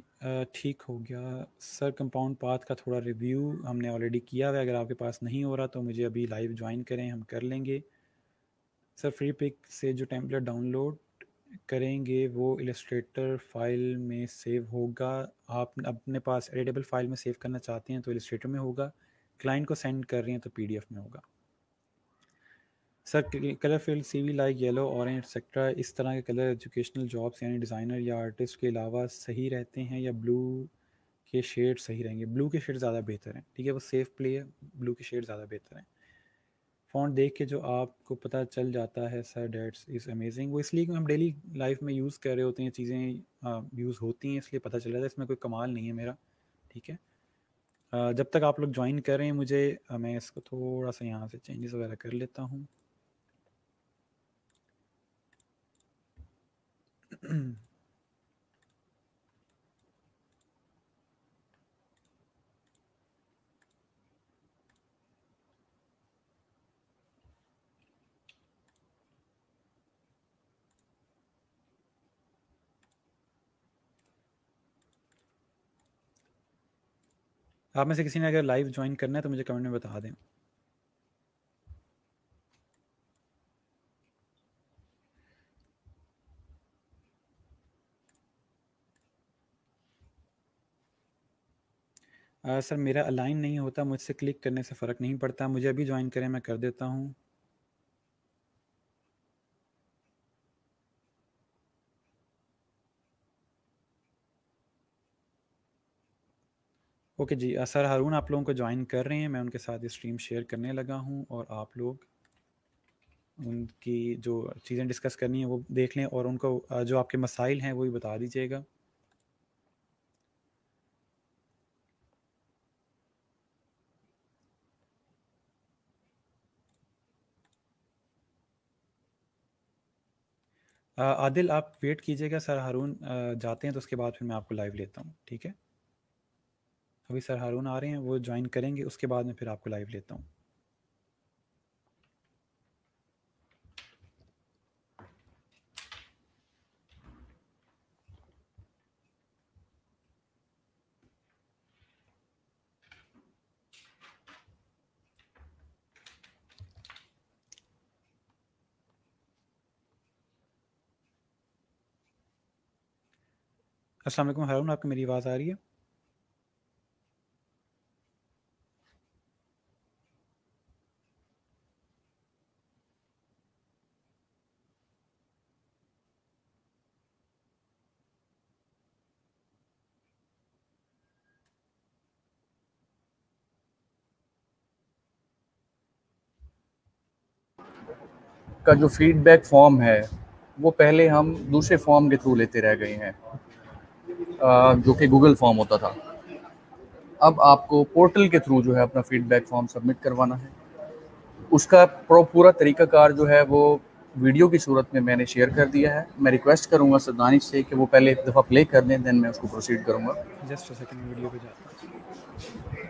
ठीक हो गया सर कंपाउंड पाथ का थोड़ा रिव्यू हमने ऑलरेडी किया हुआ है अगर आपके पास नहीं हो रहा तो मुझे अभी लाइव ज्वाइन करें हम कर लेंगे सर फ्री पिक से जो टेम्पलेट डाउनलोड करेंगे वो इलस्ट्रेटर फाइल में सेव होगा आप अपने पास एडिटेबल फाइल में सेव करना चाहते हैं तो इलस्ट्रेटर में होगा क्लाइंट को सेंड कर रहे हैं तो पीडीएफ में होगा sir colour field we like yellow orange etcetera इस तरह के कलर एजुकेशनल जॉब्स यानी डिज़ाइनर या आर्टिस्ट के अलावा सही रहते हैं या ब्लू के शेड सही रहेंगे ब्लू के शेड ज़्यादा बेहतर हैं ठीक है वो सेफ प्ले है ब्लू के शेड ज़्यादा बेहतर हैं फ़ॉन्ट देख के जो आपको पता चल जाता है सर डेट्स इज़ अमेजिंग वो इसलिए हम डेली लाइफ में यूज़ कर रहे होते हैं चीज़ें यूज़ होती हैं इसलिए पता चल जाता है इसमें कोई कमाल नहीं है मेरा ठीक है जब तक आप लोग ज्वाइन कर रहे हैं मुझे मैं इसको थोड़ा सा यहाँ से चेंजेस वगैरह कर लेता हूँ आप में से किसी ने अगर लाइव ज्वाइन करना है तो मुझे कमेंट में बता दें आ, सर मेरा अलाइन नहीं होता मुझसे क्लिक करने से फ़र्क नहीं पड़ता मुझे अभी ज्वाइन करें मैं कर देता हूँ ओके जी असर हारून आप लोगों को ज्वाइन कर रहे हैं मैं उनके साथ ये स्ट्रीम शेयर करने लगा हूँ और आप लोग उनकी जो चीज़ें डिस्कस करनी है वो देख लें और उनको जो आपके मसाइल हैं वो भी बता दीजिएगा आदिल आप वेट कीजिएगा सर हारून जाते हैं तो उसके बाद फिर मैं आपको लाइव लेता हूँ ठीक है अभी सर हारून आ रहे हैं वो ज्वाइन करेंगे उसके बाद में फिर आपको लाइव लेता हूँ असलम हरून आपकी मेरी आवाज़ आ रही है का जो फीडबैक फॉर्म है वो पहले हम दूसरे फॉर्म के थ्रू लेते रह गए हैं जो कि गूगल फॉर्म होता था अब आपको पोर्टल के थ्रू जो है अपना फीडबैक फॉर्म सबमिट करवाना है उसका पूरा तरीकाकार जो है वो वीडियो की सूरत में मैंने शेयर कर दिया है मैं रिक्वेस्ट करूंगा सदानिश से कि वो पहले एक दफ़ा प्ले कर दें देन मैं उसको प्रोसीड करूंगा जस्ट सेकंड वीडियो पे जाता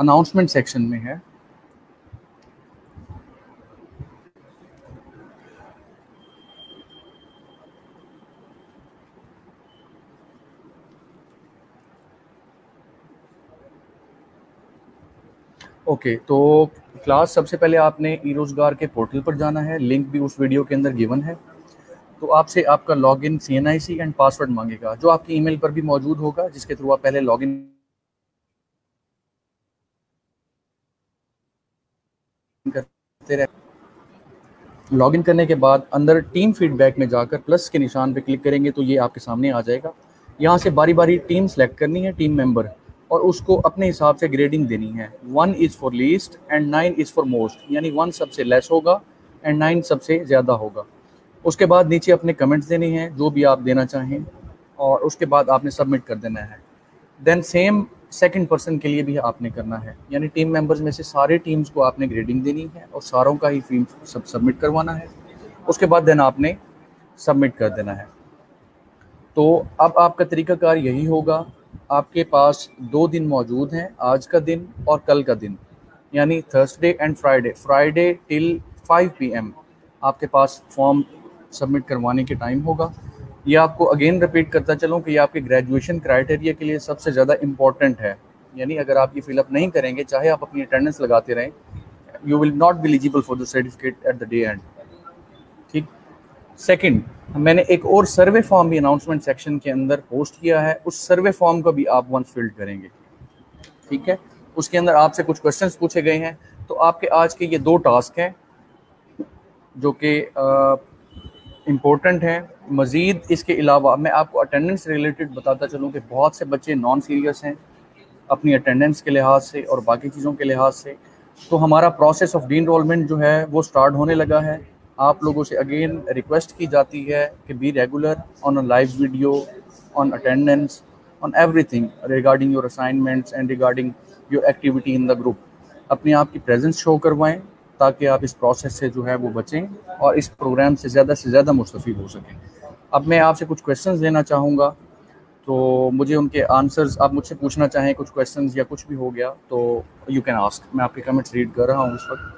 अनाउंसमेंट सेक्शन में है ओके okay, तो क्लास सबसे पहले आपने ई रोज़गार के पोर्टल पर जाना है लिंक भी उस वीडियो के अंदर गिवन है तो आपसे आपका login C N I C and password मांगेगा जो आपकी ईमेल पर भी मौजूद होगा जिसके थ्रू आप पहले लॉगिन करते रहे इन करने के बाद अंदर टीम फीडबैक में जाकर प्लस के निशान पर क्लिक करेंगे तो ये आपके सामने आ जाएगा यहाँ से बारी बारी टीम सेलेक्ट करनी है टीम मेंबर और उसको अपने हिसाब से ग्रेडिंग देनी है one is for least and nine is for most यानी वन सबसे लेस होगा एंड नाइन सबसे ज़्यादा होगा उसके बाद नीचे अपने कमेंट्स देने हैं जो भी आप देना चाहें और उसके बाद आपने सबमिट कर देना है देन सेम सेकंड पर्सन के लिए भी आपने करना है यानी टीम मेंबर्स में से सारे टीम्स को आपने ग्रेडिंग देनी है और सारों का ही फीम सब सबमिट करवाना है उसके बाद देन आपने सबमिट कर देना है तो अब आपका तरीकाकार यही होगा आपके पास दो दिन मौजूद हैं आज का दिन और कल का दिन यानी Thursday and Friday Friday till 5 PM आपके पास फॉर्म सबमिट करवाने के टाइम होगा ये आपको अगेन रिपीट करता चलूँ कि ये आपके ग्रेजुएशन क्राइटेरिया के लिए सबसे ज़्यादा इंपॉर्टेंट है यानी अगर आप ये फिलअप नहीं करेंगे चाहे आप अपनी अटेंडेंस लगाते रहें you will not be eligible for the certificate at the day end ठीक सेकेंड मैंने एक और सर्वे फॉर्म भी अनाउंसमेंट सेक्शन के अंदर पोस्ट किया है उस सर्वे फॉर्म का भी आप वन फिल्ड करेंगे ठीक है उसके अंदर आपसे कुछ क्वेश्चंस पूछे गए हैं तो आपके आज के ये दो टास्क हैं जो कि इम्पोर्टेंट हैं मज़ीद इसके अलावा मैं आपको अटेंडेंस रिलेटेड बताता चलूँ कि बहुत से बच्चे नॉन सीरियस हैं अपनी अटेंडेंस के लिहाज से और बाकी चीज़ों के लिहाज से तो हमारा प्रोसेस ऑफ डी इनरोलमेंट जो है वो स्टार्ट होने लगा है आप लोगों से अगेन रिक्वेस्ट की जाती है कि be regular on a live video on attendance on everything regarding your assignments and regarding your activity in the group अपने आप की प्रेजेंस शो करवाएं ताकि आप इस प्रोसेस से जो है वो बचें और इस प्रोग्राम से ज़्यादा से ज़्यादा मुस्तफ़ हो सकें अब मैं आपसे कुछ क्वेश्चन देना चाहूँगा तो मुझे उनके आंसर्स आप मुझसे पूछना चाहें कुछ क्वेश्चन या कुछ भी हो गया तो यू कैन आस्क मैं आपके कमेंट्स रीड कर रहा हूँ उस वक्त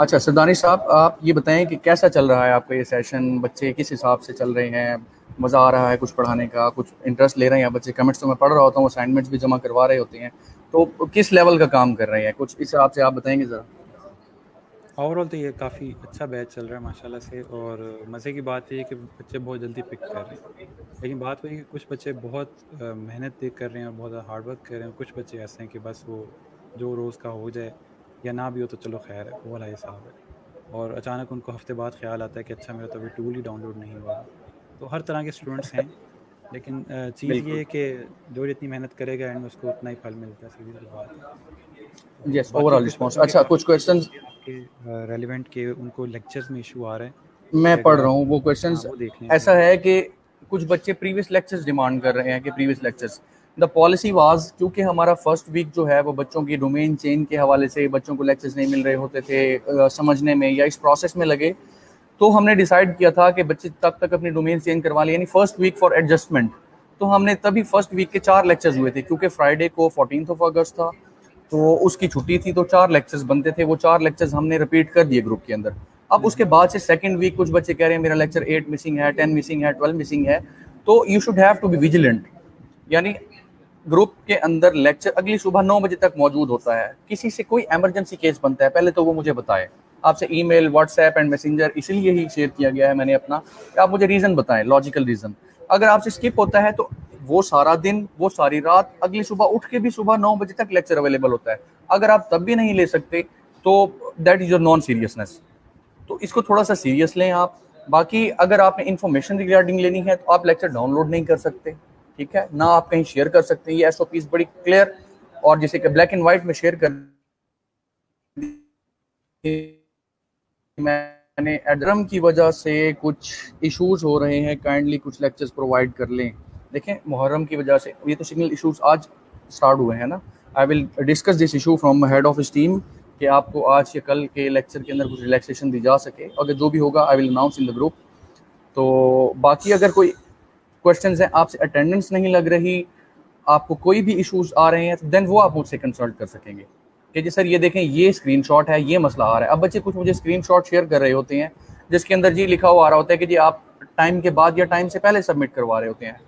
अच्छा सरदानी साहब आप ये बताएं कि कैसा चल रहा है आपका ये सेशन बच्चे किस हिसाब से चल रहे हैं मज़ा आ रहा है कुछ पढ़ाने का कुछ इंटरेस्ट ले रहे हैं या बच्चे कमेंट्स तो मैं पढ़ रहा होता हूँ असाइनमेंट्स भी जमा करवा रहे होते हैं तो किस लेवल का काम कर रहे हैं कुछ इस हिसाब से आप बताएंगे ज़रा ओवरऑल तो ये काफ़ी अच्छा बैच चल रहा है माशाल्लाह से और मज़े की बात है कि बच्चे बहुत जल्दी पिक कर रहे हैं लेकिन बात वही कि कुछ बच्चे बहुत मेहनत देख कर रहे हैं और बहुत हार्डवर्क कर रहे हैं कुछ बच्चे ऐसे हैं कि बस वो जो रोज़ का हो जाए या ना भी हो तो चलो खैर है वो वाला हिसाब है और अचानक उनको हफ्ते बाद ख्याल आता है कि अच्छा मेरा तो अभी टूल ही डाउनलोड नहीं हुआ तो हर तरह के स्टूडेंट्स हैं लेकिन चीज़ ये है कि जो जितनी मेहनत करेगा एंड उसको उतना ही फल मिलता है सीधी बात यस ओवरऑल रिस्पांस अच्छा कुछ क्वेश्चन रेलिवेंट के उनको लेक्चर्स में इशू आ रहे हैं मैं तो पढ़ रहा हूँ वो क्वेश्चन ऐसा है कि कुछ बच्चे प्रीवियस लेक्चर्स डिमांड कर रहे हैं कि previous lectures the policy was क्योंकि हमारा फर्स्ट वीक जो है वो बच्चों की डोमेन चेंज के हवाले से बच्चों को लेक्चर्स नहीं मिल रहे होते थे समझने में या इस प्रोसेस में लगे तो हमने डिसाइड किया था कि बच्चे तब तक अपनी डोमेन चेंज करवा लें यानी फर्स्ट वीक फॉर एडजस्टमेंट तो हमने तभी फर्स्ट वीक के चार लेक्चर्स हुए थे क्योंकि फ्राइडे को फोर्टीन ऑफ अगस्त था तो उसकी छुट्टी थी तो चार लेक्चर्स बनते थे वो चार लेक्चर्स हमने रिपीट कर दिए ग्रुप के अंदर अब उसके बाद से सेकेंड वीक कुछ बच्चे कह रहे हैं मेरा लेक्चर एट मिसिंग है टेन मिसिंग है ट्वेल्व मिसिंग है तो you should have to be vigilant यानी ग्रुप के अंदर लेक्चर अगली सुबह नौ बजे तक मौजूद होता है किसी से कोई एमरजेंसी केस बनता है पहले तो वो मुझे बताए आपसे email WhatsApp and messenger इसीलिए ही शेयर किया गया है मैंने अपना आप मुझे रीज़न बताएं लॉजिकल रीज़न अगर आपसे स्किप होता है तो वो सारा दिन वो सारी रात अगली सुबह उठ के भी सुबह नौ बजे तक लेक्चर अवेलेबल होता है अगर आप तब भी नहीं ले सकते तो that is your non seriousness तो इसको थोड़ा सा सीरियस लें आप बाकी अगर आपने इन्फॉर्मेशन रिगार्डिंग लेनी है तो आप लेक्चर डाउनलोड नहीं कर सकते ठीक है ना आप कहीं शेयर कर सकते हैं ये एस ओ बड़ी क्लियर और जैसे कि ब्लैक एंड वाइट में शेयर कर मैंने एड्रम की वजह से कुछ इश्यूज हो रहे हैं काइंडली कुछ लेक्चर्स प्रोवाइड कर लें देखें मुहर्रम की वजह से ये तो सिग्नल इश्यूज आज स्टार्ट हुए हैं ना I will discuss this issue from head of steam कि आपको आज या कल के लेक्चर के अंदर कुछ रिलैक्सेशन दी जा सके अगर जो भी होगा I will announce in the group तो बाकी अगर कोई क्वेश्चन हैं आपसे अटेंडेंस नहीं लग रही आपको कोई भी इशूज़ आ रहे हैं देन तो वो आप मुझसे कंसल्ट कर सकेंगे कि जी सर ये देखें ये स्क्रीनशॉट है ये मसला आ रहा है अब बच्चे कुछ मुझे स्क्रीनशॉट शेयर कर रहे होते हैं जिसके अंदर जी लिखा हुआ आ रहा होता है कि जी आप टाइम के बाद या टाइम से पहले सबमिट करवा रहे होते हैं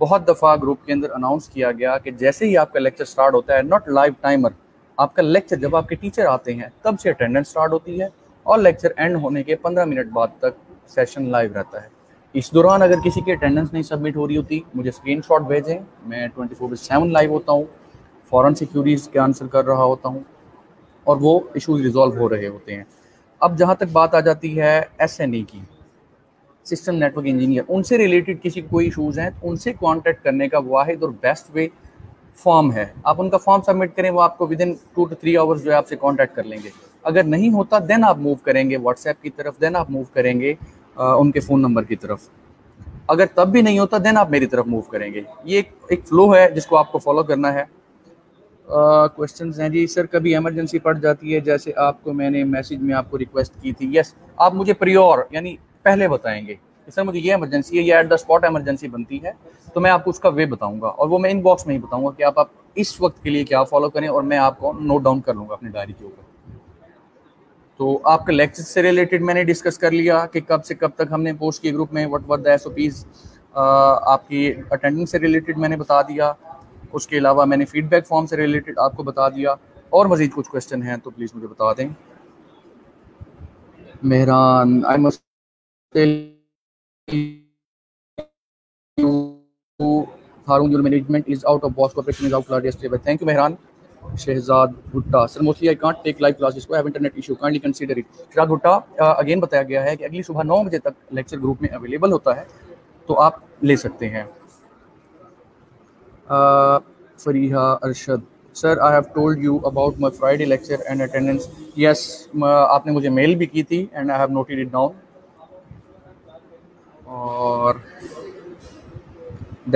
बहुत दफ़ा ग्रुप के अंदर अनाउंस किया गया कि जैसे ही आपका लेक्चर स्टार्ट होता है नॉट लाइव टाइमर आपका लेक्चर जब आपके टीचर आते हैं तब से अटेंडेंस स्टार्ट होती है और लेक्चर एंड होने के पंद्रह मिनट बाद तक सेशन लाइव रहता है इस दौरान अगर किसी की अटेंडेंस नहीं सबमिट हो रही होती मुझे स्क्रीन भेजें मैं ट्वेंटी फोर सेवन लाइव होता हूँ फ़ौरन से क्यूरीज के आंसर कर रहा होता हूँ और वो इश्यूज रिजॉल्व हो रहे होते हैं अब जहाँ तक बात आ जाती है एस की सिस्टम नेटवर्क इंजीनियर उनसे रिलेटेड किसी कोई इशूज़ हैं तो उनसे कॉन्टैक्ट करने का वाद और बेस्ट वे फॉर्म है आप उनका फॉर्म सबमिट करें वो आपको within two two three hours जो है आपसे कॉन्टैक्ट कर लेंगे अगर नहीं होता देन आप मूव करेंगे व्हाट्सएप की तरफ देन आप मूव करेंगे आ, उनके फ़ोन नंबर की तरफ अगर तब भी नहीं होता देन आप मेरी तरफ मूव करेंगे ये एक फ्लो है जिसको आपको फॉलो करना है क्वेश्चन हैं जी सर कभी एमरजेंसी पड़ जाती है जैसे आपको मैंने मैसेज में आपको रिक्वेस्ट की थी यस आप मुझे प्रियोर यानी पहले बताएंगे सर मुझे ये एमरजेंसी है या एट द स्पॉट एमरजेंसी बनती है तो मैं आपको उसका वे बताऊंगा और वो मैं इनबॉक्स में ही बताऊंगा कि आप, आप इस वक्त के लिए क्या फॉलो करें और मैं आपको नोट डाउन कर लूँगा अपनी डायरी के ऊपर तो आपके लेक्चर से रिलेटेड मैंने डिस्कस कर लिया कि कब से कब तक हमने पोस्ट किए ग्रुप में वट वर द एस आपकी अटेंडेंस से रिलेटेड मैंने बता दिया उसके अलावा मैंने फीडबैक फॉर्म से रिलेटेड आपको बता दिया और मज़ीद कुछ क्वेश्चन हैं तो प्लीज़ मुझे बता दें Mehran I must Haroon your management is out of boss corporation is out largest level thank you Mehran Shahzad Bhutta sir mostly I can't take live classes को have internet issue kindly consider it Shahzad Bhutta again बताया गया है कि अगली सुबह 9 बजे तक लेक्चर ग्रुप में अवेलेबल होता है तो आप ले सकते हैं Fariha Arshad sir I have told you about my Friday lecture and attendance yes आपने मुझे मेल भी की थी and I have noted it down और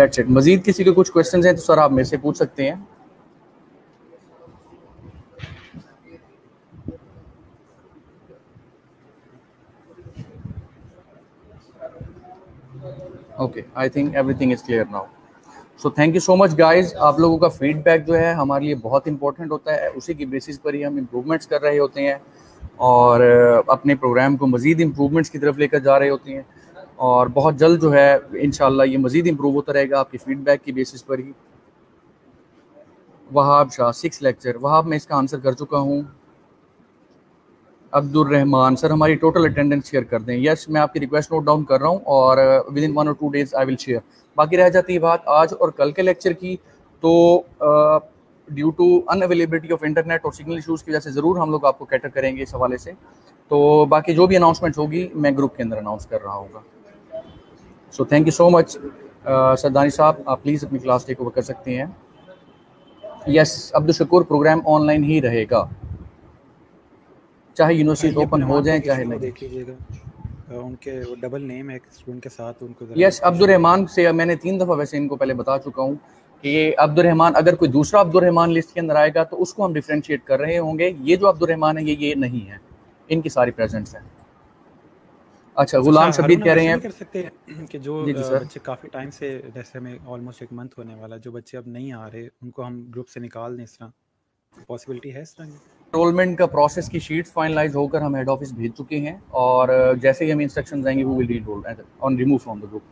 दैट्स इट मज़ीद किसी के कुछ क्वेश्चन हैं तो सर आप मेरे से पूछ सकते हैं okay i think everything is clear now so thank you so much guys आप लोगों का फीडबैक जो है हमारे लिए बहुत इंपॉर्टेंट होता है उसी की बेसिस पर ही हम इम्प्रूवमेंट्स कर रहे होते हैं और अपने प्रोग्राम को मज़ीद इम्प्रूवमेंट्स की तरफ लेकर जा रहे होते हैं और बहुत जल्द जो है इन ये मज़ीद इम्प्रूव होता रहेगा आपके फीडबैक की बेसिस पर ही वहाब शाह सिक्स लेक्चर वहाब मैं इसका आंसर कर चुका हूँ अब्दुलरहमान सर हमारी टोटल अटेंडेंस शेयर कर दें यस मैं आपकी रिक्वेस्ट नोट डाउन कर रहा हूँ और विद इन वन और two days I will share बाकी रह जाती है बात आज और कल के लेक्चर की तो due to unavailability of internet और सिग्नल इशूज़ की वजह से ज़रूर हम लोग आपको कैटर करेंगे इस हवाले से तो बाकी जो भी अनाउंसमेंट होगी मैं ग्रुप के अंदर अनाउंस कर रहा होगा so thank you so much Sardani Sahab आप प्लीज़ अपनी क्लास टेक ओवर कर सकते हैं यस अब्दुलशकूर प्रोग्राम ऑनलाइन ही रहेगा चाहे यूनिवर्सिटी ओपन हो जाए चाहे नहीं देखिएगा उनके डबल नेम एक स्टूडेंट के साथ उनको यस अब्दुलरहमान से मैंने तीन दफ़ा वैसे इनको पहले बता चुका हूँ कि ये अब्दुलरहमान अगर कोई दूसरा अब्दुलरहमान लिस्ट के अंदर आएगा तो उसको हम डिफ्रेंशिएट कर रहे होंगे ये जो अब्दुलरहमान है ये ये नहीं है इनकी सारी प्रेजेंट्स हैं अच्छा, अच्छा गुलाम शबीर कह रहे हैं कर सकते हैं कि जो बच्चे काफ़ी टाइम से जैसे हमें ऑलमोस्ट एक मंथ होने वाला जो बच्चे अब नहीं आ रहे उनको हम ग्रुप से निकाल दें इस तरह पॉसिबिलिटी है इस तरह इनरोलमेंट का प्रोसेस की शीट्स फाइनलाइज होकर हम हेड ऑफिस भेज चुके हैं और uh, जैसे ही हमें इंस्ट्रक्शन आएंगे वो will be enrolled on remove from the group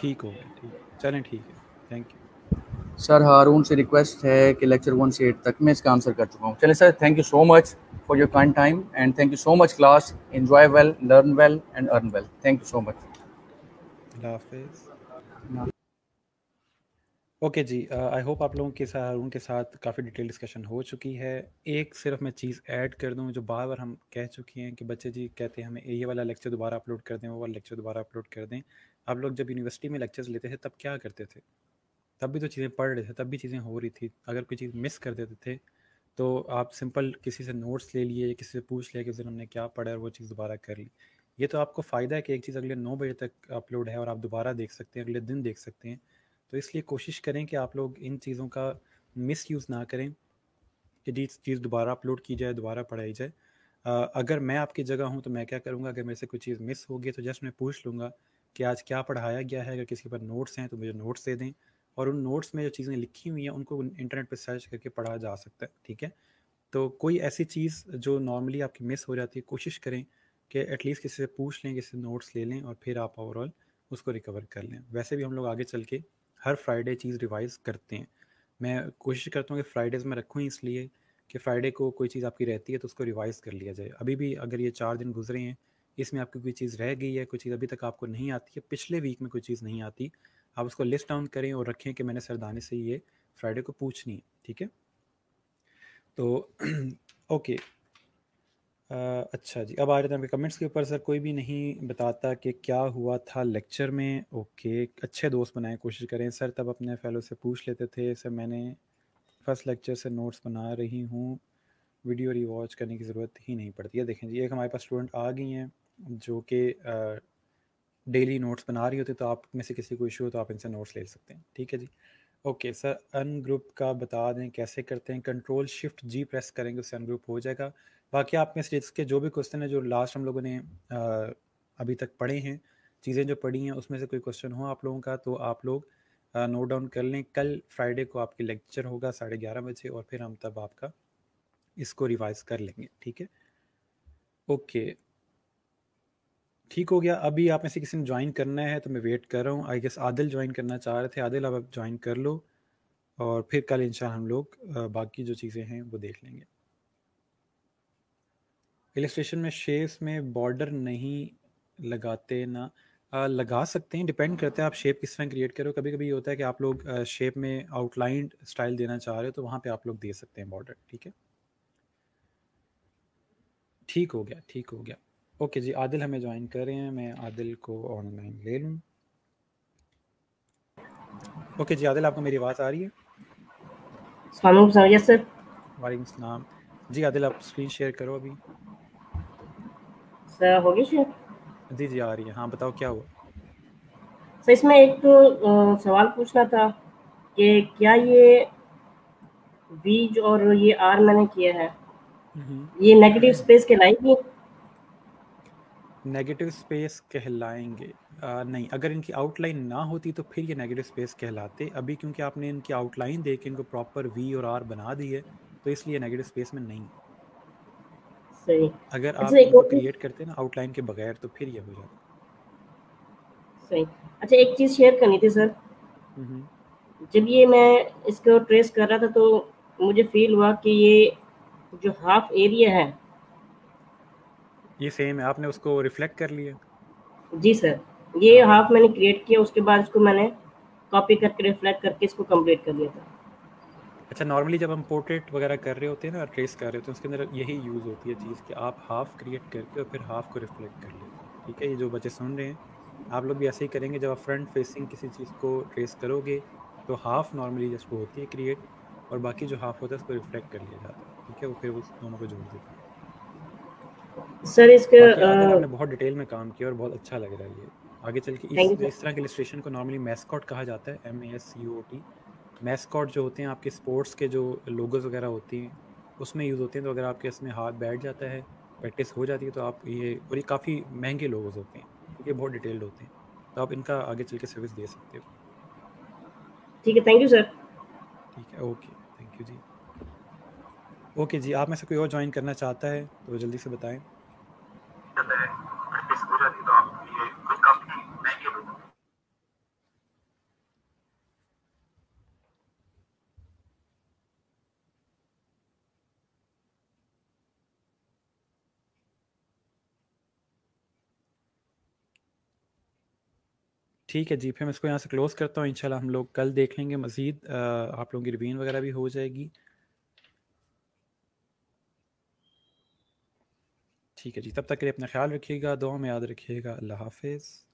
ठीक हो ठीक चलें ठीक है थैंक यू सर हारून से रिक्वेस्ट है कि लेक्चर वन से एट तक मैं इसका आंसर कर चुका हूँ चले sir thank you so much for your kind time and thank you so much class enjoy well learn well and earn well thank you so much हाफिज़ ओके जी आई होप आप लोगों के साथ उनके साथ काफ़ी डिटेल डिस्कशन हो चुकी है एक सिर्फ मैं चीज़ ऐड कर दूं जो बार बार हम कह चुकी हैं कि बच्चे जी कहते हैं हमें ये वाला लेक्चर दोबारा अपलोड कर दें वो वाला लेक्चर दोबारा अपलोड कर दें आप लोग जब यूनिवर्सिटी में लेक्चर्स लेते थे तब क्या करते थे तब भी तो चीज़ें पढ़ रहे थे तब भी चीज़ें हो रही थी अगर कोई चीज़ मिस कर देते थे तो आप सिंपल किसी से नोट्स ले लिए किसी से पूछ लिया कि उस दिन हमने क्या पढ़ा और वो चीज़ दोबारा कर ली ये तो आपको फ़ायदा है कि एक चीज़ अगले नौ बजे तक अपलोड है और आप दोबारा देख सकते हैं अगले दिन देख सकते हैं तो इसलिए कोशिश करें कि आप लोग इन चीज़ों का मिस यूज़ ना करें कि जिस चीज़ दोबारा अपलोड की जाए दोबारा पढ़ाई जाए अगर मैं आपकी जगह हूँ तो मैं क्या करूँगा अगर मेरे से कोई चीज़ मिस होगी तो जस्ट मैं पूछ लूँगा कि आज क्या पढ़ाया गया है अगर किसी पर नोट्स हैं तो मुझे नोट्स दे दें और उन नोट्स में जो चीज़ें लिखी हुई हैं उनको इंटरनेट पर सर्च करके पढ़ा जा सकता है ठीक है तो कोई ऐसी चीज़ जो नॉर्मली आपकी मिस हो जाती है कोशिश करें कि एटलीस्ट किसी से पूछ लें किसी से नोट्स ले लें और फिर आप ओवरऑल उसको रिकवर कर लें वैसे भी हम लोग आगे चल के हर फ्राइडे चीज़ रिवाइज करते हैं मैं कोशिश करता हूँ कि फ्राइडेज़ में रखूँ इसलिए कि फ़्राइडे को कोई चीज़ आपकी रहती है तो उसको रिवाइज़ कर लिया जाए अभी भी अगर ये चार दिन गुजरे हैं इसमें आपकी कोई चीज़ रह गई है कोई चीज़ अभी तक आपको नहीं आती है पिछले वीक में कोई चीज़ नहीं आती आप उसको लिस्ट डाउन करें और रखें कि मैंने सरदाने से ये फ्राइडे को पूछनी है ठीक है तो ओके अच्छा जी, अब आ जाते हैं आपके कमेंट्स के ऊपर सर कोई भी नहीं बताता कि क्या हुआ था लेक्चर में, ओके अच्छे दोस्त बनाए कोशिश करें। सर तब अपने फैलो से पूछ लेते थे, सर मैंने फर्स्ट लेक्चर से नोट्स बना रही हूँ, वीडियो रिवॉच करने की ज़रूरत ही नहीं पड़ती है। देखें जी, एक हमारे पास स्टूडेंट आ गई हैं जो कि डेली नोट्स बना रही होती है, तो आप में से किसी को इशू हो तो आप इनसे नोट्स ले सकते हैं, ठीक है जी। ओके सर अनग्रुप का बता दें कैसे करते हैं, कंट्रोल शिफ्ट जी प्रेस करेंगे उससे अनग्रुप हो जाएगा। बाकी आप में स्टेट्स के जो भी क्वेश्चन है जो लास्ट हम लोगों ने आ, अभी तक पढ़े हैं चीज़ें जो पढ़ी हैं उसमें से कोई क्वेश्चन हो आप लोगों का तो आप लोग नोट डाउन कर लें कल फ्राइडे को आपकी लेक्चर होगा साढ़े ग्यारह बजे और फिर हम तब आपका इसको रिवाइज कर लेंगे ठीक है ओके ठीक हो गया अभी आप में से किसी ने ज्वाइन करना है तो मैं वेट कर रहा हूँ आई गेस आदिल ज्वाइन करना चाह रहे थे आदिल अब आप ज्वाइन कर लो और फिर कल इंशाल्लाह हम लोग बाकी जो चीज़ें हैं वो देख लेंगे इलस्ट्रेशन में शेप्स में बॉर्डर नहीं लगाते ना आ, लगा सकते हैं डिपेंड करते हैं आप शेप किस तरह क्रिएट करो कभी कभी ये होता है कि आप लोग शेप में आउटलाइंड स्टाइल देना चाह रहे हो तो वहाँ पे आप लोग दे सकते हैं बॉर्डर ठीक है ठीक हो गया ठीक हो गया ओके जी आदिल हमें ज्वाइन कर रहे हैं मैं आदिल को ऑनलाइन ले लूँ ओके जी आदिल आपको मेरी आवाज़ आ रही है सर वालेकुम जी आदिल आप स्क्रीन शेयर करो अभी होगी शेयर जी जी आ रही है हाँ बताओ क्या हुआ सर इसमें एक तो सवाल पूछना था कि क्या ये बीज और ये आर मैंने किया है हम्म। ये नेगेटिव स्पेस कहलाएगी नेगेटिव स्पेस कहलाएंगे आ, नहीं अगर इनकी आउटलाइन ना होती तो फिर ये नेगेटिव स्पेस कहलाते अभी क्योंकि आपने इनकी आउटलाइन देख के इनको प्रॉपर वी और आर बना दी है तो इसलिए नेगेटिव स्पेस में नहीं है सही अगर अच्छा, आप इनको क्रिएट करते ना आउटलाइन के बगैर तो फिर ये हो जाता सही अच्छा एक चीज शेयर करनी थी सर हम्म। जब ये मैं इसको ट्रेस कर रहा था तो मुझे फील हुआ कि ये जो हाफ एरिया है ये सेम है आपने उसको रिफ्लेक्ट कर लिया जी सर ये हाफ मैंने क्रिएट किया उसके बाद इसको मैंने कॉपी करके रिफ्लेक्ट करके इसको कंप्लीट कर लिया था अच्छा नॉर्मली जब हम पोर्ट्रेट वगैरह कर रहे होते हैं ना ट्रेस कर रहे होते हैं उसके अंदर यही यूज़ होती है चीज़ कि आप हाफ़ क्रिएट करके और फिर हाफ़ को रिफ्लेक्ट कर लेते हैं ठीक है ये जो बच्चे सुन रहे हैं आप लोग भी ऐसे ही करेंगे जब आप फ्रंट फेसिंग किसी चीज़ को ट्रेस करोगे तो हाफ़ नॉर्मली जस्ट वो होती है क्रिएट और बाकी जो हाफ़ होता है उसको रिफ्लेक्ट कर लिया जाता है ठीक है वो फिर उस दोनों को जोड़ देता है सर इसके आपने बहुत डिटेल में काम किया और बहुत अच्छा लग रहा है ये आगे चल के इस, इस तरह के इलस्ट्रेशन को नॉर्मली मैस्कॉट कहा जाता है M A S C O T mascot जो होते हैं आपके स्पोर्ट्स के जो लोगोज वगैरह होती हैं उसमें यूज़ होते हैं तो अगर आपके इसमें हाथ बैठ जाता है प्रैक्टिस हो जाती है तो आप ये और ये काफ़ी महंगे लोगोज होते हैं ये बहुत डिटेल्ड होते हैं तो आप इनका आगे चल के सर्विस दे सकते हो ठीक है थैंक यू सर ठीक है ओके थैंक यू जी ओके जी आप में से कोई और ज्वाइन करना चाहता है तो जल्दी से बताएं तो ठीक है जी फिर मैं इसको यहाँ से क्लोज़ करता हूँ इंशाल्लाह हम लोग कल देख लेंगे मज़ीद आप लोगों की रिवीन वगैरह भी हो जाएगी ठीक है जी तब तक के लिए अपना ख्याल रखिएगा दुआ में याद रखिएगा अल्लाह हाफिज़